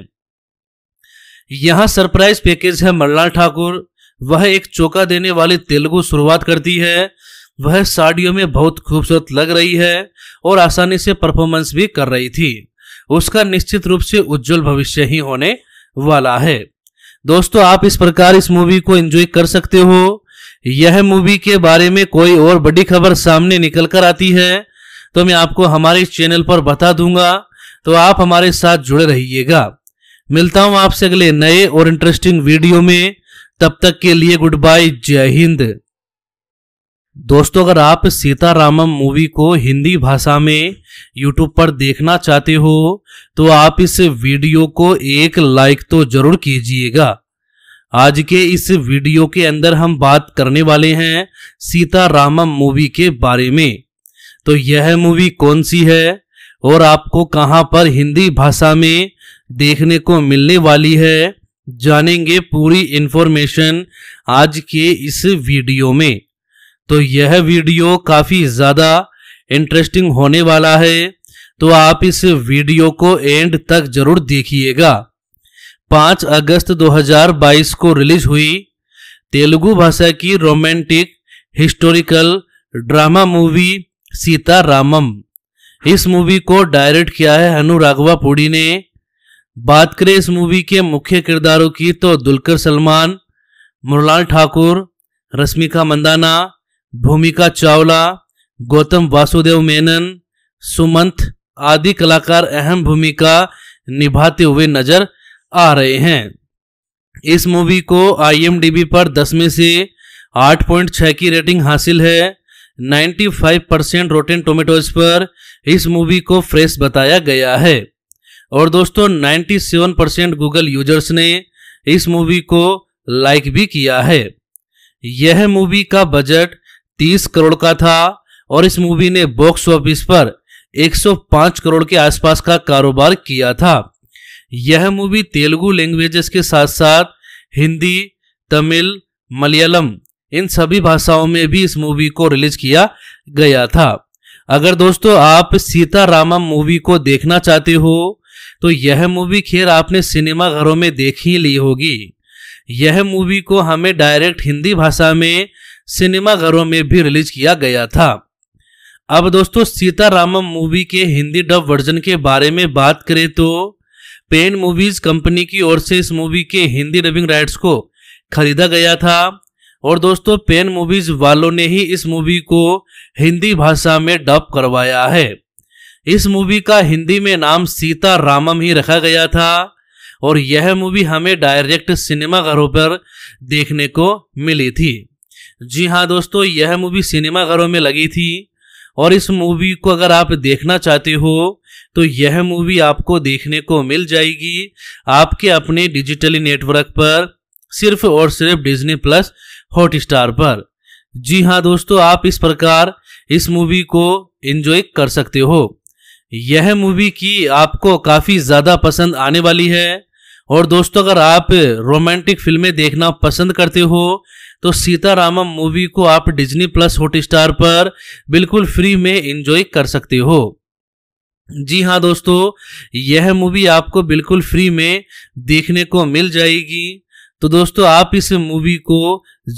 यहाँ सरप्राइज पैकेज है मल्लाल ठाकुर वह एक चौका देने वाली तेलुगु शुरुआत करती है वह साड़ियों में बहुत खूबसूरत लग रही है और आसानी से परफॉर्मेंस भी कर रही थी उसका निश्चित रूप से उज्जवल भविष्य ही होने वाला है दोस्तों आप इस प्रकार इस मूवी को एंजॉय कर सकते हो यह मूवी के बारे में कोई और बड़ी खबर सामने निकल कर आती है तो मैं आपको हमारे चैनल पर बता दूंगा तो आप हमारे साथ जुड़े रहिएगा मिलता हूं आपसे अगले नए और इंटरेस्टिंग वीडियो में तब तक के लिए गुड बाय जय हिंद दोस्तों अगर आप सीतारामम मूवी को हिंदी भाषा में YouTube पर देखना चाहते हो तो आप इस वीडियो को एक लाइक तो जरूर कीजिएगा आज के इस वीडियो के अंदर हम बात करने वाले हैं सीतारामम मूवी के बारे में तो यह मूवी कौन सी है और आपको कहां पर हिंदी भाषा में देखने को मिलने वाली है जानेंगे पूरी इन्फॉर्मेशन आज के इस वीडियो में तो यह वीडियो काफ़ी ज़्यादा इंटरेस्टिंग होने वाला है तो आप इस वीडियो को एंड तक जरूर देखिएगा 5 अगस्त 2022 को रिलीज हुई तेलुगु भाषा की romantic historical drama movie Sita Ramam इस मूवी को डायरेक्ट किया है अनु राघवा पुड़ी ने बात करें इस मूवी के मुख्य किरदारों की तो दुलकर सलमान मुरलाल ठाकुर रश्मिका मंदाना भूमिका चावला गौतम वासुदेव मेनन सुमंत आदि कलाकार अहम भूमिका निभाते हुए नजर आ रहे हैं इस मूवी को आईएमडीबी पर 10 में से 8.6 की रेटिंग हासिल है 95 परसेंट रोटेन टोमेटोज पर इस मूवी को फ्रेश बताया गया है और दोस्तों 97 परसेंट गूगल यूजर्स ने इस मूवी को लाइक भी किया है यह मूवी का बजट तीस करोड़ का था और इस मूवी ने बॉक्स ऑफिस पर 105 करोड़ के आसपास का कारोबार किया था यह मूवी तेलुगु लैंग्वेजेस के साथ साथ हिंदी तमिल मलयालम इन सभी भाषाओं में भी इस मूवी को रिलीज किया गया था अगर दोस्तों आप सीता रामा मूवी को देखना चाहते हो तो यह मूवी खैर आपने सिनेमा घरों में देख ही ली होगी यह मूवी को हमें डायरेक्ट हिंदी भाषा में सिनेमा घरों में भी रिलीज किया गया था अब दोस्तों सीतारामम मूवी के हिंदी डब वर्जन के बारे में बात करें तो पेन मूवीज कंपनी की ओर से इस मूवी के हिंदी डबिंग राइट्स को खरीदा गया था और दोस्तों पेन मूवीज वालों ने ही इस मूवी को हिंदी भाषा में डब करवाया है इस मूवी का हिंदी में नाम सीता रामम ही रखा गया था और यह मूवी हमें डायरेक्ट सिनेमाघरों पर देखने को मिली थी जी हाँ दोस्तों यह मूवी सिनेमाघरों में लगी थी और इस मूवी को अगर आप देखना चाहते हो तो यह मूवी आपको देखने को मिल जाएगी आपके अपने डिजिटली नेटवर्क पर सिर्फ और सिर्फ डिज्नी प्लस हॉटस्टार पर जी हाँ दोस्तों आप इस प्रकार इस मूवी को एंजॉय कर सकते हो यह मूवी की आपको काफ़ी ज़्यादा पसंद आने वाली है और दोस्तों अगर आप रोमांटिक फिल्में देखना पसंद करते हो तो सीतारामम मूवी को आप डिज्नी प्लस हॉटस्टार पर बिल्कुल फ्री में एंजॉय कर सकते हो जी हाँ दोस्तों यह मूवी आपको बिल्कुल फ्री में देखने को मिल जाएगी तो दोस्तों आप इस मूवी को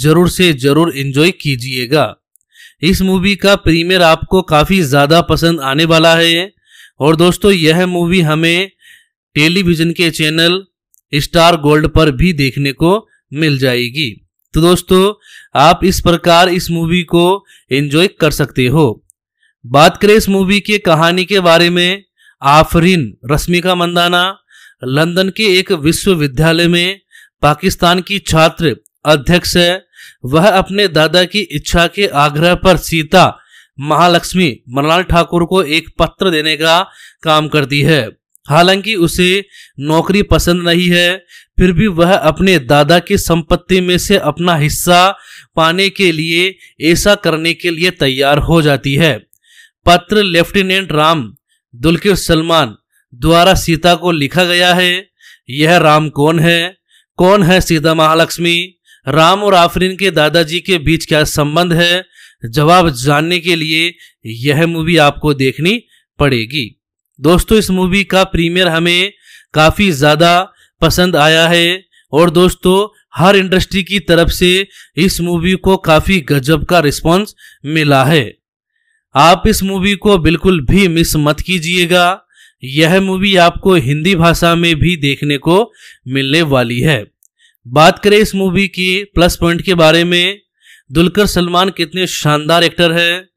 जरूर से जरूर एंजॉय कीजिएगा इस मूवी का प्रीमियर आपको काफ़ी ज़्यादा पसंद आने वाला है और दोस्तों यह मूवी हमें टेलीविज़न के चैनल स्टार गोल्ड पर भी देखने को मिल जाएगी तो दोस्तों आप इस प्रकार इस मूवी को एंजॉय कर सकते हो बात करें इस मूवी के कहानी के बारे में आफरीन रश्मिका मंदाना लंदन के एक विश्वविद्यालय में पाकिस्तान की छात्र अध्यक्ष है वह अपने दादा की इच्छा के आग्रह पर सीता महालक्ष्मी मनलाल ठाकुर को एक पत्र देने का काम करती है हालांकि उसे नौकरी पसंद नहीं है फिर भी वह अपने दादा की संपत्ति में से अपना हिस्सा पाने के लिए ऐसा करने के लिए तैयार हो जाती है पत्र लेफ्टिनेंट राम दुल्किर सलमान द्वारा सीता को लिखा गया है यह राम कौन है कौन है सीता महालक्ष्मी राम और आफरीन के दादाजी के बीच क्या संबंध है जवाब जानने के लिए यह मूवी आपको देखनी पड़ेगी दोस्तों इस मूवी का प्रीमियर हमें काफ़ी ज़्यादा पसंद आया है और दोस्तों हर इंडस्ट्री की तरफ से इस मूवी को काफ़ी गजब का रिस्पॉन्स मिला है आप इस मूवी को बिल्कुल भी मिस मत कीजिएगा यह मूवी आपको हिंदी भाषा में भी देखने को मिलने वाली है बात करें इस मूवी की प्लस पॉइंट के बारे में दुलकर सलमान कितने शानदार एक्टर हैं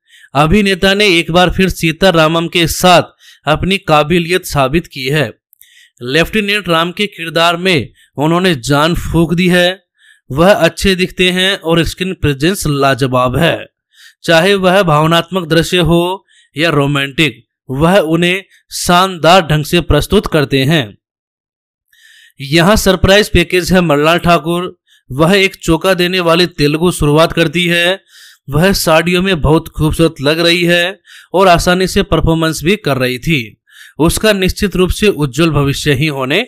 अभिनेता ने एक बार फिर सीता रामम के साथ अपनी काबिलियत साबित की है लेफ्टिनेंट राम के किरदार में उन्होंने जान फूक दी है वह अच्छे दिखते हैं और स्क्रीन प्रेजेंस लाजवाब है चाहे वह भावनात्मक दृश्य हो या रोमांटिक वह उन्हें शानदार ढंग से प्रस्तुत करते हैं यहाँ सरप्राइज पैकेज है मल्लाल ठाकुर वह एक चौका देने वाली तेलुगु शुरुआत करती है वह साड़ियों में बहुत खूबसूरत लग रही है और आसानी से परफॉर्मेंस भी कर रही थी उसका निश्चित रूप से उज्जवल भविष्य ही होने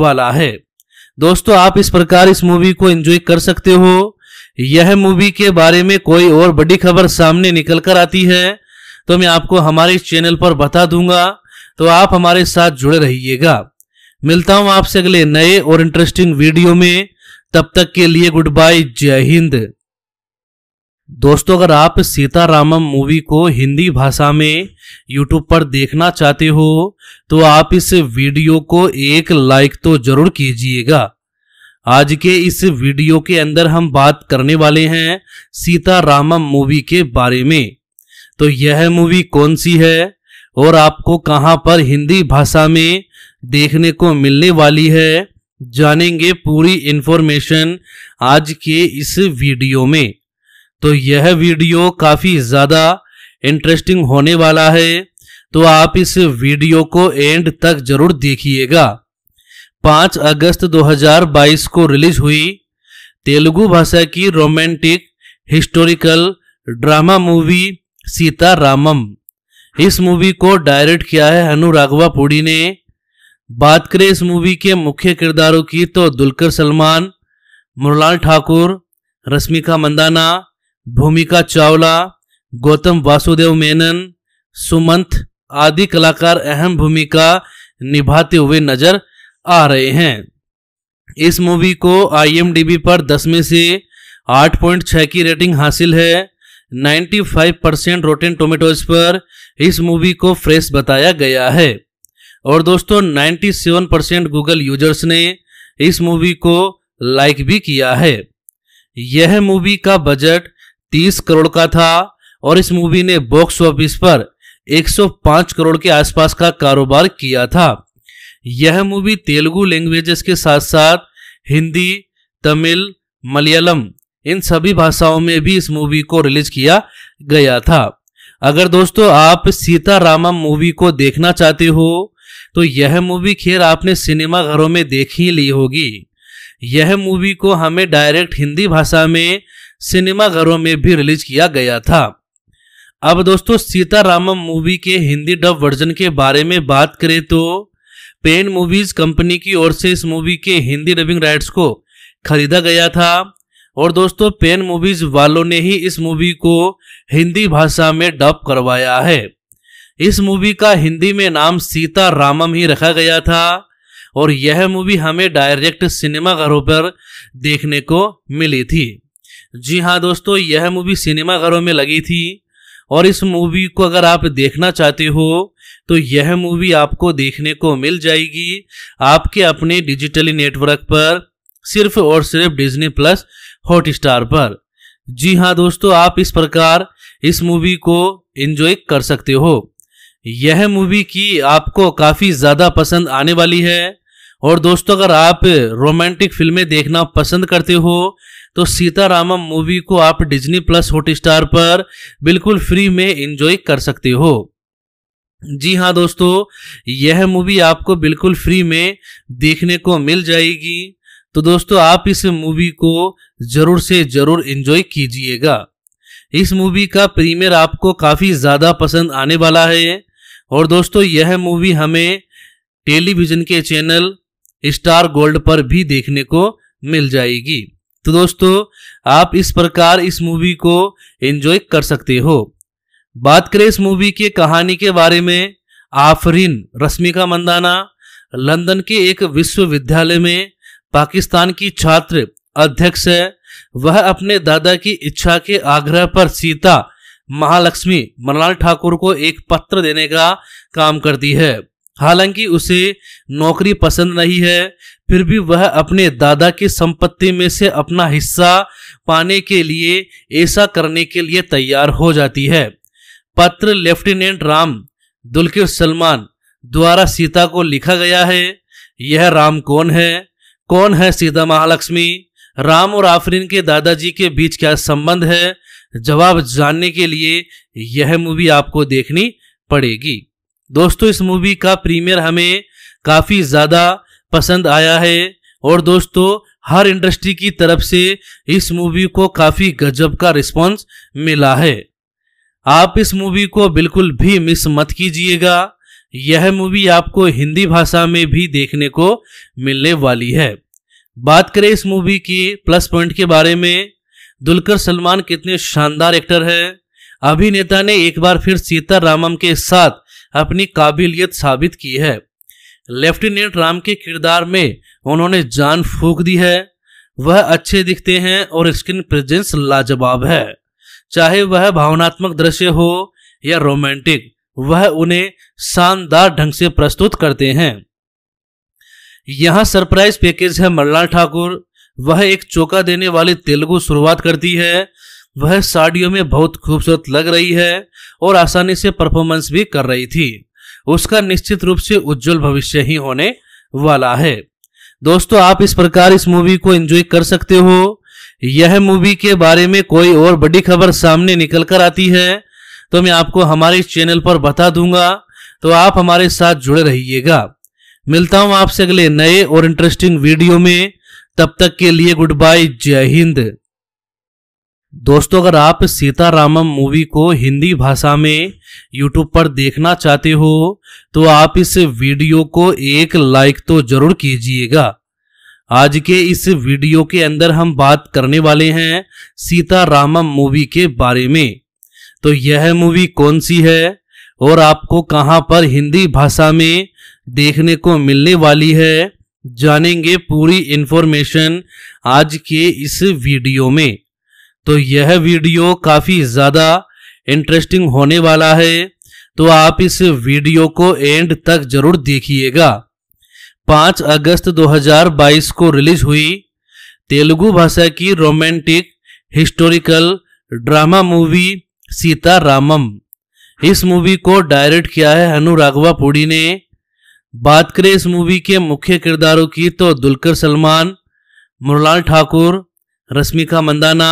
वाला है दोस्तों आप इस प्रकार इस मूवी को एंजॉय कर सकते हो यह मूवी के बारे में कोई और बड़ी खबर सामने निकल कर आती है तो मैं आपको हमारे चैनल पर बता दूंगा तो आप हमारे साथ जुड़े रहिएगा मिलता हूं आपसे अगले नए और इंटरेस्टिंग वीडियो में तब तक के लिए गुड बाय जय हिंद दोस्तों अगर आप सीतारामम मूवी को हिंदी भाषा में YouTube पर देखना चाहते हो तो आप इस वीडियो को एक लाइक तो जरूर कीजिएगा आज के इस वीडियो के अंदर हम बात करने वाले हैं सीतारामम मूवी के बारे में तो यह मूवी कौन सी है और आपको कहां पर हिंदी भाषा में देखने को मिलने वाली है जानेंगे पूरी इन्फॉर्मेशन आज के इस वीडियो में तो यह वीडियो काफ़ी ज़्यादा इंटरेस्टिंग होने वाला है तो आप इस वीडियो को एंड तक जरूर देखिएगा 5 अगस्त 2022 को रिलीज हुई तेलुगु भाषा की romantic historical drama movie Sita Ramam इस मूवी को डायरेक्ट किया है हनु राघवा पुड़ी ने बात करें इस मूवी के मुख्य किरदारों की तो दुलकर सलमान मुरलाल ठाकुर रश्मिका मंदाना भूमिका चावला गौतम वासुदेव मेनन सुमंत आदि कलाकार अहम भूमिका निभाते हुए नजर आ रहे हैं इस मूवी को आईएमडीबी पर 10 में से 8.6 की रेटिंग हासिल है 95 परसेंट रोटेन टोमेटोज पर इस मूवी को फ्रेश बताया गया है और दोस्तों 97 परसेंट गूगल यूजर्स ने इस मूवी को लाइक भी किया है यह मूवी का बजट 30 करोड़ का था और इस मूवी ने बॉक्स ऑफिस पर 105 करोड़ के आसपास का कारोबार किया था यह मूवी तेलुगु लैंग्वेजेस के साथ साथ हिंदी तमिल मलयालम इन सभी भाषाओं में भी इस मूवी को रिलीज किया गया था अगर दोस्तों आप सीतारामम मूवी को देखना चाहते हो तो यह मूवी खैर आपने सिनेमा घरों में देख ही ली होगी यह मूवी को हमें डायरेक्ट हिंदी भाषा में सिनेमाघरों में भी रिलीज किया गया था अब दोस्तों सीतारामम मूवी के हिंदी डब वर्जन के बारे में बात करें तो पेन मूवीज कंपनी की ओर से इस मूवी के हिंदी डबिंग राइट्स को खरीदा गया था और दोस्तों पेन मूवीज वालों ने ही इस मूवी को हिंदी भाषा में डब करवाया है इस मूवी का हिंदी में नाम सीता रामम ही रखा गया था और यह मूवी हमें डायरेक्ट सिनेमाघरों पर देखने को मिली थी जी हाँ दोस्तों यह मूवी सिनेमाघरों में लगी थी और इस मूवी को अगर आप देखना चाहते हो तो यह मूवी आपको देखने को मिल जाएगी आपके अपने डिजिटली नेटवर्क पर सिर्फ और सिर्फ डिज्नी प्लस हॉटस्टार पर जी हाँ दोस्तों आप इस प्रकार इस मूवी को एंजॉय कर सकते हो यह मूवी की आपको काफ़ी ज़्यादा पसंद आने वाली है और दोस्तों अगर आप रोमांटिक फिल्में देखना पसंद करते हो तो सीतारामम मूवी को आप डिज्नी प्लस हॉटस्टार पर बिल्कुल फ्री में एंजॉय कर सकते हो जी हाँ दोस्तों यह मूवी आपको बिल्कुल फ्री में देखने को मिल जाएगी तो दोस्तों आप इस मूवी को जरूर से जरूर एंजॉय कीजिएगा इस मूवी का प्रीमियर आपको काफ़ी ज़्यादा पसंद आने वाला है और दोस्तों यह मूवी हमें टेलीविज़न के चैनल स्टार गोल्ड पर भी देखने को मिल जाएगी तो दोस्तों आप इस प्रकार इस मूवी को एंजॉय कर सकते हो बात करें इस मूवी के कहानी के बारे में आफरीन रश्मिका मंदाना लंदन के एक विश्वविद्यालय में पाकिस्तान की छात्र अध्यक्ष है वह अपने दादा की इच्छा के आग्रह पर सीता महालक्ष्मी मनलाल ठाकुर को एक पत्र देने का काम करती है हालांकि उसे नौकरी पसंद नहीं है फिर भी वह अपने दादा की संपत्ति में से अपना हिस्सा पाने के लिए ऐसा करने के लिए तैयार हो जाती है पत्र लेफ्टिनेंट राम दुल्किर सलमान द्वारा सीता को लिखा गया है यह राम कौन है कौन है सीता महालक्ष्मी राम और आफरीन के दादाजी के बीच क्या संबंध है जवाब जानने के लिए यह मूवी आपको देखनी पड़ेगी दोस्तों इस मूवी का प्रीमियर हमें काफ़ी ज़्यादा पसंद आया है और दोस्तों हर इंडस्ट्री की तरफ से इस मूवी को काफ़ी गजब का रिस्पॉन्स मिला है आप इस मूवी को बिल्कुल भी मिस मत कीजिएगा यह मूवी आपको हिंदी भाषा में भी देखने को मिलने वाली है बात करें इस मूवी की प्लस पॉइंट के बारे में दुलकर सलमान कितने शानदार एक्टर हैं अभिनेता ने एक बार फिर सीता रामम के साथ अपनी काबिलियत साबित की है लेफ्टिनेंट राम के किरदार में उन्होंने जान फूक दी है वह अच्छे दिखते हैं और स्क्रीन प्रेजेंस लाजवाब है चाहे वह भावनात्मक दृश्य हो या रोमांटिक वह उन्हें शानदार ढंग से प्रस्तुत करते हैं यहाँ सरप्राइज पैकेज है मल्लाल ठाकुर वह एक चौका देने वाली तेलुगु शुरुआत करती है वह साड़ियों में बहुत खूबसूरत लग रही है और आसानी से परफॉर्मेंस भी कर रही थी उसका निश्चित रूप से उज्जवल भविष्य ही होने वाला है दोस्तों आप इस प्रकार इस मूवी को एंजॉय कर सकते हो यह मूवी के बारे में कोई और बड़ी खबर सामने निकल कर आती है तो मैं आपको हमारे चैनल पर बता दूंगा तो आप हमारे साथ जुड़े रहिएगा मिलता हूं आपसे अगले नए और इंटरेस्टिंग वीडियो में तब तक के लिए गुड बाय जय हिंद दोस्तों अगर आप सीतारामम मूवी को हिंदी भाषा में YouTube पर देखना चाहते हो तो आप इस वीडियो को एक लाइक तो जरूर कीजिएगा आज के इस वीडियो के अंदर हम बात करने वाले हैं सीतारामम मूवी के बारे में तो यह मूवी कौन सी है और आपको कहां पर हिंदी भाषा में देखने को मिलने वाली है जानेंगे पूरी इन्फॉर्मेशन आज के इस वीडियो में तो यह वीडियो काफ़ी ज़्यादा इंटरेस्टिंग होने वाला है तो आप इस वीडियो को एंड तक जरूर देखिएगा 5 अगस्त 2022 को रिलीज हुई तेलुगु भाषा की romantic historical drama movie Sita Ramam इस मूवी को डायरेक्ट किया है राघवा पुड़ी ने बात करें इस मूवी के मुख्य किरदारों की तो दुलकर सलमान मुरलाल ठाकुर रश्मिका मंदाना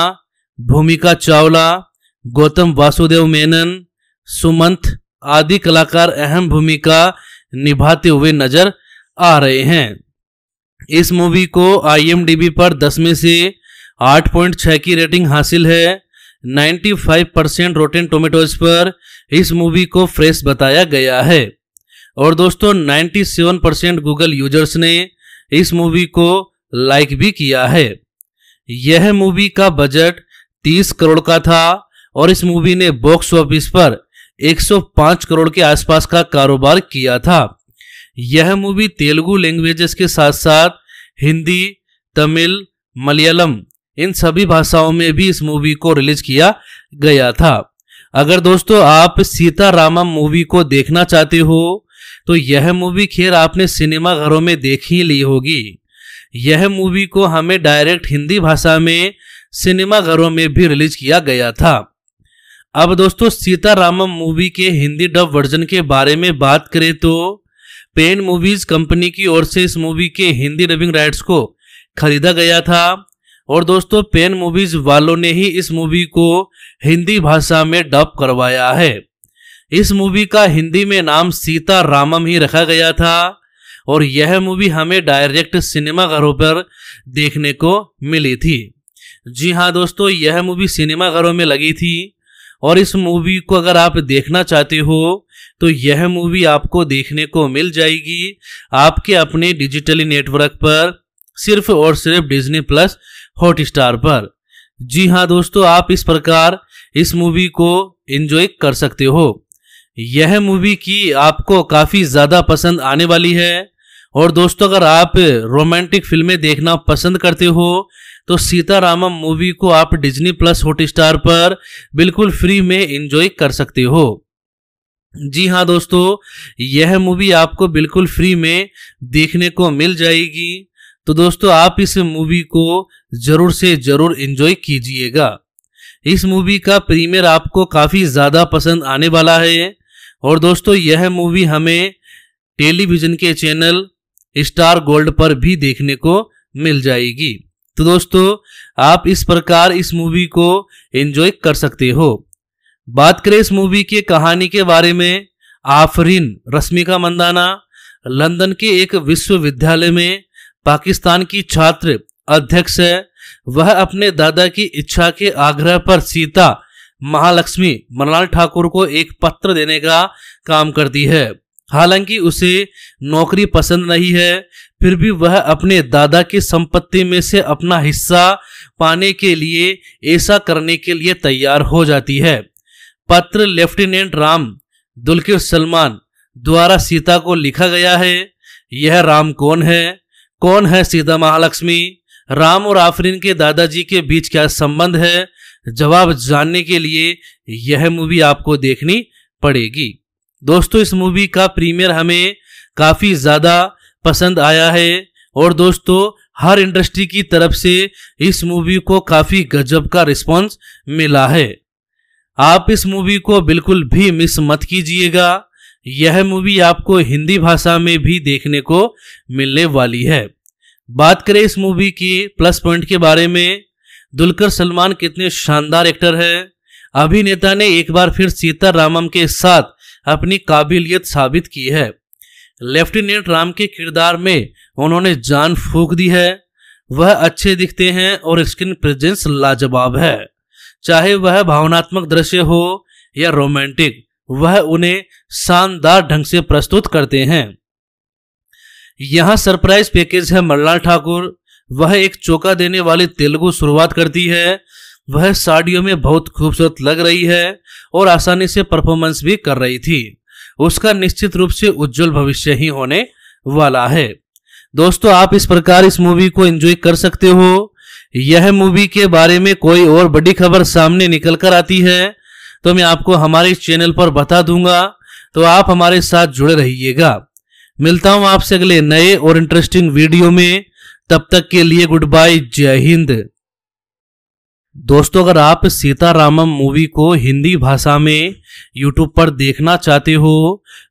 भूमिका चावला गौतम वासुदेव मेनन सुमंत आदि कलाकार अहम भूमिका निभाते हुए नजर आ रहे हैं इस मूवी को आईएमडीबी पर 10 में से 8.6 की रेटिंग हासिल है 95 परसेंट रोटेन टोमेटोज पर इस मूवी को फ्रेश बताया गया है और दोस्तों 97 परसेंट गूगल यूजर्स ने इस मूवी को लाइक भी किया है यह मूवी का बजट तीस करोड़ का था और इस मूवी ने बॉक्स ऑफिस पर 105 करोड़ के आसपास का कारोबार किया था यह मूवी तेलुगु लैंग्वेजेस के साथ साथ हिंदी तमिल मलयालम इन सभी भाषाओं में भी इस मूवी को रिलीज किया गया था अगर दोस्तों आप सीतारामम मूवी को देखना चाहते हो तो यह मूवी खैर आपने सिनेमा घरों में देख ही ली होगी यह मूवी को हमें डायरेक्ट हिंदी भाषा में सिनेमाघरों में भी रिलीज किया गया था अब दोस्तों सीतारामम मूवी के हिंदी डब वर्जन के बारे में बात करें तो पेन मूवीज कंपनी की ओर से इस मूवी के हिंदी डबिंग राइट्स को खरीदा गया था और दोस्तों पेन मूवीज वालों ने ही इस मूवी को हिंदी भाषा में डब करवाया है इस मूवी का हिंदी में नाम सीता रामम ही रखा गया था और यह मूवी हमें डायरेक्ट सिनेमाघरों पर देखने को मिली थी जी हाँ दोस्तों यह मूवी सिनेमाघरों में लगी थी और इस मूवी को अगर आप देखना चाहते हो तो यह मूवी आपको देखने को मिल जाएगी आपके अपने डिजिटली नेटवर्क पर सिर्फ और सिर्फ डिज्नी प्लस हॉटस्टार पर जी हाँ दोस्तों आप इस प्रकार इस मूवी को एंजॉय कर सकते हो यह मूवी की आपको काफ़ी ज़्यादा पसंद आने वाली है और दोस्तों अगर आप रोमांटिक फिल्में देखना पसंद करते हो तो सीतारामम मूवी को आप डिज्नी प्लस हॉटस्टार पर बिल्कुल फ्री में एंजॉय कर सकते हो जी हाँ दोस्तों यह मूवी आपको बिल्कुल फ्री में देखने को मिल जाएगी तो दोस्तों आप इस मूवी को जरूर से जरूर एंजॉय कीजिएगा इस मूवी का प्रीमियर आपको काफ़ी ज़्यादा पसंद आने वाला है और दोस्तों यह मूवी हमें टेलीविज़न के चैनल स्टार गोल्ड पर भी देखने को मिल जाएगी तो दोस्तों आप इस प्रकार इस मूवी को एंजॉय कर सकते हो बात करें इस मूवी के कहानी के बारे में आफरीन रश्मिका मंदाना लंदन के एक विश्वविद्यालय में पाकिस्तान की छात्र अध्यक्ष है वह अपने दादा की इच्छा के आग्रह पर सीता महालक्ष्मी मनलाल ठाकुर को एक पत्र देने का काम करती है हालांकि उसे नौकरी पसंद नहीं है फिर भी वह अपने दादा की संपत्ति में से अपना हिस्सा पाने के लिए ऐसा करने के लिए तैयार हो जाती है पत्र लेफ्टिनेंट राम दुल्किर सलमान द्वारा सीता को लिखा गया है यह राम कौन है कौन है सीता महालक्ष्मी राम और आफरीन के दादाजी के बीच क्या संबंध है जवाब जानने के लिए यह मूवी आपको देखनी पड़ेगी दोस्तों इस मूवी का प्रीमियर हमें काफ़ी ज़्यादा पसंद आया है और दोस्तों हर इंडस्ट्री की तरफ से इस मूवी को काफ़ी गजब का रिस्पॉन्स मिला है आप इस मूवी को बिल्कुल भी मिस मत कीजिएगा यह मूवी आपको हिंदी भाषा में भी देखने को मिलने वाली है बात करें इस मूवी की प्लस पॉइंट के बारे में दुलकर सलमान कितने शानदार एक्टर हैं अभिनेता ने एक बार फिर सीता रामम के साथ अपनी काबिलियत साबित की है लेफ्टिनेंट राम के किरदार में उन्होंने जान फूक दी है वह अच्छे दिखते हैं और स्क्रीन प्रेजेंस लाजवाब है चाहे वह भावनात्मक दृश्य हो या रोमांटिक वह उन्हें शानदार ढंग से प्रस्तुत करते हैं यहाँ सरप्राइज पैकेज है मल्लाल ठाकुर वह एक चौका देने वाली तेलुगु शुरुआत करती है वह साड़ियों में बहुत खूबसूरत लग रही है और आसानी से परफॉर्मेंस भी कर रही थी उसका निश्चित रूप से उज्जवल भविष्य ही होने वाला है दोस्तों आप इस प्रकार इस मूवी को एंजॉय कर सकते हो यह मूवी के बारे में कोई और बड़ी खबर सामने निकल कर आती है तो मैं आपको हमारे चैनल पर बता दूंगा तो आप हमारे साथ जुड़े रहिएगा मिलता हूं आपसे अगले नए और इंटरेस्टिंग वीडियो में तब तक के लिए गुड बाय जय हिंद दोस्तों अगर आप सीतारामम मूवी को हिंदी भाषा में यूट्यूब पर देखना चाहते हो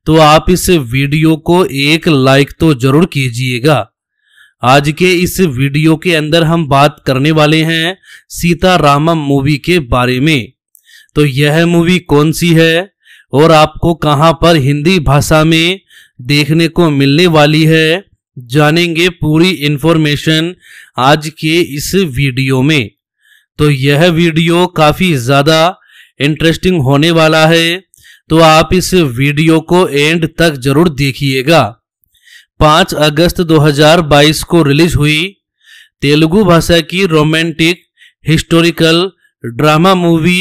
तो आप इस वीडियो को एक लाइक तो जरूर कीजिएगा आज के इस वीडियो के अंदर हम बात करने वाले हैं सीतारामम मूवी के बारे में तो यह मूवी कौन सी है और आपको कहां पर हिंदी भाषा में देखने को मिलने वाली है जानेंगे पूरी इन्फॉर्मेशन आज के इस वीडियो में तो यह वीडियो काफ़ी ज़्यादा इंटरेस्टिंग होने वाला है तो आप इस वीडियो को एंड तक जरूर देखिएगा 5 अगस्त 2022 को रिलीज हुई तेलुगु भाषा की romantic historical drama movie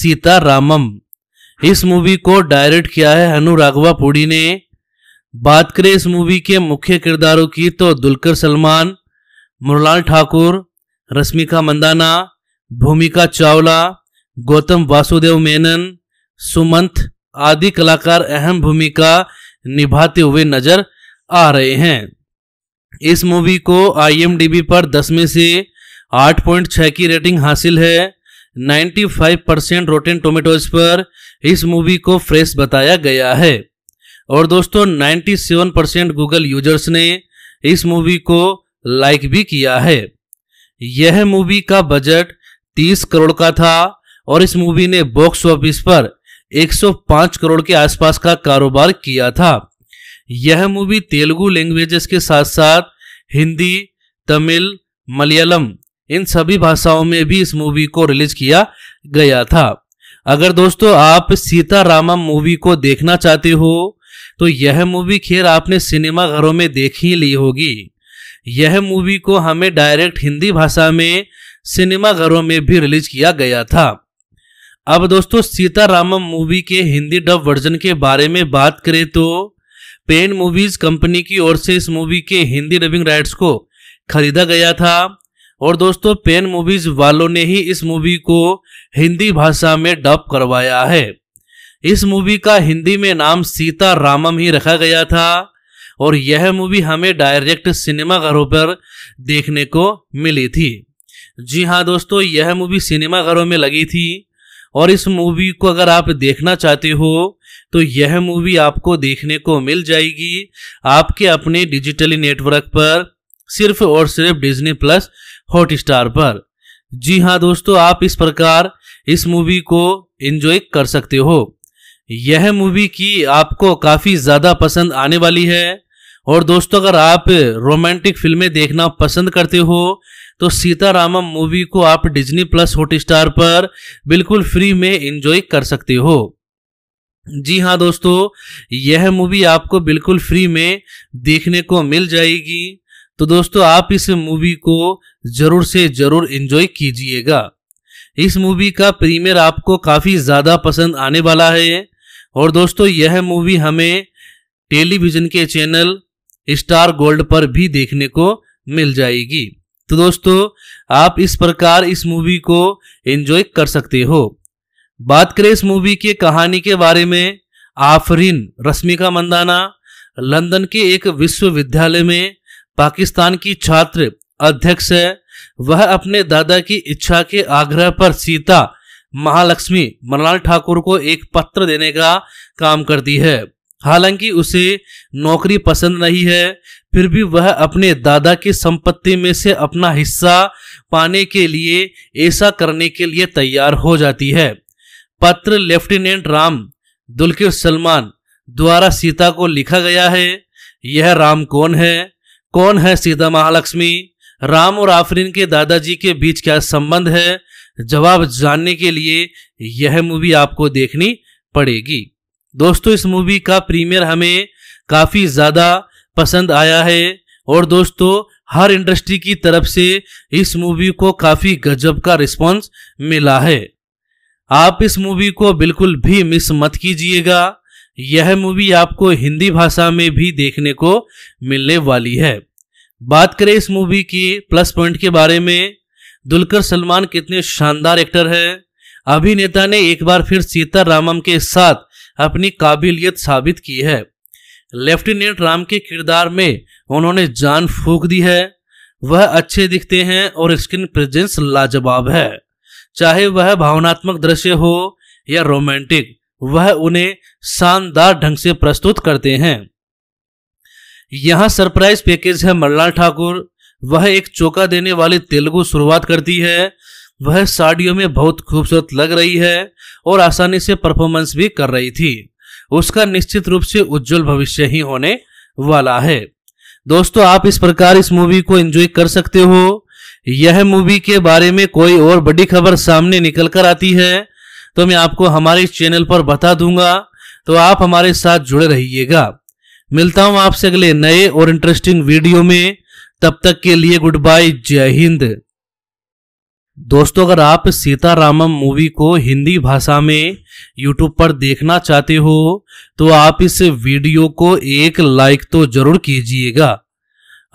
Sita Ramam इस मूवी को डायरेक्ट किया है हनु राघवा पुड़ी ने बात करें इस मूवी के मुख्य किरदारों की तो दुलकर सलमान मुरलाल ठाकुर रश्मिका मंदाना भूमिका चावला गौतम वासुदेव मेनन सुमंत आदि कलाकार अहम भूमिका निभाते हुए नजर आ रहे हैं इस मूवी को आईएमडीबी पर 10 में से 8.6 की रेटिंग हासिल है 95 परसेंट रोटेन टोमेटोज पर इस मूवी को फ्रेश बताया गया है और दोस्तों 97 परसेंट गूगल यूजर्स ने इस मूवी को लाइक भी किया है यह मूवी का बजट तीस करोड़ का था और इस मूवी ने बॉक्स ऑफिस पर 105 करोड़ के आसपास का कारोबार किया था यह मूवी तेलुगु लैंग्वेजेस के साथ साथ हिंदी तमिल मलयालम इन सभी भाषाओं में भी इस मूवी को रिलीज किया गया था अगर दोस्तों आप सीता रामम मूवी को देखना चाहते हो तो यह मूवी खैर आपने सिनेमा घरों में देख ही ली होगी यह मूवी को हमें डायरेक्ट हिंदी भाषा में सिनेमाघरों में भी रिलीज किया गया था अब दोस्तों सीतारामम मूवी के हिंदी डब वर्जन के बारे में बात करें तो पेन मूवीज कंपनी की ओर से इस मूवी के हिंदी डबिंग राइट्स को खरीदा गया था और दोस्तों पेन मूवीज वालों ने ही इस मूवी को हिंदी भाषा में डब करवाया है इस मूवी का हिंदी में नाम सीता रामम ही रखा गया था और यह मूवी हमें डायरेक्ट सिनेमाघरों पर देखने को मिली थी जी हाँ दोस्तों यह मूवी सिनेमा घरों में लगी थी और इस मूवी को अगर आप देखना चाहते हो तो यह मूवी आपको देखने को मिल जाएगी आपके अपने डिजिटली नेटवर्क पर सिर्फ और सिर्फ डिज्नी प्लस हॉटस्टार पर जी हाँ दोस्तों आप इस प्रकार इस मूवी को एंजॉय कर सकते हो यह मूवी की आपको काफ़ी ज़्यादा पसंद आने वाली है और दोस्तों अगर आप रोमांटिक फिल्में देखना पसंद करते हो तो सीतारामम मूवी को आप डिज्नी प्लस हॉटस्टार पर बिल्कुल फ्री में एंजॉय कर सकते हो जी हाँ दोस्तों यह मूवी आपको बिल्कुल फ्री में देखने को मिल जाएगी तो दोस्तों आप इस मूवी को जरूर से जरूर एंजॉय कीजिएगा इस मूवी का प्रीमियर आपको काफ़ी ज़्यादा पसंद आने वाला है और दोस्तों यह मूवी हमें टेलीविज़न के चैनल स्टार गोल्ड पर भी देखने को मिल जाएगी तो दोस्तों आप इस प्रकार इस मूवी को एंजॉय कर सकते हो बात करें इस मूवी के कहानी के बारे में आफरीन रश्मिका मंदाना लंदन के एक विश्वविद्यालय में पाकिस्तान की छात्र अध्यक्ष है वह अपने दादा की इच्छा के आग्रह पर सीता महालक्ष्मी मनलाल ठाकुर को एक पत्र देने का काम करती है हालांकि उसे नौकरी पसंद नहीं है फिर भी वह अपने दादा की संपत्ति में से अपना हिस्सा पाने के लिए ऐसा करने के लिए तैयार हो जाती है पत्र लेफ्टिनेंट राम दुल्किर सलमान द्वारा सीता को लिखा गया है यह राम कौन है कौन है सीता महालक्ष्मी राम और आफरीन के दादाजी के बीच क्या संबंध है जवाब जानने के लिए यह मूवी आपको देखनी पड़ेगी दोस्तों इस मूवी का प्रीमियर हमें काफ़ी ज़्यादा पसंद आया है और दोस्तों हर इंडस्ट्री की तरफ से इस मूवी को काफ़ी गजब का रिस्पॉन्स मिला है आप इस मूवी को बिल्कुल भी मिस मत कीजिएगा यह मूवी आपको हिंदी भाषा में भी देखने को मिलने वाली है बात करें इस मूवी की प्लस पॉइंट के बारे में दुलकर सलमान कितने शानदार एक्टर हैं अभिनेता ने एक बार फिर सीता रामम के साथ अपनी काबिलियत साबित की है लेफ्टिनेंट राम के किरदार में उन्होंने जान फूक दी है वह अच्छे दिखते हैं और स्क्रीन प्रेजेंस लाजवाब है चाहे वह भावनात्मक दृश्य हो या रोमांटिक वह उन्हें शानदार ढंग से प्रस्तुत करते हैं यहाँ सरप्राइज पैकेज है मल्लाल ठाकुर वह एक चौका देने वाली तेलुगु शुरुआत करती है वह साड़ियों में बहुत खूबसूरत लग रही है और आसानी से परफॉर्मेंस भी कर रही थी उसका निश्चित रूप से उज्जवल भविष्य ही होने वाला है दोस्तों आप इस प्रकार इस मूवी को एंजॉय कर सकते हो यह मूवी के बारे में कोई और बड़ी खबर सामने निकल कर आती है तो मैं आपको हमारे चैनल पर बता दूंगा तो आप हमारे साथ जुड़े रहिएगा मिलता हूं आपसे अगले नए और इंटरेस्टिंग वीडियो में तब तक के लिए गुड बाय जय हिंद दोस्तों अगर आप सीतारामम मूवी को हिंदी भाषा में YouTube पर देखना चाहते हो तो आप इस वीडियो को एक लाइक तो जरूर कीजिएगा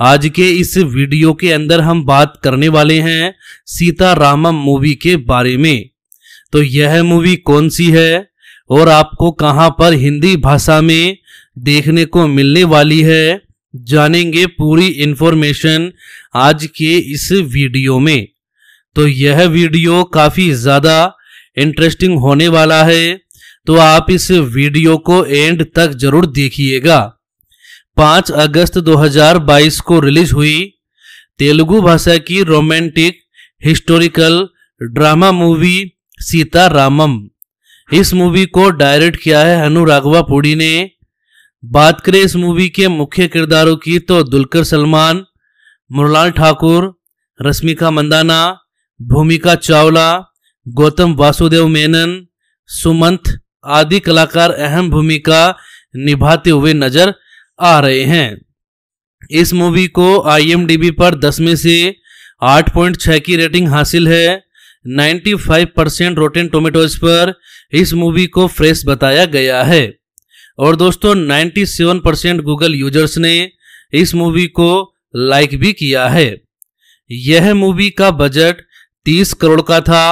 आज के इस वीडियो के अंदर हम बात करने वाले हैं सीतारामम मूवी के बारे में तो यह मूवी कौन सी है और आपको कहां पर हिंदी भाषा में देखने को मिलने वाली है जानेंगे पूरी इन्फॉर्मेशन आज के इस वीडियो में तो यह वीडियो काफ़ी ज़्यादा इंटरेस्टिंग होने वाला है तो आप इस वीडियो को एंड तक जरूर देखिएगा 5 अगस्त 2022 को रिलीज हुई तेलुगु भाषा की romantic historical drama movie Sita Ramam इस मूवी को डायरेक्ट किया है राघवा पुड़ी ने बात करें इस मूवी के मुख्य किरदारों की तो दुलकर सलमान मुरलाल ठाकुर रश्मिका मंदाना भूमिका चावला गौतम वासुदेव मेनन सुमंत आदि कलाकार अहम भूमिका निभाते हुए नजर आ रहे हैं इस मूवी को आईएमडीबी पर 10 में से 8.6 की रेटिंग हासिल है 95 परसेंट रोटेन टोमेटोज पर इस मूवी को फ्रेश बताया गया है और दोस्तों 97 परसेंट गूगल यूजर्स ने इस मूवी को लाइक भी किया है यह मूवी का बजट 30 करोड़ का था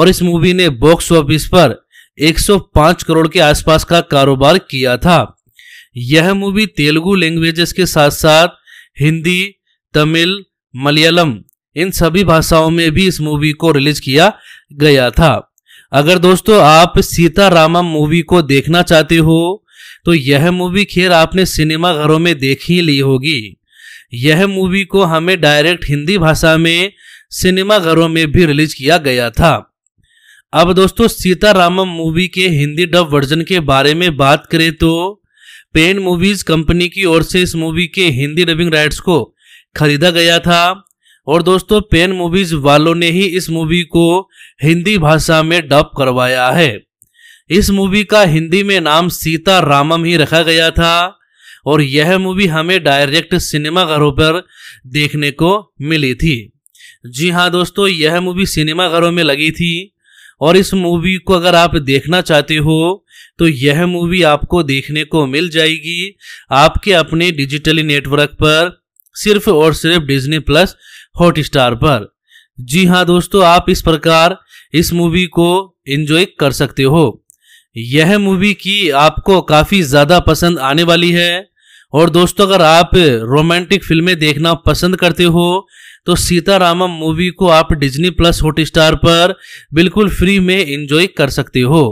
और इस मूवी ने बॉक्स ऑफिस पर 105 करोड़ के आसपास का कारोबार किया था यह मूवी तेलुगु लैंग्वेजेस के साथ साथ हिंदी तमिल मलयालम इन सभी भाषाओं में भी इस मूवी को रिलीज किया गया था अगर दोस्तों आप सीतारामम मूवी को देखना चाहते हो तो यह मूवी खैर आपने सिनेमा घरों में देख ही ली होगी यह मूवी को हमें डायरेक्ट हिंदी भाषा में सिनेमाघरों में भी रिलीज किया गया था अब दोस्तों सीतारामम मूवी के हिंदी डब वर्जन के बारे में बात करें तो पेन मूवीज कंपनी की ओर से इस मूवी के हिंदी डबिंग राइट्स को खरीदा गया था और दोस्तों पेन मूवीज वालों ने ही इस मूवी को हिंदी भाषा में डब करवाया है इस मूवी का हिंदी में नाम सीता रामम ही रखा गया था और यह मूवी हमें डायरेक्ट सिनेमाघरों पर देखने को मिली थी जी हाँ दोस्तों यह मूवी सिनेमाघरों में लगी थी और इस मूवी को अगर आप देखना चाहते हो तो यह मूवी आपको देखने को मिल जाएगी आपके अपने डिजिटली नेटवर्क पर सिर्फ और सिर्फ डिज्नी प्लस हॉटस्टार पर जी हाँ दोस्तों आप इस प्रकार इस मूवी को एंजॉय कर सकते हो यह मूवी की आपको काफ़ी ज़्यादा पसंद आने वाली है और दोस्तों अगर आप रोमांटिक फिल्में देखना पसंद करते हो तो सीतारामम मूवी को आप डिज्नी प्लस हॉटस्टार पर बिल्कुल फ्री में एंजॉय कर सकते हो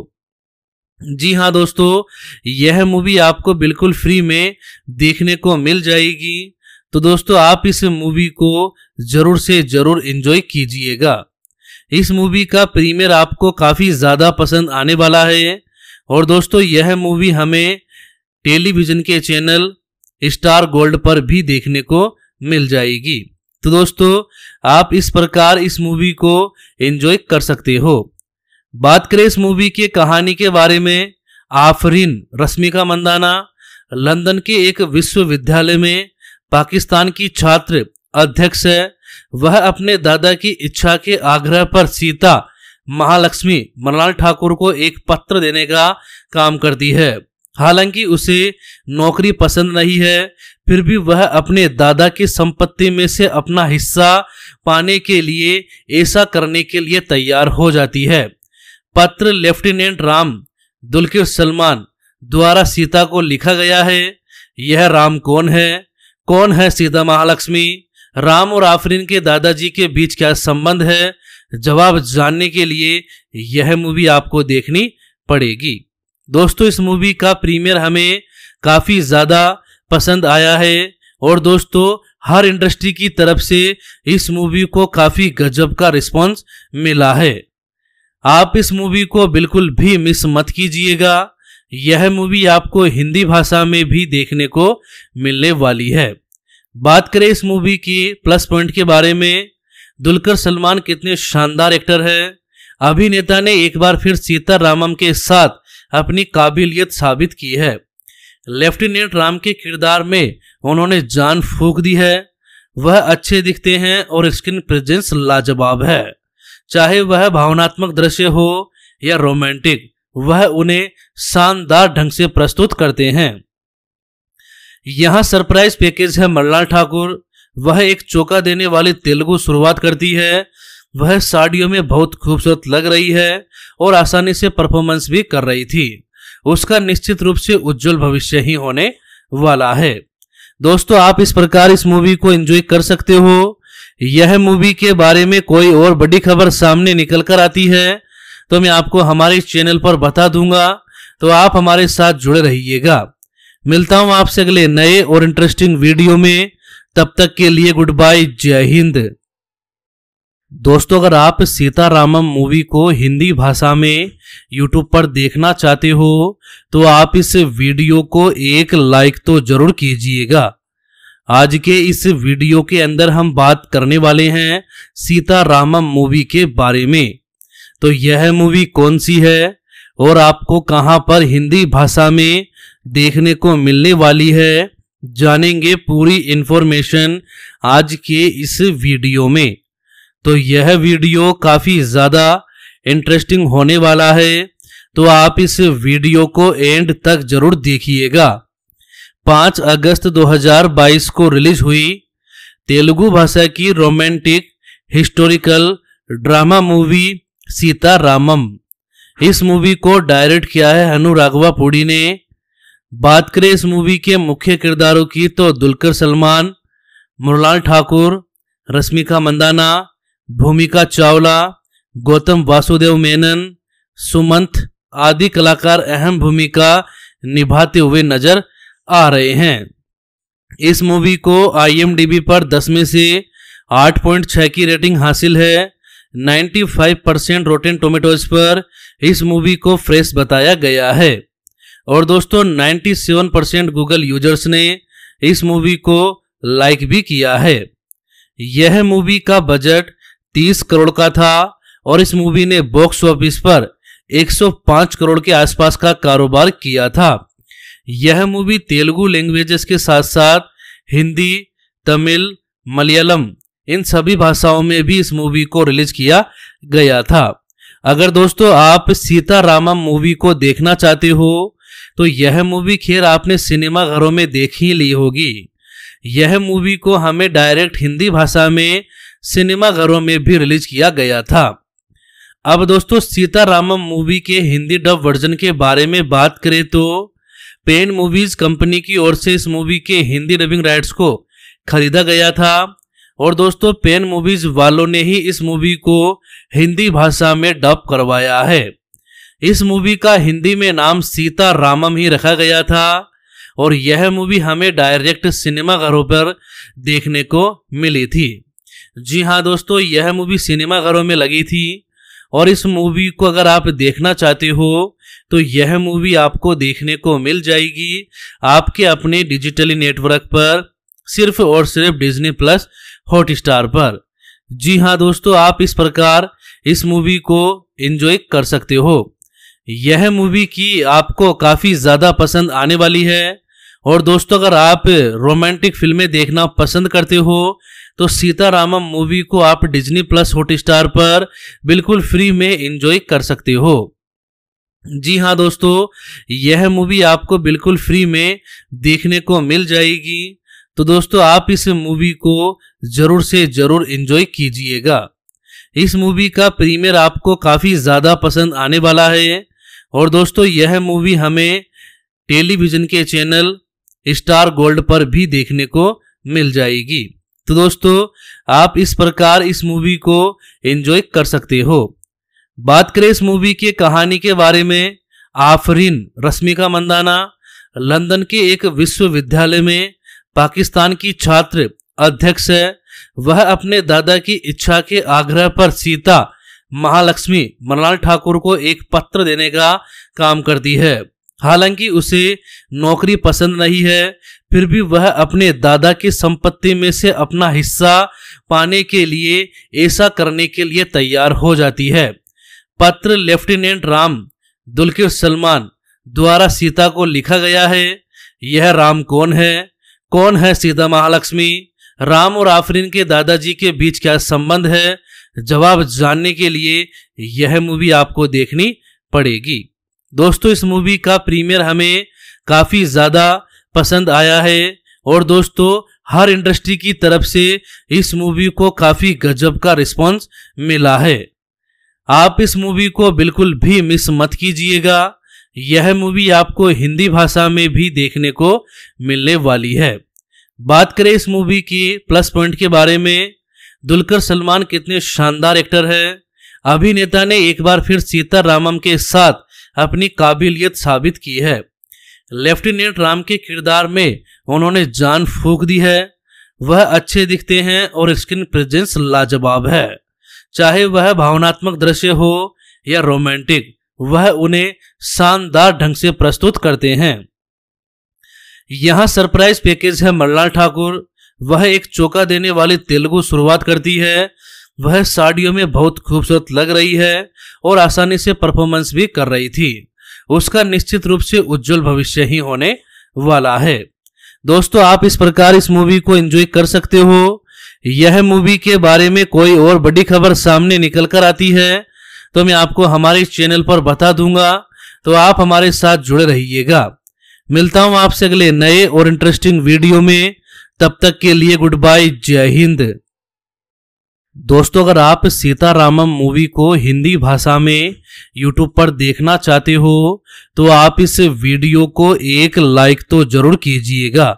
जी हाँ दोस्तों यह मूवी आपको बिल्कुल फ्री में देखने को मिल जाएगी तो दोस्तों आप इस मूवी को जरूर से जरूर एंजॉय कीजिएगा इस मूवी का प्रीमियर आपको काफ़ी ज़्यादा पसंद आने वाला है और दोस्तों यह मूवी हमें टेलीविज़न के चैनल स्टार गोल्ड पर भी देखने को मिल जाएगी तो दोस्तों आप इस प्रकार इस मूवी को एंजॉय कर सकते हो बात करें इस मूवी के कहानी के बारे में आफरीन रश्मिका मंदाना लंदन के एक विश्वविद्यालय में पाकिस्तान की छात्र अध्यक्ष है वह अपने दादा की इच्छा के आग्रह पर सीता महालक्ष्मी मनलाल ठाकुर को एक पत्र देने का काम करती है हालांकि उसे नौकरी पसंद नहीं है फिर भी वह अपने दादा की संपत्ति में से अपना हिस्सा पाने के लिए ऐसा करने के लिए तैयार हो जाती है पत्र लेफ्टिनेंट राम दुल्के सलमान द्वारा सीता को लिखा गया है यह राम कौन है कौन है सीता महालक्ष्मी राम और आफरीन के दादाजी के बीच क्या संबंध है जवाब जानने के लिए यह मूवी आपको देखनी पड़ेगी दोस्तों इस मूवी का प्रीमियर हमें काफ़ी ज़्यादा पसंद आया है और दोस्तों हर इंडस्ट्री की तरफ से इस मूवी को काफ़ी गजब का रिस्पॉन्स मिला है आप इस मूवी को बिल्कुल भी मिस मत कीजिएगा यह मूवी आपको हिंदी भाषा में भी देखने को मिलने वाली है बात करें इस मूवी की प्लस पॉइंट के बारे में दुलकर सलमान कितने शानदार एक्टर हैं अभिनेता ने एक बार फिर सीता रामम के साथ अपनी काबिलियत साबित की है लेफ्टिनेंट राम के किरदार में उन्होंने जान फूक दी है वह अच्छे दिखते हैं और स्क्रीन प्रेजेंस लाजवाब है चाहे वह भावनात्मक दृश्य हो या रोमांटिक वह उन्हें शानदार ढंग से प्रस्तुत करते हैं यहाँ सरप्राइज पैकेज है मल्लाल ठाकुर वह एक चौका देने वाली तेलुगु शुरुआत करती है वह साड़ियों में बहुत खूबसूरत लग रही है और आसानी से परफॉर्मेंस भी कर रही थी उसका निश्चित रूप से उज्जवल भविष्य ही होने वाला है दोस्तों आप इस प्रकार इस मूवी को एंजॉय कर सकते हो यह मूवी के बारे में कोई और बड़ी खबर सामने निकल कर आती है तो मैं आपको हमारे चैनल पर बता दूंगा तो आप हमारे साथ जुड़े रहिएगा मिलता हूं आपसे अगले नए और इंटरेस्टिंग वीडियो में तब तक के लिए गुड बाय जय हिंद दोस्तों अगर आप सीतारामम मूवी को हिंदी भाषा में यूट्यूब पर देखना चाहते हो तो आप इस वीडियो को एक लाइक तो जरूर कीजिएगा आज के इस वीडियो के अंदर हम बात करने वाले हैं सीतारामम मूवी के बारे में तो यह मूवी कौन सी है और आपको कहां पर हिंदी भाषा में देखने को मिलने वाली है जानेंगे पूरी इन्फॉर्मेशन आज के इस वीडियो में तो यह वीडियो काफ़ी ज़्यादा इंटरेस्टिंग होने वाला है तो आप इस वीडियो को एंड तक जरूर देखिएगा 5 अगस्त 2022 को रिलीज हुई तेलुगु भाषा की romantic historical drama movie Sita Ramam इस मूवी को डायरेक्ट किया है हनु राघवा पुड़ी ने बात करें इस मूवी के मुख्य किरदारों की तो दुलकर सलमान मुरलाल ठाकुर रश्मिका मंदाना भूमिका चावला गौतम वासुदेव मेनन सुमंत आदि कलाकार अहम भूमिका निभाते हुए नजर आ रहे हैं इस मूवी को आईएमडीबी पर 10 में से 8.6 की रेटिंग हासिल है 95 परसेंट रोटेन टोमेटोज पर इस मूवी को फ्रेश बताया गया है और दोस्तों 97 परसेंट गूगल यूजर्स ने इस मूवी को लाइक भी किया है यह मूवी का बजट तीस करोड़ का था और इस मूवी ने बॉक्स ऑफिस पर 105 करोड़ के आसपास का कारोबार किया था यह मूवी तेलुगु लैंग्वेजेस के साथ साथ हिंदी तमिल मलयालम इन सभी भाषाओं में भी इस मूवी को रिलीज किया गया था अगर दोस्तों आप सीता रामा मूवी को देखना चाहते हो तो यह मूवी खैर आपने सिनेमा घरों में देख ही ली होगी यह मूवी को हमें डायरेक्ट हिंदी भाषा में सिनेमा घरों में भी रिलीज किया गया था अब दोस्तों सीतारामम मूवी के हिंदी डब वर्जन के बारे में बात करें तो पेन मूवीज कंपनी की ओर से इस मूवी के हिंदी डबिंग राइट्स को खरीदा गया था और दोस्तों पेन मूवीज वालों ने ही इस मूवी को हिंदी भाषा में डब करवाया है इस मूवी का हिंदी में नाम सीता रामम ही रखा गया था और यह मूवी हमें डायरेक्ट सिनेमाघरों पर देखने को मिली थी जी हाँ दोस्तों यह मूवी सिनेमाघरों में लगी थी और इस मूवी को अगर आप देखना चाहते हो तो यह मूवी आपको देखने को मिल जाएगी आपके अपने डिजिटली नेटवर्क पर सिर्फ और सिर्फ डिज्नी प्लस हॉटस्टार पर जी हाँ दोस्तों आप इस प्रकार इस मूवी को एंजॉय कर सकते हो यह मूवी की आपको काफ़ी ज़्यादा पसंद आने वाली है और दोस्तों अगर आप रोमांटिक फिल्में देखना पसंद करते हो तो सीतारामम मूवी को आप डिज्नी प्लस हॉटस्टार पर बिल्कुल फ्री में एंजॉय कर सकते हो जी हाँ दोस्तों यह मूवी आपको बिल्कुल फ्री में देखने को मिल जाएगी तो दोस्तों आप इस मूवी को जरूर से जरूर एंजॉय कीजिएगा इस मूवी का प्रीमियर आपको काफ़ी ज़्यादा पसंद आने वाला है और दोस्तों यह मूवी हमें टेलीविज़न के चैनल स्टार गोल्ड पर भी देखने को मिल जाएगी तो दोस्तों आप इस प्रकार इस मूवी को एंजॉय कर सकते हो बात करें इस मूवी के कहानी के बारे में आफरीन रश्मिका मंदाना लंदन के एक विश्वविद्यालय में पाकिस्तान की छात्र अध्यक्ष है वह अपने दादा की इच्छा के आग्रह पर सीता महालक्ष्मी मनलाल ठाकुर को एक पत्र देने का काम करती है हालांकि उसे नौकरी पसंद नहीं है फिर भी वह अपने दादा की संपत्ति में से अपना हिस्सा पाने के लिए ऐसा करने के लिए तैयार हो जाती है पत्र लेफ्टिनेंट राम दुलकर सलमान द्वारा सीता को लिखा गया है यह राम कौन है कौन है सीता महालक्ष्मी राम और आफरीन के दादाजी के बीच क्या संबंध है जवाब जानने के लिए यह मूवी आपको देखनी पड़ेगी दोस्तों इस मूवी का प्रीमियर हमें काफ़ी ज़्यादा पसंद आया है और दोस्तों हर इंडस्ट्री की तरफ से इस मूवी को काफ़ी गजब का रिस्पॉन्स मिला है आप इस मूवी को बिल्कुल भी मिस मत कीजिएगा यह मूवी आपको हिंदी भाषा में भी देखने को मिलने वाली है बात करें इस मूवी की प्लस पॉइंट के बारे में दुलकर सलमान कितने शानदार एक्टर हैं अभिनेता ने एक बार फिर सीता रामम के साथ अपनी काबिलियत साबित की है लेफ्टिनेंट राम के किरदार में उन्होंने जान फूक दी है वह अच्छे दिखते हैं और स्क्रीन प्रेजेंस लाजवाब है चाहे वह भावनात्मक दृश्य हो या रोमांटिक वह उन्हें शानदार ढंग से प्रस्तुत करते हैं यहाँ सरप्राइज पैकेज है मल्लाल ठाकुर वह एक चौका देने वाली तेलुगु शुरुआत करती है वह साड़ियों में बहुत खूबसूरत लग रही है और आसानी से परफॉर्मेंस भी कर रही थी उसका निश्चित रूप से उज्जवल भविष्य ही होने वाला है दोस्तों आप इस प्रकार इस मूवी को एंजॉय कर सकते हो यह मूवी के बारे में कोई और बड़ी खबर सामने निकल कर आती है तो मैं आपको हमारे चैनल पर बता दूंगा तो आप हमारे साथ जुड़े रहिएगा मिलता हूं आपसे अगले नए और इंटरेस्टिंग वीडियो में तब तक के लिए गुड बाय जय हिंद दोस्तों अगर आप सीतारामम मूवी को हिंदी भाषा में YouTube पर देखना चाहते हो तो आप इस वीडियो को एक लाइक तो जरूर कीजिएगा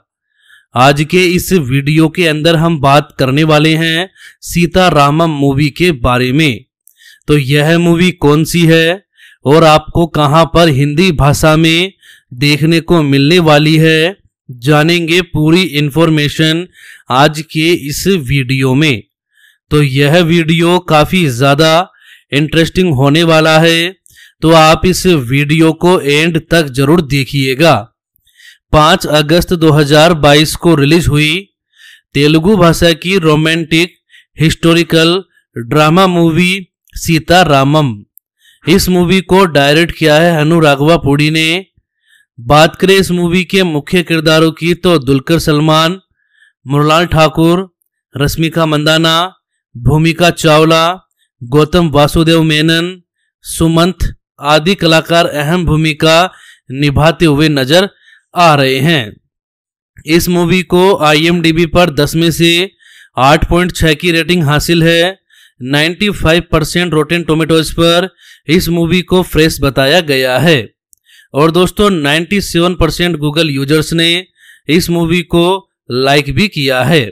आज के इस वीडियो के अंदर हम बात करने वाले हैं सीतारामम मूवी के बारे में तो यह मूवी कौन सी है और आपको कहां पर हिंदी भाषा में देखने को मिलने वाली है जानेंगे पूरी इन्फॉर्मेशन आज के इस वीडियो में तो यह वीडियो काफ़ी ज़्यादा इंटरेस्टिंग होने वाला है तो आप इस वीडियो को एंड तक जरूर देखिएगा 5 अगस्त 2022 को रिलीज हुई तेलुगु भाषा की romantic historical drama movie Sita Ramam इस मूवी को डायरेक्ट किया है अनु राघवा पुड़ी ने बात करें इस मूवी के मुख्य किरदारों की तो दुलकर सलमान मुरलाल ठाकुर रश्मिका मंदाना भूमिका चावला गौतम वासुदेव मेनन सुमंत आदि कलाकार अहम भूमिका निभाते हुए नजर आ रहे हैं इस मूवी को आईएमडीबी पर 10 में से 8.6 की रेटिंग हासिल है 95 परसेंट रोटेन टोमेटोज पर इस मूवी को फ्रेश बताया गया है और दोस्तों 97 परसेंट गूगल यूजर्स ने इस मूवी को लाइक भी किया है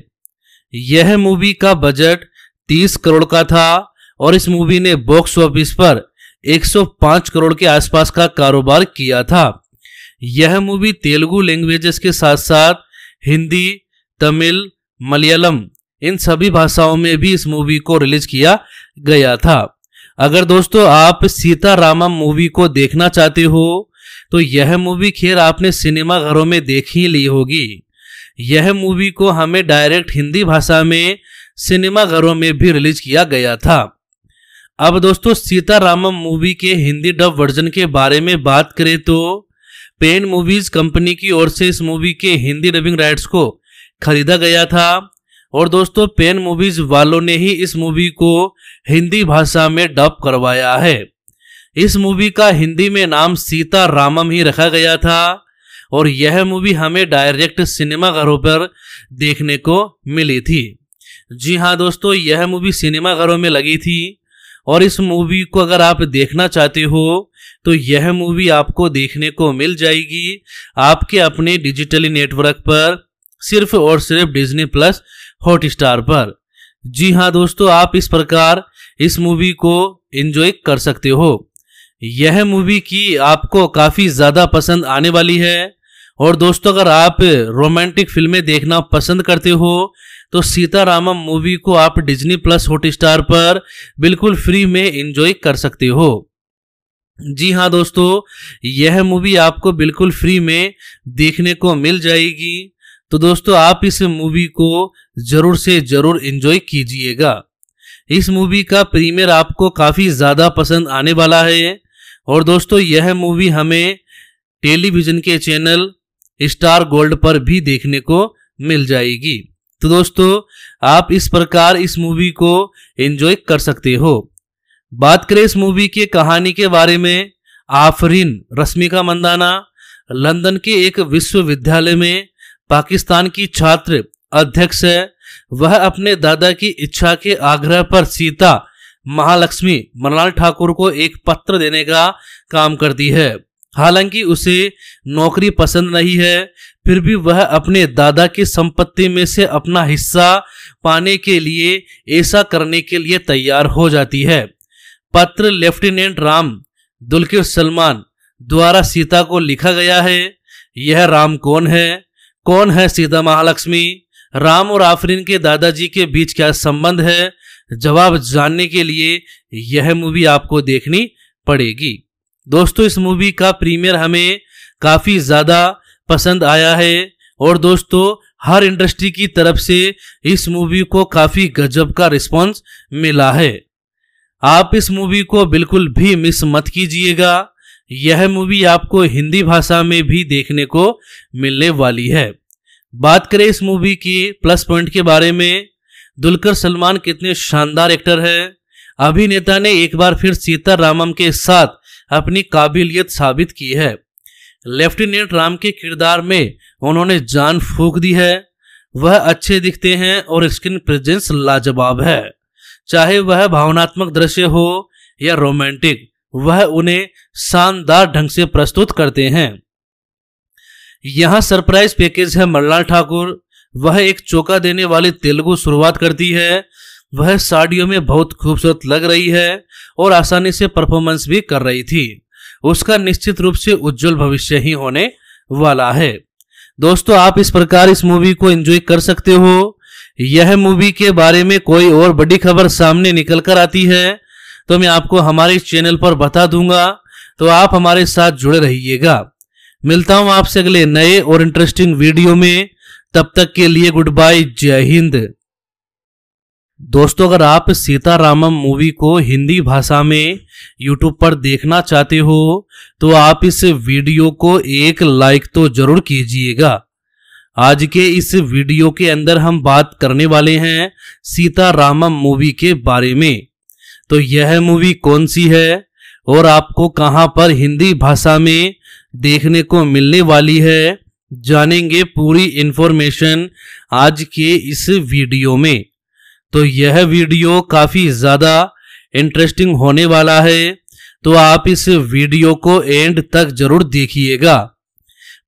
यह मूवी का बजट तीस करोड़ का था और इस मूवी ने बॉक्स ऑफिस पर 105 करोड़ के आसपास का कारोबार किया था यह मूवी तेलुगु लैंग्वेजेस के साथ साथ हिंदी तमिल मलयालम इन सभी भाषाओं में भी इस मूवी को रिलीज किया गया था अगर दोस्तों आप सीतारामम मूवी को देखना चाहते हो तो यह मूवी खैर आपने सिनेमा घरों में देख ही ली होगी यह मूवी को हमें डायरेक्ट हिंदी भाषा में सिनेमाघरों में भी रिलीज किया गया था अब दोस्तों सीतारामम मूवी के हिंदी डब वर्जन के बारे में बात करें तो पेन मूवीज कंपनी की ओर से इस मूवी के हिंदी डबिंग राइट्स को खरीदा गया था और दोस्तों पेन मूवीज वालों ने ही इस मूवी को हिंदी भाषा में डब करवाया है इस मूवी का हिंदी में नाम सीता रामम ही रखा गया था और यह मूवी हमें डायरेक्ट सिनेमाघरों पर देखने को मिली थी जी हाँ दोस्तों यह मूवी सिनेमाघरों में लगी थी और इस मूवी को अगर आप देखना चाहते हो तो यह मूवी आपको देखने को मिल जाएगी आपके अपने डिजिटली नेटवर्क पर सिर्फ और सिर्फ डिज्नी प्लस हॉटस्टार पर जी हाँ दोस्तों आप इस प्रकार इस मूवी को एंजॉय कर सकते हो यह मूवी की आपको काफ़ी ज़्यादा पसंद आने वाली है और दोस्तों अगर आप रोमांटिक फिल्में देखना पसंद करते हो तो सीतारामम मूवी को आप डिज्नी प्लस हॉटस्टार पर बिल्कुल फ्री में एंजॉय कर सकते हो जी हाँ दोस्तों यह मूवी आपको बिल्कुल फ्री में देखने को मिल जाएगी तो दोस्तों आप इस मूवी को जरूर से जरूर एंजॉय कीजिएगा इस मूवी का प्रीमियर आपको काफ़ी ज़्यादा पसंद आने वाला है और दोस्तों यह मूवी हमें टेलीविज़न के चैनल स्टार गोल्ड पर भी देखने को मिल जाएगी तो दोस्तों आप इस प्रकार इस मूवी को एंजॉय कर सकते हो बात करें इस मूवी के कहानी के बारे में आफरीन रश्मिका मंदाना लंदन के एक विश्वविद्यालय में पाकिस्तान की छात्र अध्यक्ष है वह अपने दादा की इच्छा के आग्रह पर सीता महालक्ष्मी मनलाल ठाकुर को एक पत्र देने का काम करती है हालांकि उसे नौकरी पसंद नहीं है फिर भी वह अपने दादा की संपत्ति में से अपना हिस्सा पाने के लिए ऐसा करने के लिए तैयार हो जाती है पत्र लेफ्टिनेंट राम दुल्के सलमान द्वारा सीता को लिखा गया है यह राम कौन है कौन है सीता महालक्ष्मी राम और आफरीन के दादाजी के बीच क्या संबंध है जवाब जानने के लिए यह मूवी आपको देखनी पड़ेगी दोस्तों इस मूवी का प्रीमियर हमें काफ़ी ज़्यादा पसंद आया है और दोस्तों हर इंडस्ट्री की तरफ से इस मूवी को काफी गजब का रिस्पॉन्स मिला है आप इस मूवी को बिल्कुल भी मिस मत कीजिएगा यह मूवी आपको हिंदी भाषा में भी देखने को मिलने वाली है बात करें इस मूवी की प्लस पॉइंट के बारे में दुलकर सलमान कितने शानदार एक्टर है अभिनेता ने एक बार फिर सीता रामम के साथ अपनी काबिलियत साबित की है लेफ्टिनेंट राम के किरदार में उन्होंने जान फूक दी है वह अच्छे दिखते हैं और स्क्रीन प्रेजेंस लाजवाब है चाहे वह भावनात्मक दृश्य हो या रोमांटिक वह उन्हें शानदार ढंग से प्रस्तुत करते हैं यहाँ सरप्राइज पैकेज है मल्लाल ठाकुर वह एक चौका देने वाली तेलुगु शुरुआत करती है वह साड़ियों में बहुत खूबसूरत लग रही है और आसानी से परफॉर्मेंस भी कर रही थी उसका निश्चित रूप से उज्जवल भविष्य ही होने वाला है दोस्तों आप इस प्रकार इस मूवी को एंजॉय कर सकते हो यह मूवी के बारे में कोई और बड़ी खबर सामने निकल कर आती है तो मैं आपको हमारे चैनल पर बता दूंगा तो आप हमारे साथ जुड़े रहिएगा मिलता हूं आपसे अगले नए और इंटरेस्टिंग वीडियो में तब तक के लिए गुड बाय जय हिंद दोस्तों अगर आप सीतारामम मूवी को हिंदी भाषा में YouTube पर देखना चाहते हो तो आप इस वीडियो को एक लाइक तो जरूर कीजिएगा आज के इस वीडियो के अंदर हम बात करने वाले हैं सीतारामम मूवी के बारे में तो यह मूवी कौन सी है और आपको कहां पर हिंदी भाषा में देखने को मिलने वाली है जानेंगे पूरी इन्फॉर्मेशन आज के इस वीडियो में तो यह वीडियो काफ़ी ज़्यादा इंटरेस्टिंग होने वाला है तो आप इस वीडियो को एंड तक जरूर देखिएगा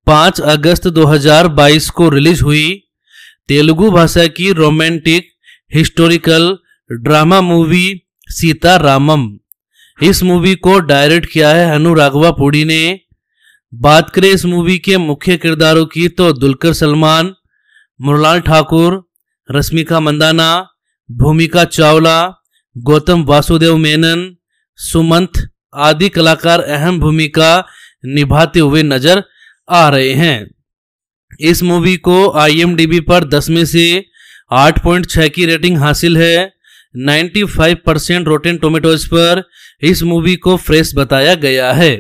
5 अगस्त 2022 को रिलीज हुई तेलुगु भाषा की romantic historical drama movie Sita Ramam इस मूवी को डायरेक्ट किया है अनु राघवा पुड़ी ने बात करें इस मूवी के मुख्य किरदारों की तो दुलकर सलमान मुरलाल ठाकुर रश्मिका मंदाना भूमिका चावला गौतम वासुदेव मेनन सुमंत आदि कलाकार अहम भूमिका निभाते हुए नजर आ रहे हैं इस मूवी को आई पर दस में से 8.6 की रेटिंग हासिल है 95 परसेंट रोटेन टोमेटोज पर इस मूवी को फ्रेश बताया गया है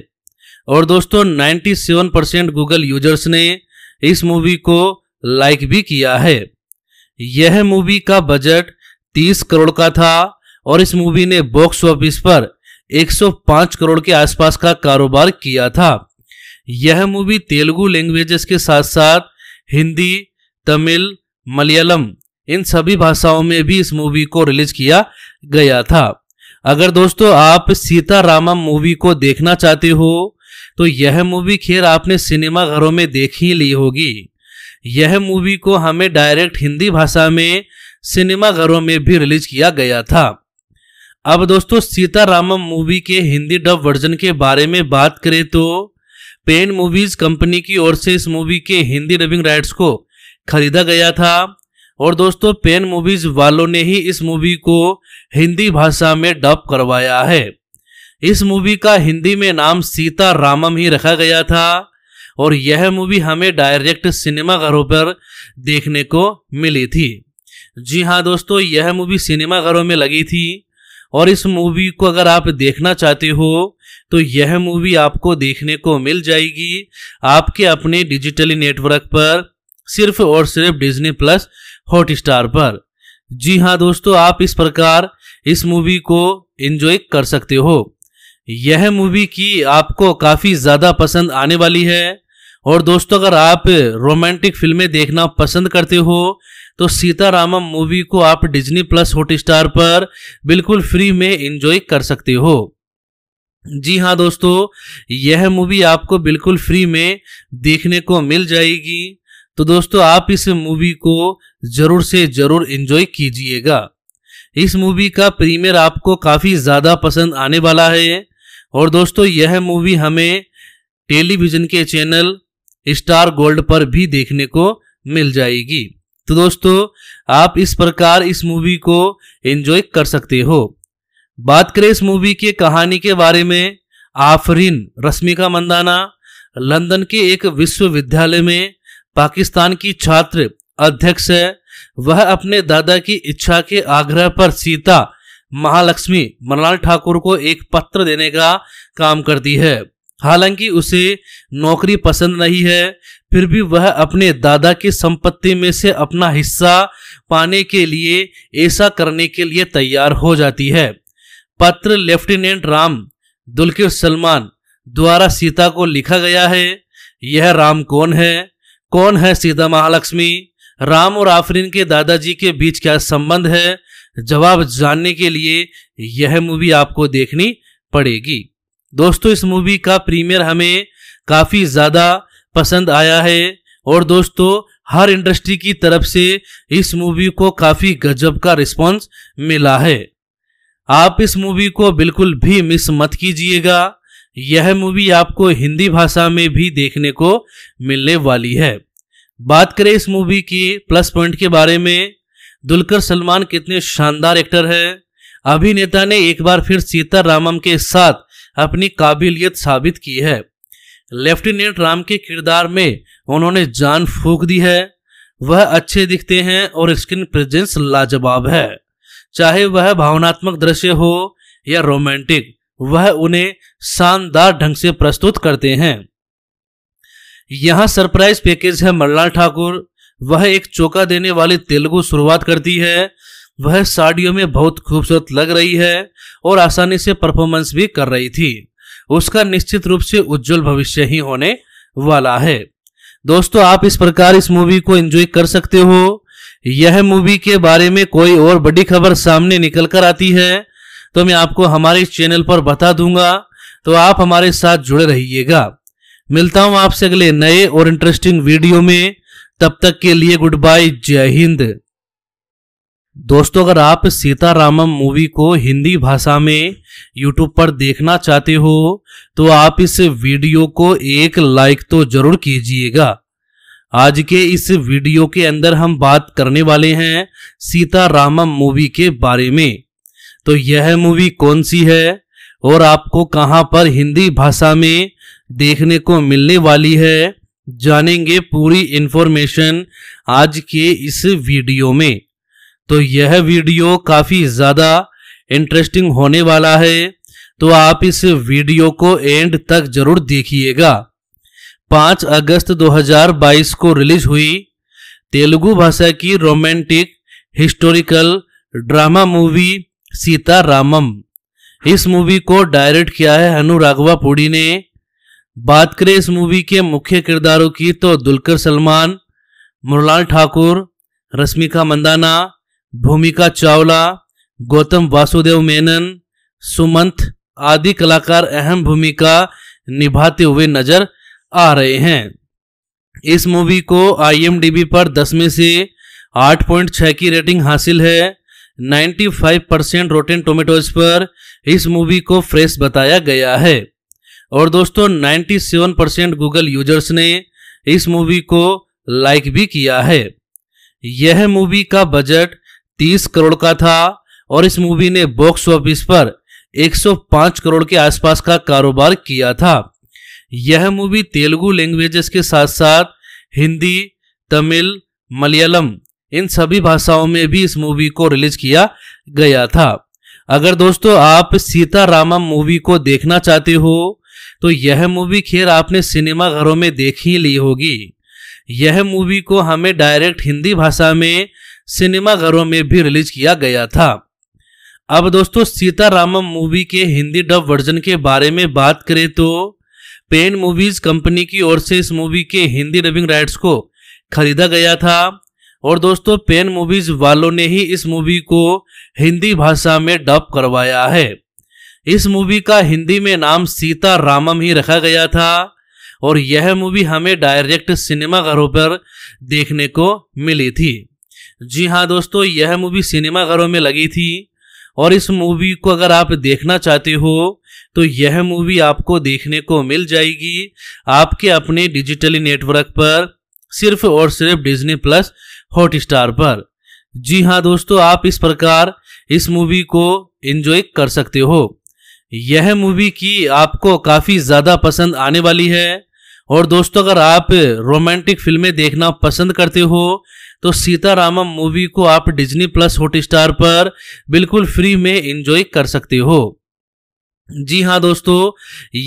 और दोस्तों 97 परसेंट गूगल यूजर्स ने इस मूवी को लाइक भी किया है यह मूवी का बजट तीस करोड़ का था और इस मूवी ने बॉक्स ऑफिस पर 105 करोड़ के आसपास का कारोबार किया था यह मूवी तेलुगु लैंग्वेजेस के साथ साथ हिंदी तमिल मलयालम इन सभी भाषाओं में भी इस मूवी को रिलीज किया गया था अगर दोस्तों आप सीता रामा मूवी को देखना चाहते हो तो यह मूवी खैर आपने सिनेमा घरों में देख ही ली होगी यह मूवी को हमें डायरेक्ट हिंदी भाषा में सिनेमा घरों में भी रिलीज किया गया था अब दोस्तों सीतारामम मूवी के हिंदी डब वर्जन के बारे में बात करें तो पेन मूवीज कंपनी की ओर से इस मूवी के हिंदी डबिंग राइट्स को खरीदा गया था और दोस्तों पेन मूवीज वालों ने ही इस मूवी को हिंदी भाषा में डब करवाया है इस मूवी का हिंदी में नाम सीता रामम ही रखा गया था और यह मूवी हमें डायरेक्ट सिनेमाघरों पर देखने को मिली थी जी हाँ दोस्तों यह मूवी सिनेमाघरों में लगी थी और इस मूवी को अगर आप देखना चाहते हो तो यह मूवी आपको देखने को मिल जाएगी आपके अपने डिजिटली नेटवर्क पर सिर्फ और सिर्फ डिज्नी प्लस हॉटस्टार पर जी हाँ दोस्तों आप इस प्रकार इस मूवी को एंजॉय कर सकते हो यह मूवी की आपको काफ़ी ज़्यादा पसंद आने वाली है और दोस्तों अगर आप रोमांटिक फिल्में देखना पसंद करते हो तो सीतारामम मूवी को आप डिज्नी प्लस हॉटस्टार पर बिल्कुल फ्री में एंजॉय कर सकते हो जी हाँ दोस्तों यह मूवी आपको बिल्कुल फ्री में देखने को मिल जाएगी तो दोस्तों आप इस मूवी को जरूर से जरूर एंजॉय कीजिएगा इस मूवी का प्रीमियर आपको काफ़ी ज़्यादा पसंद आने वाला है और दोस्तों यह मूवी हमें टेलीविज़न के चैनल स्टार गोल्ड पर भी देखने को मिल जाएगी तो दोस्तों आप इस प्रकार इस मूवी को एंजॉय कर सकते हो बात करें इस मूवी के कहानी के बारे में आफरीन रश्मिका मंदाना लंदन के एक विश्वविद्यालय में पाकिस्तान की छात्र अध्यक्ष है वह अपने दादा की इच्छा के आग्रह पर सीता महालक्ष्मी मनलाल ठाकुर को एक पत्र देने का काम करती है हालांकि उसे नौकरी पसंद नहीं है फिर भी वह अपने दादा की संपत्ति में से अपना हिस्सा पाने के लिए ऐसा करने के लिए तैयार हो जाती है पत्र लेफ्टिनेंट राम दुल्किर सलमान द्वारा सीता को लिखा गया है यह राम कौन है कौन है सीता महालक्ष्मी राम और आफरीन के दादाजी के बीच क्या संबंध है जवाब जानने के लिए यह मूवी आपको देखनी पड़ेगी दोस्तों इस मूवी का प्रीमियर हमें काफ़ी ज़्यादा पसंद आया है और दोस्तों हर इंडस्ट्री की तरफ से इस मूवी को काफ़ी गजब का रिस्पॉन्स मिला है आप इस मूवी को बिल्कुल भी मिस मत कीजिएगा यह मूवी आपको हिंदी भाषा में भी देखने को मिलने वाली है बात करें इस मूवी की प्लस पॉइंट के बारे में दुलकर सलमान कितने शानदार एक्टर हैं अभिनेता ने एक बार फिर सीता रामम के साथ अपनी काबिलियत साबित की है लेफ्टिनेंट राम के किरदार में उन्होंने जान फूक दी है वह अच्छे दिखते हैं और स्क्रीन प्रेजेंस लाजवाब है चाहे वह भावनात्मक दृश्य हो या रोमांटिक वह उन्हें शानदार ढंग से प्रस्तुत करते हैं यहाँ सरप्राइज पैकेज है मल्लाल ठाकुर वह एक चौका देने वाली तेलुगु शुरुआत करती है वह साड़ियों में बहुत खूबसूरत लग रही है और आसानी से परफॉर्मेंस भी कर रही थी उसका निश्चित रूप से उज्जवल भविष्य ही होने वाला है दोस्तों आप इस प्रकार इस मूवी को एंजॉय कर सकते हो यह मूवी के बारे में कोई और बड़ी खबर सामने निकल कर आती है तो मैं आपको हमारे चैनल पर बता दूंगा तो आप हमारे साथ जुड़े रहिएगा मिलता हूं आपसे अगले नए और इंटरेस्टिंग वीडियो में तब तक के लिए गुड बाय जय हिंद दोस्तों अगर आप सीतारामम मूवी को हिंदी भाषा में यूट्यूब पर देखना चाहते हो तो आप इस वीडियो को एक लाइक तो जरूर कीजिएगा आज के इस वीडियो के अंदर हम बात करने वाले हैं सीतारामम मूवी के बारे में तो यह मूवी कौन सी है और आपको कहां पर हिंदी भाषा में देखने को मिलने वाली है जानेंगे पूरी इन्फॉर्मेशन आज के इस वीडियो में तो यह वीडियो काफ़ी ज़्यादा इंटरेस्टिंग होने वाला है तो आप इस वीडियो को एंड तक जरूर देखिएगा 5 अगस्त 2022 को रिलीज हुई तेलुगु भाषा की romantic historical drama movie Sita Ramam इस मूवी को डायरेक्ट किया है हनु राघवा पुड़ी ने बात करें इस मूवी के मुख्य किरदारों की तो दुलकर सलमान मुरलाल ठाकुर रश्मिका मंदाना भूमिका चावला गौतम वासुदेव मेनन सुमंत आदि कलाकार अहम भूमिका निभाते हुए नजर आ रहे हैं इस मूवी को आईएमडीबी पर 10 में से 8.6 की रेटिंग हासिल है 95 परसेंट रोटेन टोमेटोज पर इस मूवी को फ्रेश बताया गया है और दोस्तों 97 परसेंट गूगल यूजर्स ने इस मूवी को लाइक भी किया है यह मूवी का बजट तीस करोड़ का था और इस मूवी ने बॉक्स ऑफिस पर 105 करोड़ के आसपास का कारोबार किया था यह मूवी तेलुगु लैंग्वेजेस के साथ साथ हिंदी तमिल मलयालम इन सभी भाषाओं में भी इस मूवी को रिलीज किया गया था अगर दोस्तों आप सीता रामम मूवी को देखना चाहते हो तो यह मूवी खैर आपने सिनेमा घरों में देख ही ली होगी यह मूवी को हमें डायरेक्ट हिंदी भाषा में सिनेमाघरों में भी रिलीज किया गया था अब दोस्तों सीतारामम मूवी के हिंदी डब वर्जन के बारे में बात करें तो पेन मूवीज कंपनी की ओर से इस मूवी के हिंदी डबिंग राइट्स को खरीदा गया था और दोस्तों पेन मूवीज वालों ने ही इस मूवी को हिंदी भाषा में डब करवाया है इस मूवी का हिंदी में नाम सीता रामम ही रखा गया था और यह मूवी हमें डायरेक्ट सिनेमाघरों पर देखने को मिली थी जी हाँ दोस्तों यह मूवी सिनेमा घरों में लगी थी और इस मूवी को अगर आप देखना चाहते हो तो यह मूवी आपको देखने को मिल जाएगी आपके अपने डिजिटली नेटवर्क पर सिर्फ और सिर्फ डिज्नी प्लस हॉटस्टार पर जी हाँ दोस्तों आप इस प्रकार इस मूवी को एंजॉय कर सकते हो यह मूवी की आपको काफ़ी ज़्यादा पसंद आने वाली है और दोस्तों अगर आप रोमांटिक फिल्में देखना पसंद करते हो तो सीतारामम मूवी को आप डिज्नी प्लस हॉटस्टार पर बिल्कुल फ्री में एंजॉय कर सकते हो जी हाँ दोस्तों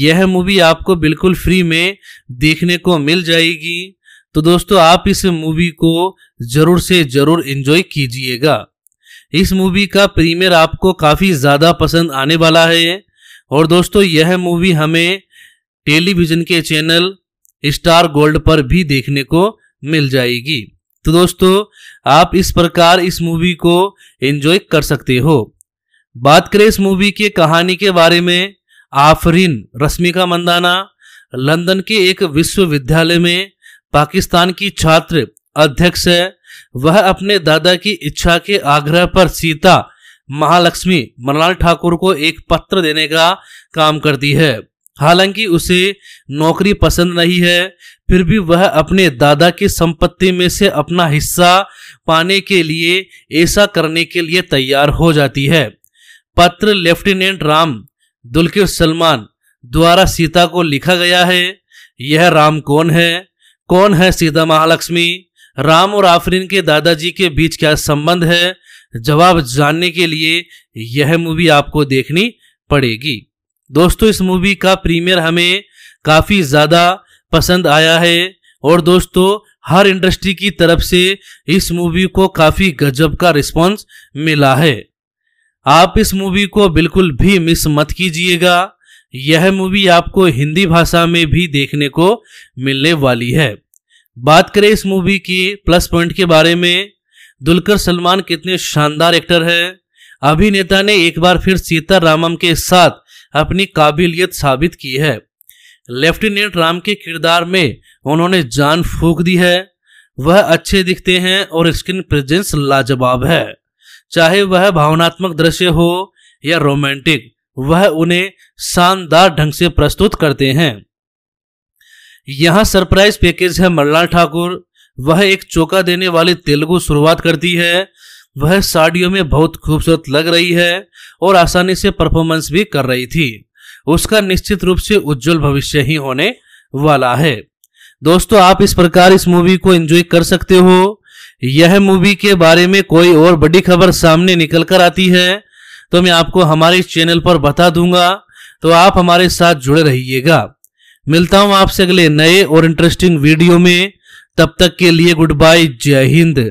यह मूवी आपको बिल्कुल फ्री में देखने को मिल जाएगी तो दोस्तों आप इस मूवी को जरूर से जरूर एंजॉय कीजिएगा इस मूवी का प्रीमियर आपको काफ़ी ज़्यादा पसंद आने वाला है और दोस्तों यह मूवी हमें टेलीविज़न के चैनल स्टार गोल्ड पर भी देखने को मिल जाएगी तो दोस्तों आप इस प्रकार इस मूवी को एंजॉय कर सकते हो बात करें इस मूवी के कहानी के बारे में आफरीन रश्मिका मंदाना लंदन के एक विश्वविद्यालय में पाकिस्तान की छात्र अध्यक्ष है वह अपने दादा की इच्छा के आग्रह पर सीता महालक्ष्मी मनलाल ठाकुर को एक पत्र देने का काम करती है हालांकि उसे नौकरी पसंद नहीं है फिर भी वह अपने दादा की संपत्ति में से अपना हिस्सा पाने के लिए ऐसा करने के लिए तैयार हो जाती है पत्र लेफ्टिनेंट राम दुल्किर सलमान द्वारा सीता को लिखा गया है यह राम कौन है कौन है सीता महालक्ष्मी राम और आफरीन के दादाजी के बीच क्या संबंध है जवाब जानने के लिए यह मूवी आपको देखनी पड़ेगी दोस्तों इस मूवी का प्रीमियर हमें काफ़ी ज़्यादा पसंद आया है और दोस्तों हर इंडस्ट्री की तरफ से इस मूवी को काफ़ी गजब का रिस्पॉन्स मिला है आप इस मूवी को बिल्कुल भी मिस मत कीजिएगा यह मूवी आपको हिंदी भाषा में भी देखने को मिलने वाली है बात करें इस मूवी की प्लस पॉइंट के बारे में दुलकर सलमान कितने शानदार एक्टर हैं अभिनेता ने एक बार फिर सीता रामम के साथ अपनी काबिलियत साबित की है लेफ्टिनेंट राम के किरदार में उन्होंने जान फूक दी है वह अच्छे दिखते हैं और स्क्रीन प्रेजेंस लाजवाब है चाहे वह भावनात्मक दृश्य हो या रोमांटिक वह उन्हें शानदार ढंग से प्रस्तुत करते हैं यहाँ सरप्राइज पैकेज है मल्लाल ठाकुर वह एक चौका देने वाली तेलुगु शुरुआत करती है वह साड़ियों में बहुत खूबसूरत लग रही है और आसानी से परफॉर्मेंस भी कर रही थी उसका निश्चित रूप से उज्जवल भविष्य ही होने वाला है दोस्तों आप इस प्रकार इस मूवी को एंजॉय कर सकते हो यह मूवी के बारे में कोई और बड़ी खबर सामने निकल कर आती है तो मैं आपको हमारे इस चैनल पर बता दूंगा तो आप हमारे साथ जुड़े रहिएगा मिलता हूं आपसे अगले नए और इंटरेस्टिंग वीडियो में तब तक के लिए गुड बाय जय हिंद